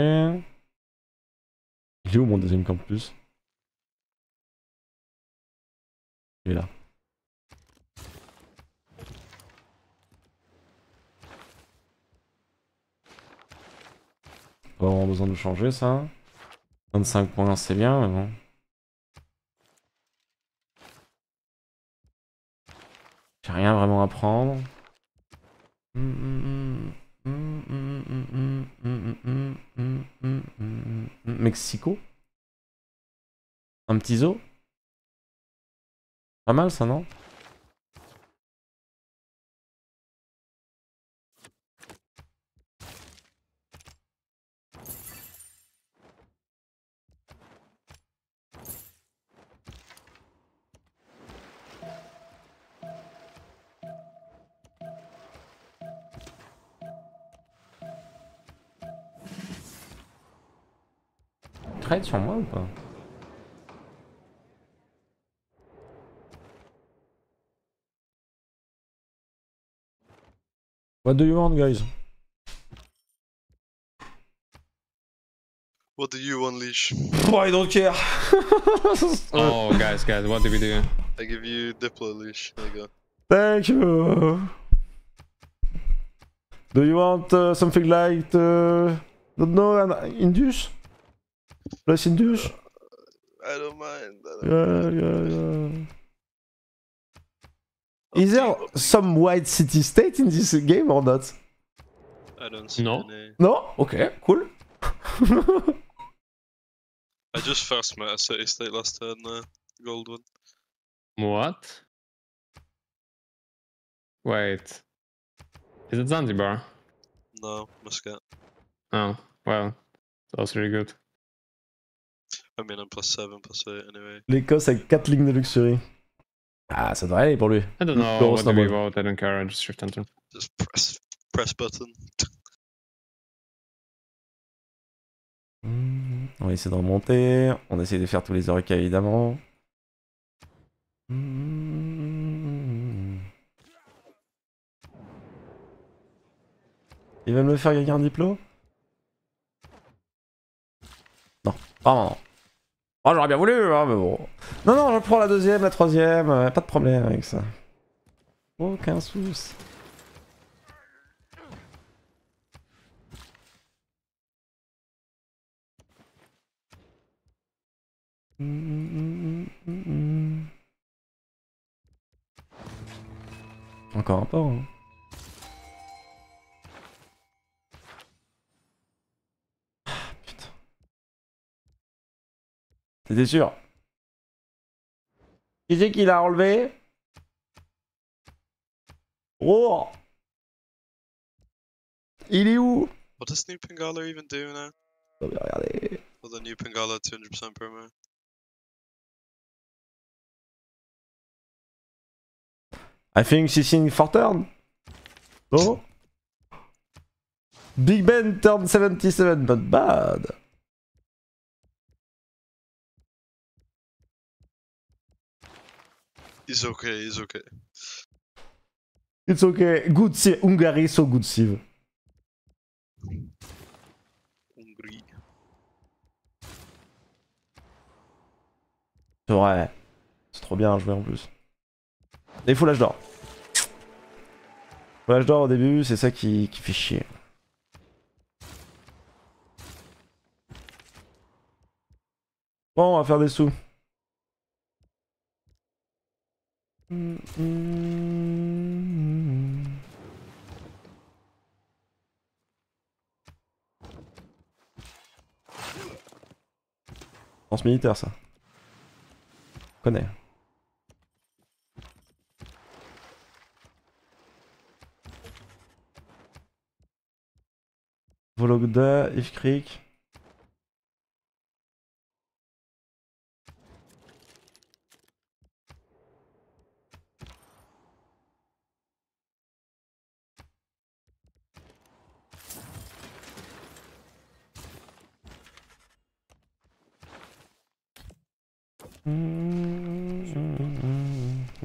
S5: Il est où mon deuxième campus Il est là.
S1: Pas avoir besoin de changer ça. 25 points c'est bien mais non. J'ai rien vraiment à prendre.
S2: Mexico
S5: Un petit zoo Pas mal ça, non
S2: sur moi ou pas
S5: What do you want, guys?
S1: What do you unleash? I don't care. (laughs) oh,
S3: guys, guys, what do we do?
S1: I give you Diplo
S2: leash. There you go.
S1: Thank you. Do you want uh, something like, uh, don't know, an Indus? Uh, I don't mind. I don't uh, yeah, mind. yeah, yeah. Is there some white city state in this game or not?
S3: I don't see no. Any. No?
S1: Okay, cool. (laughs)
S5: I just first met a city state last turn, uh, gold one.
S3: What?
S5: Wait. Is it Zanzibar?
S1: No, Muscat.
S5: Oh, well, that was really good.
S1: I mean, I'm plus 7, plus 8 anyway. L'Écosse a 4 lignes de luxury. Ah, ça devrait aller pour lui. I don't know. What do we
S5: vote? I don't care. I just shift enter. Just press, press button. Mmh. On essaie de
S1: remonter. On essaie de faire tous les orcas évidemment. Il va me le faire gagner un diplôme Non, pardon. Oh, j'aurais bien voulu, hein, mais bon. Non, non, je prends la deuxième, la troisième, euh, pas de problème
S2: avec ça. Aucun souci. Encore un port. Hein.
S5: C'était sûr. Qui c'est qui l'a enlevé Roar Il est où
S1: What does New Pingala even do now
S5: Faut bien regarder.
S1: For the New Pingala
S5: 200% promo.
S1: I think she's in for turn. Oh, Big Ben turn 77, not bad.
S5: It's okay, it's ok
S1: It's ok, Good save. Hungary, so good C'est vrai. C'est trop bien jouer en plus. Des flash d'or. Flash d'or au début, c'est ça qui, qui fait chier. Bon, on va faire des sous. militaire, ça. Connais. connaît. Vologda, Creek.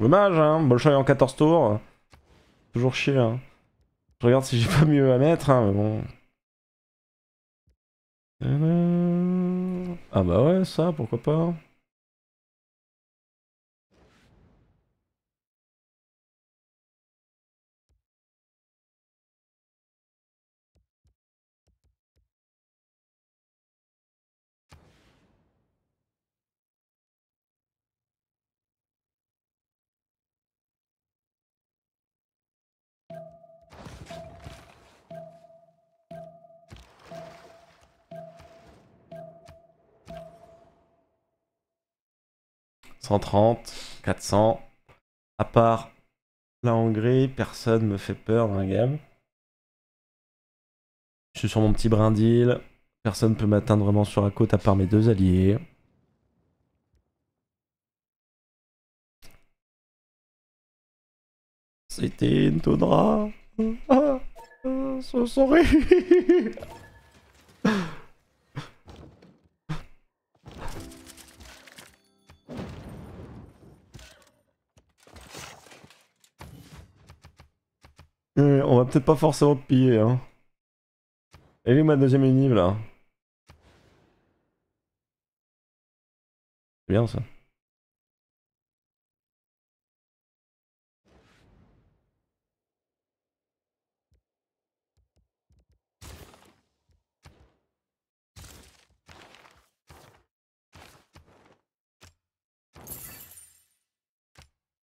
S1: Dommage, hein. Bolshoi en 14 tours. Toujours chier, hein. Je regarde si j'ai pas mieux à mettre, hein, mais bon. Ah bah
S5: ouais, ça, pourquoi pas.
S1: 130, 400. À part la Hongrie, personne me fait peur dans la game. Je suis sur mon petit brindil. Personne peut m'atteindre vraiment sur la côte à part mes deux alliés. C'était une taudra,
S5: Ah, ah, ah
S2: (laughs)
S1: Eh, on va peut-être pas forcément piller. Hein. Elle est ma deuxième unive là.
S5: C'est bien ça.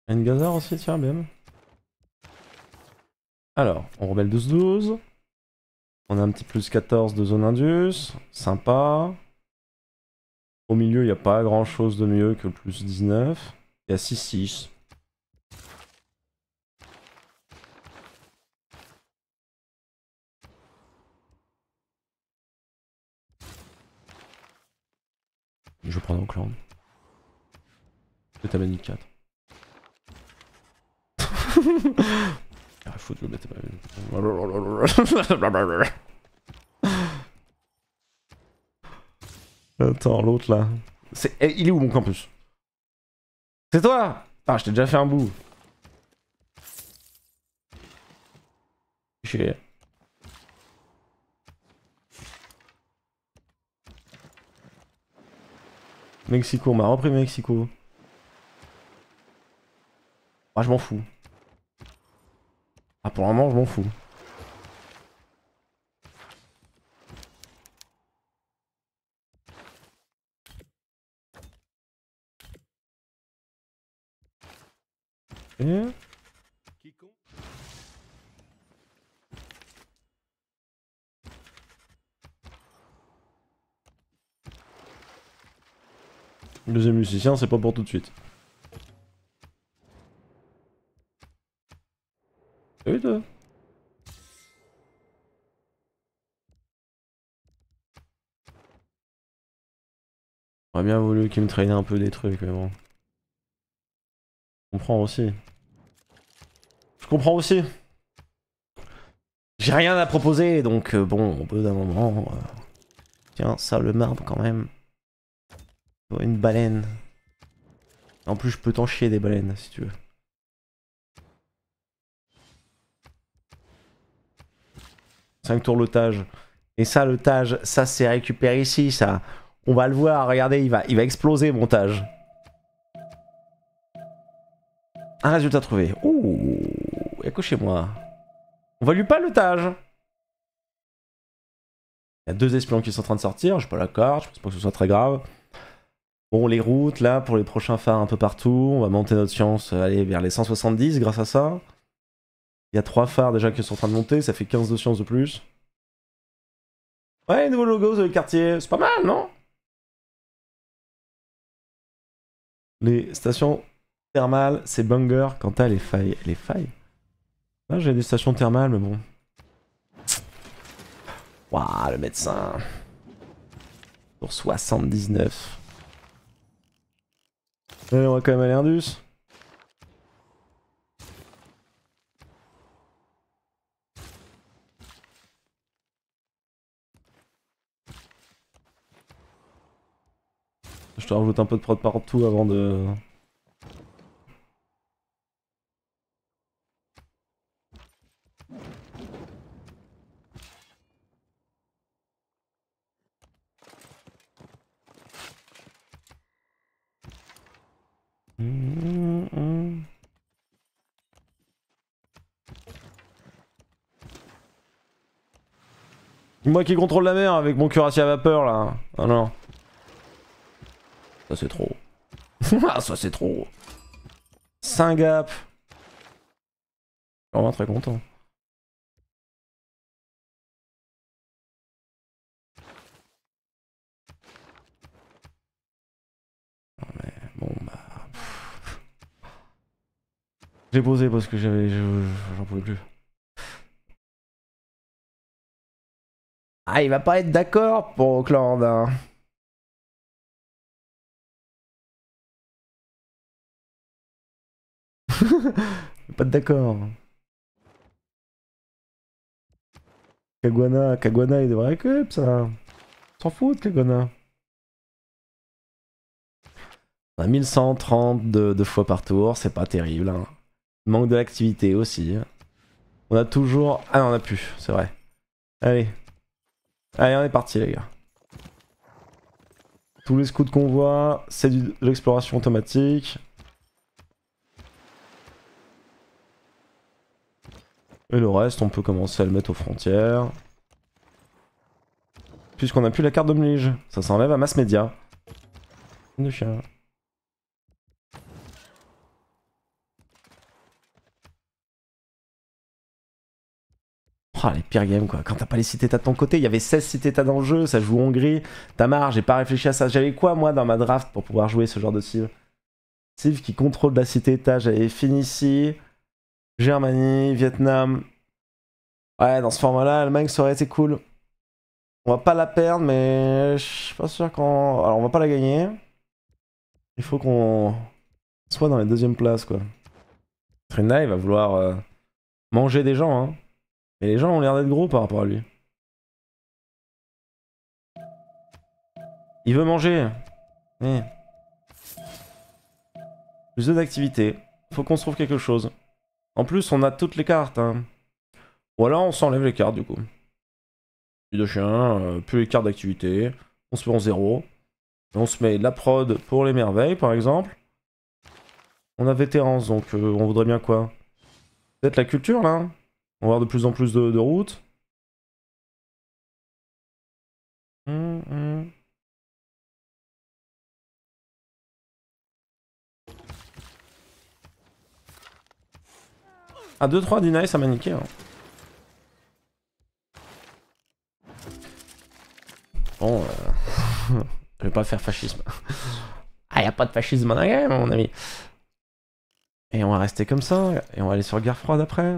S2: Une gazard
S1: aussi, tiens, bien. Alors, on rebelle 12-12. On a un petit plus 14 de zone Indus. Sympa. Au milieu, il n'y a pas grand chose de mieux que le plus 19. Et à 6-6. Je prends Auckland. Je t'amène 4. Faut à
S2: le
S1: Attends, l'autre là. C'est... Eh, il est où mon campus C'est toi Ah, je t'ai déjà fait un bout. Chier. Mexico, on m'a repris Mexico. Ah, je m'en fous. Apparemment, pour je m'en fous. Deuxième hein musicien, c'est pas pour tout de suite. bien voulu qu'il me traînait un peu des trucs, mais bon. Je comprends aussi. Je comprends aussi. J'ai rien à proposer, donc euh, bon, on peut d'un moment... Euh, tiens, ça, le marbre, quand même. Une baleine. En plus, je peux t'en chier des baleines, si tu veux. 5 tours l'otage. Et ça, l'otage, ça, c'est récupéré ici, ça. On va le voir, regardez, il va, il va exploser montage. Un résultat trouvé. Ouh, il moi. On va lui pas l'otage. Il y a deux espions qui sont en train de sortir. Je pas la carte, je pense pas que ce soit très grave. Bon, les routes, là, pour les prochains phares un peu partout. On va monter notre science, euh, aller vers les 170 grâce à ça. Il y a trois phares déjà qui sont en train de monter, ça fait 15 de science de plus. Ouais, nouveau logo sur quartier, c'est pas mal, non Les stations thermales, c'est banger quand à les failles. Les failles Là, ah, j'ai des stations thermales, mais bon. Waouh, le médecin. Pour 79. Allez, on va quand même aller Indus. Je te rajoute un peu de prod partout avant de... Moi qui contrôle la mer avec mon cuirassier à vapeur là. Ah non c'est trop. (laughs) ah, ça, c'est trop. 5 gaps.
S5: Vraiment très content. mais bon, bah. J'ai posé parce que j'avais. J'en pouvais plus. Ah, il va pas être d'accord pour Auckland. (laughs) Pas d'accord.
S1: Kaguana, Kaguana, il devrait récup ça. S'en fout Kaguana. On a 1130 de, fois par tour, c'est pas terrible. Hein. Manque de l'activité aussi. On a toujours... Ah non, on a plus, c'est vrai. Allez. Allez, on est parti les gars. Tous les scouts qu'on voit, c'est de l'exploration automatique. Et le reste, on peut commencer à le mettre aux frontières. Puisqu'on n'a plus la carte d'oblige. Ça s'enlève à mass média. chien. Oh, les pires games quoi. Quand t'as pas les cités t'as de ton côté, il y avait 16 cités t'as dans le jeu, ça joue Hongrie, t'as marre, j'ai pas réfléchi à ça. J'avais quoi moi dans ma draft pour pouvoir jouer ce genre de civ Civ qui contrôle la cité état, j'avais ici. Germanie, Vietnam. Ouais, dans ce format-là, l'Allemagne serait aurait cool. On va pas la perdre, mais je suis pas sûr qu'on. Alors, on va pas la gagner. Il faut qu'on soit dans la deuxième place quoi. Trina, il va vouloir euh, manger des gens, hein. Et les gens ont l'air d'être gros par rapport à lui. Il veut manger. Eh. Plus d'activité. Faut qu'on se trouve quelque chose. En plus, on a toutes les cartes. Hein. Ou alors, on s'enlève les cartes, du coup. Plus de chien, euh, plus les cartes d'activité. On se met en zéro. On se met la prod pour les merveilles, par exemple. On a vétérance, donc euh, on voudrait bien quoi Peut-être la culture, là hein. On va avoir de plus en plus de, routes.
S5: Hum, hum.
S1: Ah 2-3 d'Inaï, ça m'a niqué. Hein. Bon, euh... (laughs) je vais pas faire fascisme. (laughs) ah, y a pas de fascisme en arrière mon ami. Et on va rester comme ça, et on va aller sur guerre froide après.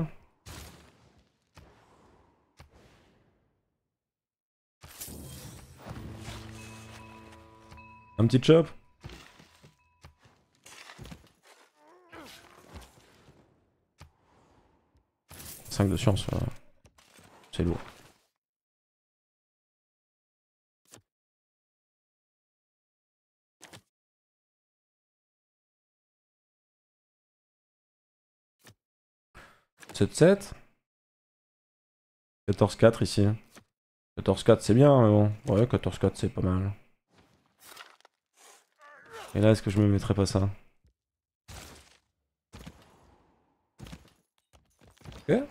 S1: Un petit chop
S2: 5 de science. Euh, c'est lourd.
S1: 7 7 14-4 ici. 14-4 c'est bien, mais bon. Ouais, 14-4 c'est pas mal. Et là, est-ce que je me mettrais pas ça Ok.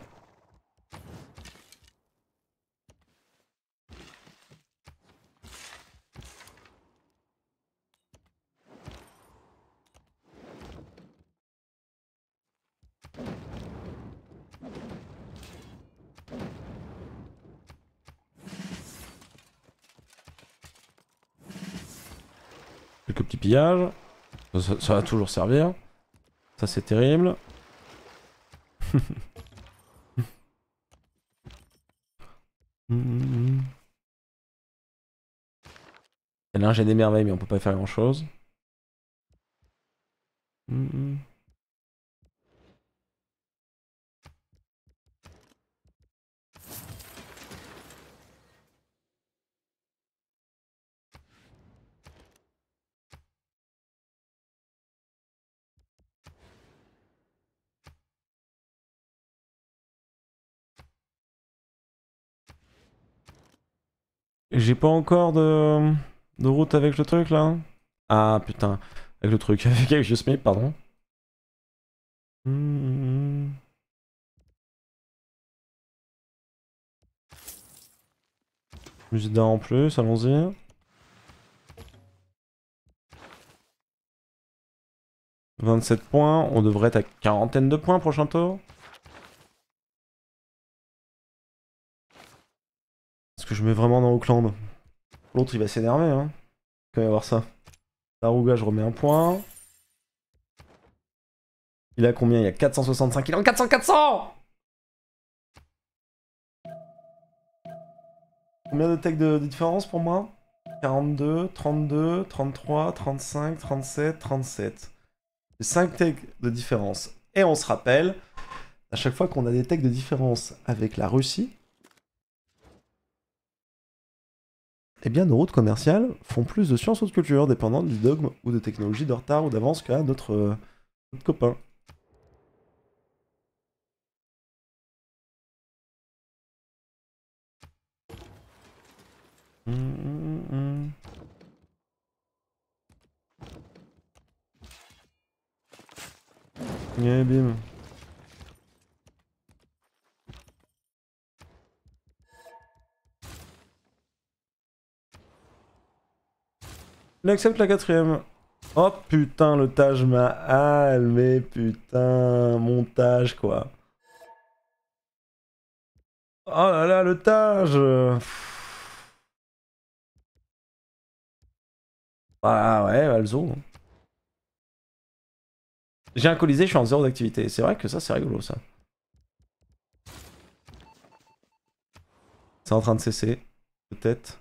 S1: petit petits pillages. Ça, va toujours servir. Ça c'est terrible. et (laughs) là des merveilles mais on peut pas faire grand chose. J'ai pas encore de... route avec le truc là Ah putain, avec le truc, (laughs) avec Just pardon.
S5: Mmh.
S1: d'un en plus, allons-y. « 27 points, on devrait être à quarantaine de points prochain tour. je mets vraiment dans Auckland. L'autre, il va s'énerver, hein. il va y avoir ça. Rouga je remets un point. Il a combien Il y a 465. Il est en 400
S5: 400
S1: Combien de tech de, différence pour moi 42, 32, 33, 35, 37, 37. 5 techs de différence. Et on se rappelle, à chaque fois qu'on a des techs de différence avec la Russie, eh bien, nos routes commerciales font plus de sciences ou de culture, dépendant du dogme ou de technologies de retard ou d'avance qu'à euh, notre, copain.
S2: Hum, hum, hum, eh, bim.
S1: J'accepte accepte la quatrième. Oh putain, le Taj Mahal, mais putain, mon quoi. Oh là là, le Taj Ah ouais, Alzo. J'ai un colisée, je suis en zéro d'activité. C'est vrai que ça, c'est rigolo ça. C'est en train de cesser, peut-être.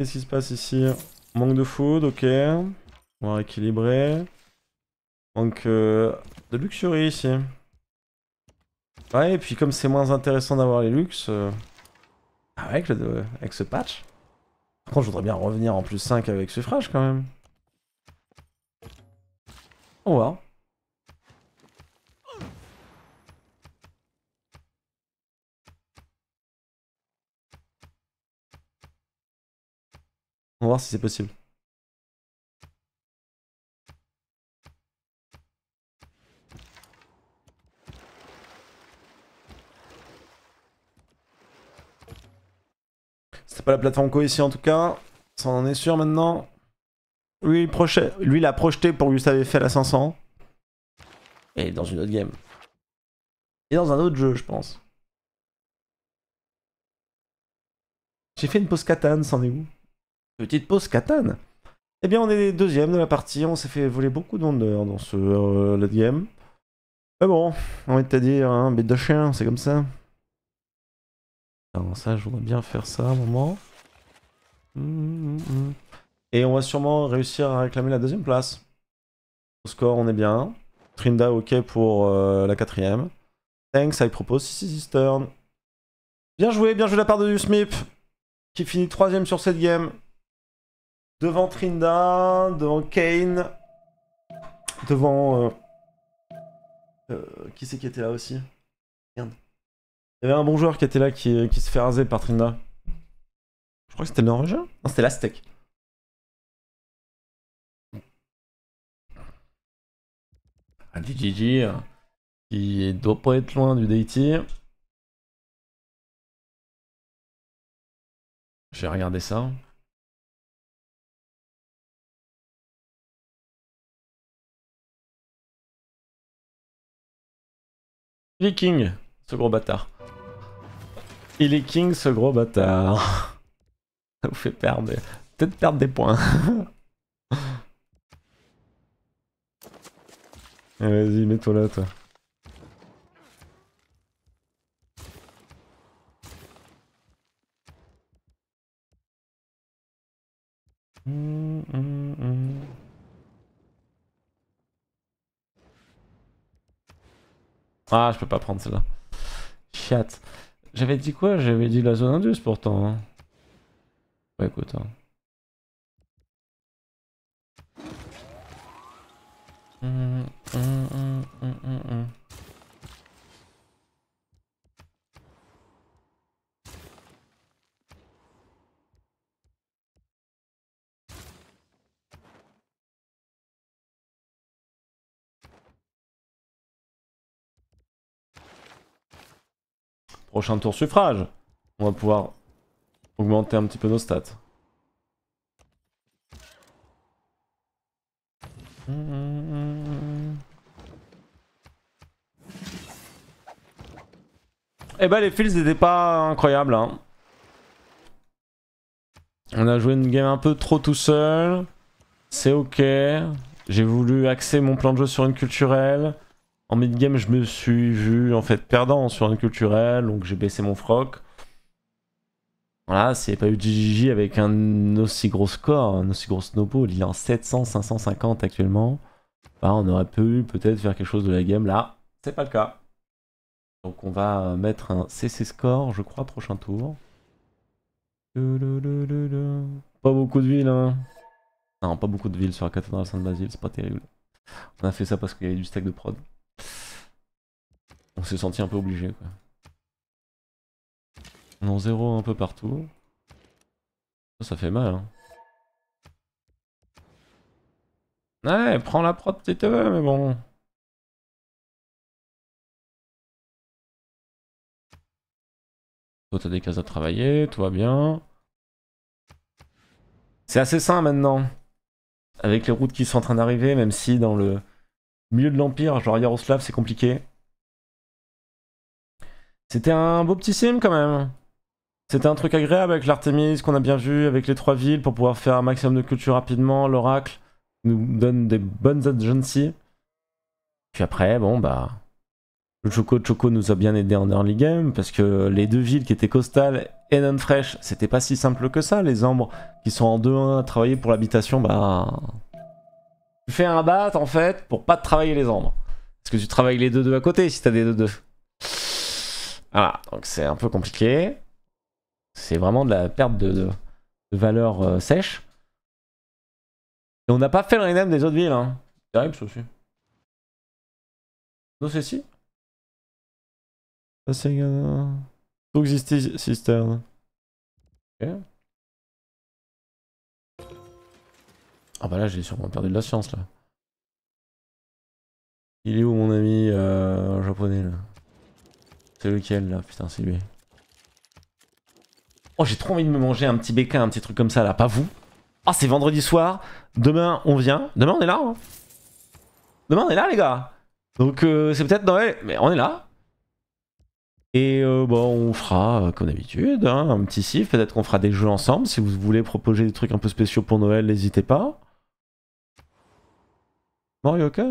S1: Qu'est-ce qui se passe ici Manque de food, ok. On va rééquilibrer. Manque euh, de luxury ici. Ouais, et puis comme c'est moins intéressant d'avoir les luxes... Euh, ah avec, avec ce patch Par contre, je voudrais bien revenir en plus 5 avec ce frage quand même. Au va
S5: On va voir si c'est possible.
S1: C'est pas la plateforme Co ici en tout cas. Ça on en est sûr maintenant. Lui, il, lui, a projeté pour Gustave fait la 500. Et dans une autre game. Et dans un autre jeu, je pense. J'ai fait une pause katane, c'en est où petite pause katane. Eh bien, on est deuxième de la partie. On s'est fait voler beaucoup d'honneur dans ce euh, late game. Mais bon, on est à dire, un hein, bête de chien, c'est comme ça. ça, je voudrais bien faire ça un moment. Hum, hum, hum, Et on va sûrement réussir à réclamer la deuxième place. Au score, on est bien. Trinda, ok pour euh, la quatrième. Thanks, I propose 6 turn. Bien joué, bien joué de la part de Usmip, qui finit troisième sur cette game devant Trinda, devant Kane, devant... Euh, euh... qui c'est qui était là aussi Il y avait un bon joueur qui était là qui, se fait raser par Trinda.
S5: Je crois que c'était le Norvégien Non, c'était l'Aztec. Un DJG hein, qui doit pas être loin du DT. J'ai regarder ça. Il est
S1: king, ce gros bâtard. Il est king, ce gros bâtard. Ça vous fait perdre. Peut-être perdre des points. (laughs) Eh, vas-y, mets-toi là, toi.
S2: Hum, hum, hum.
S1: Ah, je peux pas prendre celle-là. Chat. J'avais dit quoi J'avais dit la zone indus pourtant. écoute. Prochain tour suffrage. On va pouvoir augmenter un petit peu nos stats. Eh ben les fils n'étaient pas incroyables. Hein. On a joué une game un peu trop tout seul. C'est ok. J'ai voulu axer mon plan de jeu sur une culturelle. En mid-game, je me suis vu en fait perdant sur un culturel, donc j'ai baissé mon froc. Voilà, s'il n'y avait pas eu GGG avec un aussi gros score, un aussi gros snowball, il est en 700, 550 actuellement, bah, on aurait pu peut-être faire quelque chose de la game. Là, c'est pas le cas. Donc on va mettre un CC score, je crois, prochain tour. Pas beaucoup de villes, hein. Non, pas beaucoup de villes sur la cathédrale saint basile c'est pas terrible. On a fait ça parce qu'il y avait du stack de prod. On s'est senti un peu obligé quoi. On en zéro un peu partout. Ça, fait mal hein. Ouais,
S5: prends la propre si mais bon.
S1: Toi, t'as des cases à travailler, toi bien. C'est assez sain maintenant. Avec les routes qui sont en train d'arriver, même si dans le milieu de l'Empire, genre Yaroslav, c'est compliqué. C'était un beau petit sim quand même. C'était un truc agréable avec l'Artemis, qu'on a bien vu, avec les trois villes pour pouvoir faire un maximum de culture rapidement, l'oracle nous donne des bonnes agencies. Puis après, bon bah. Le Choco Choco nous a bien aidé en early game parce que les deux villes qui étaient costales et Non Fresh, c'était pas si simple que ça. Les Ambres qui sont en 2-1 à travailler pour l'habitation, bah. Tu fais un bat en fait pour pas travailler les ombres. Parce que tu travailles les deux deux à côté si t'as des deux deux. Voilà, donc c'est un peu compliqué. C'est vraiment de la perte de, valeur euh, sèche. Et on n'a pas fait le rename des autres villes. Hein.
S5: C'est terrible ça aussi. Non, c'est si. Passing. Toxic Cistern. Ok. Ah bah là, j'ai sûrement perdu de la science, là.
S1: Il est où, mon ami euh, japonais, là C'est lequel, là Putain, c'est lui. Oh, j'ai trop envie de me manger un petit béquin, un petit truc comme ça, là. Pas vous Ah, c'est vendredi soir. Demain, on vient. Demain, on est là. Hein. Demain, on est là, les gars. Donc, euh, c'est peut-être Noël, mais on est là. Et euh, bon, bah, on fera, comme d'habitude, hein, un petit sif. Peut-être qu'on fera des jeux ensemble. Si vous voulez proposer des trucs un peu spéciaux pour Noël, n'hésitez pas. Morioka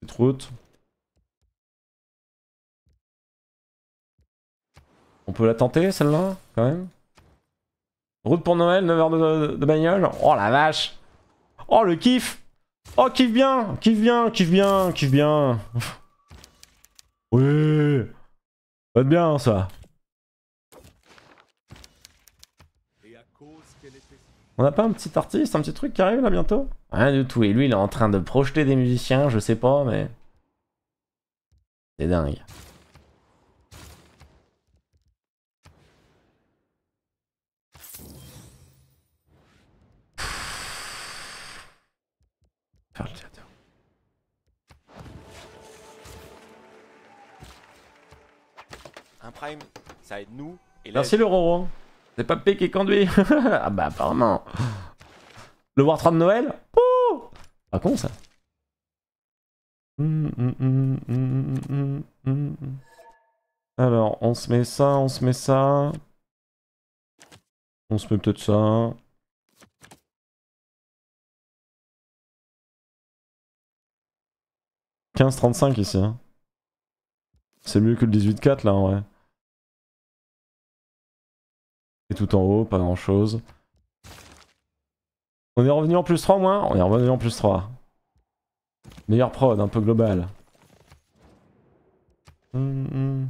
S1: C'est trop On peut la tenter celle-là, quand même. Route pour Noël, 9 h de, bagnole. Oh la vache Oh le kiff Oh kiff bien Kiff bien, kiff bien, kiff bien (laughs) Oui va bien ça On n'a pas un petit artiste, un petit truc qui arrive là bientôt Rien du tout. Et lui, il est en train de projeter des musiciens, je sais pas, mais. C'est dingue. Un prime, ça aide nous. Et Merci le Roro. C'est P qui conduit (laughs) Ah bah apparemment. Le War de Noël
S2: Ouh Pas ah, con ça. Hum, hum, hum,
S1: Alors, on se met ça, on se met ça.
S5: On se met peut-être ça. « 15-35 ici. Hein. C'est
S1: mieux que le 18-4 là en vrai. Et tout en haut, pas grand chose. On est revenu en plus 3 moins On est revenu en plus 3. Meilleure prod, un peu global.
S2: -hmm.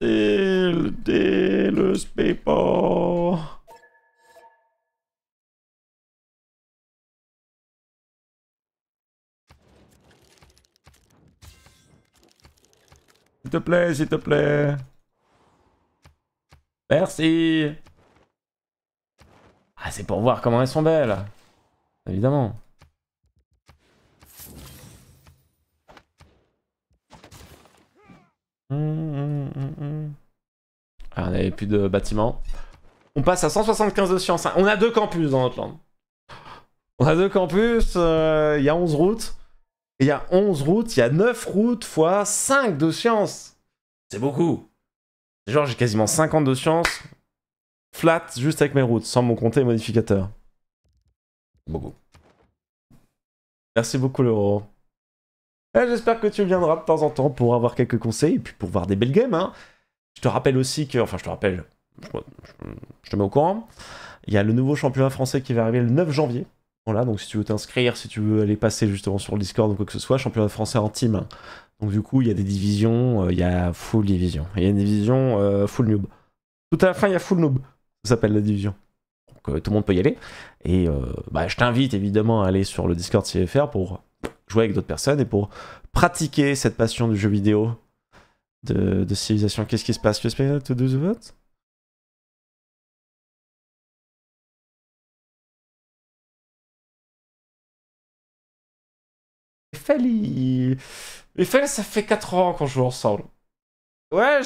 S1: le S'il te plaît, s'il te plaît. Merci Ah, c'est pour voir comment elles sont belles Évidemment.
S2: Hum, hum, hum, ah, on n'avait
S1: plus de bâtiments. On passe à 175 de science. Hein. On a deux campus dans notre land. On a deux campus, euh, il y a 11 routes. Il y a 11 routes, il y a 9 routes fois 5 de science. C'est beaucoup. Genre, j'ai quasiment 50 de chance. flat, juste avec mes routes, sans mon compter et modificateur. Beaucoup. Merci beaucoup, l'euro. Eh, j'espère que tu viendras de temps en temps pour avoir quelques conseils et puis pour voir des belles games. Hein. Je te rappelle aussi que, enfin, je te rappelle, je te mets au courant. Il y a le nouveau championnat français qui va arriver le 9 janvier. Voilà, donc si tu veux t'inscrire, si tu veux aller passer justement sur le Discord ou quoi que ce soit, championnat français en team. Donc du coup, il y a des divisions, euh, il y a full division. Il y a une division euh, full noob. Tout à la fin, il y a full noob. Ça s'appelle la division. Donc euh, tout le monde peut y aller. Et bah, je t'invite évidemment à aller sur le Discord CFR pour jouer avec d'autres personnes et pour pratiquer cette passion du jeu vidéo de, civilisation. Qu'est-ce qui se passe Tu espères to vote Eiffel, ça fait 4 ans qu'on joue ensemble. Ouais,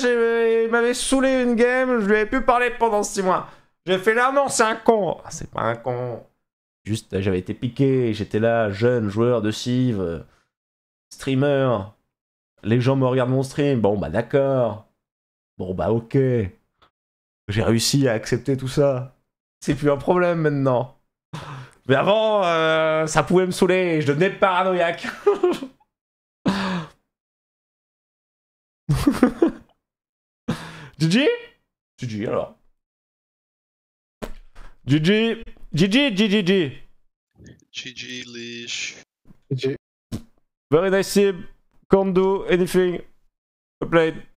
S1: il m'avait saoulé une game, je lui avais pu parler pendant 6 mois. J'ai fait là, non, c'est un con. Ah, c'est pas un con. Juste, j'avais été piqué, j'étais là, jeune joueur de Civ, euh, streamer. Les gens me regardent mon stream, bon bah d'accord. Bon bah ok. J'ai réussi à accepter tout ça. C'est plus un problème maintenant. Mais avant, euh, ça pouvait me saouler je devenais paranoïaque.
S5: GG (laughs) GG alors.
S1: GG. GG Gigi Gigi Gigi Lish. GG. Very nice sim. Can't do anything.
S5: Played.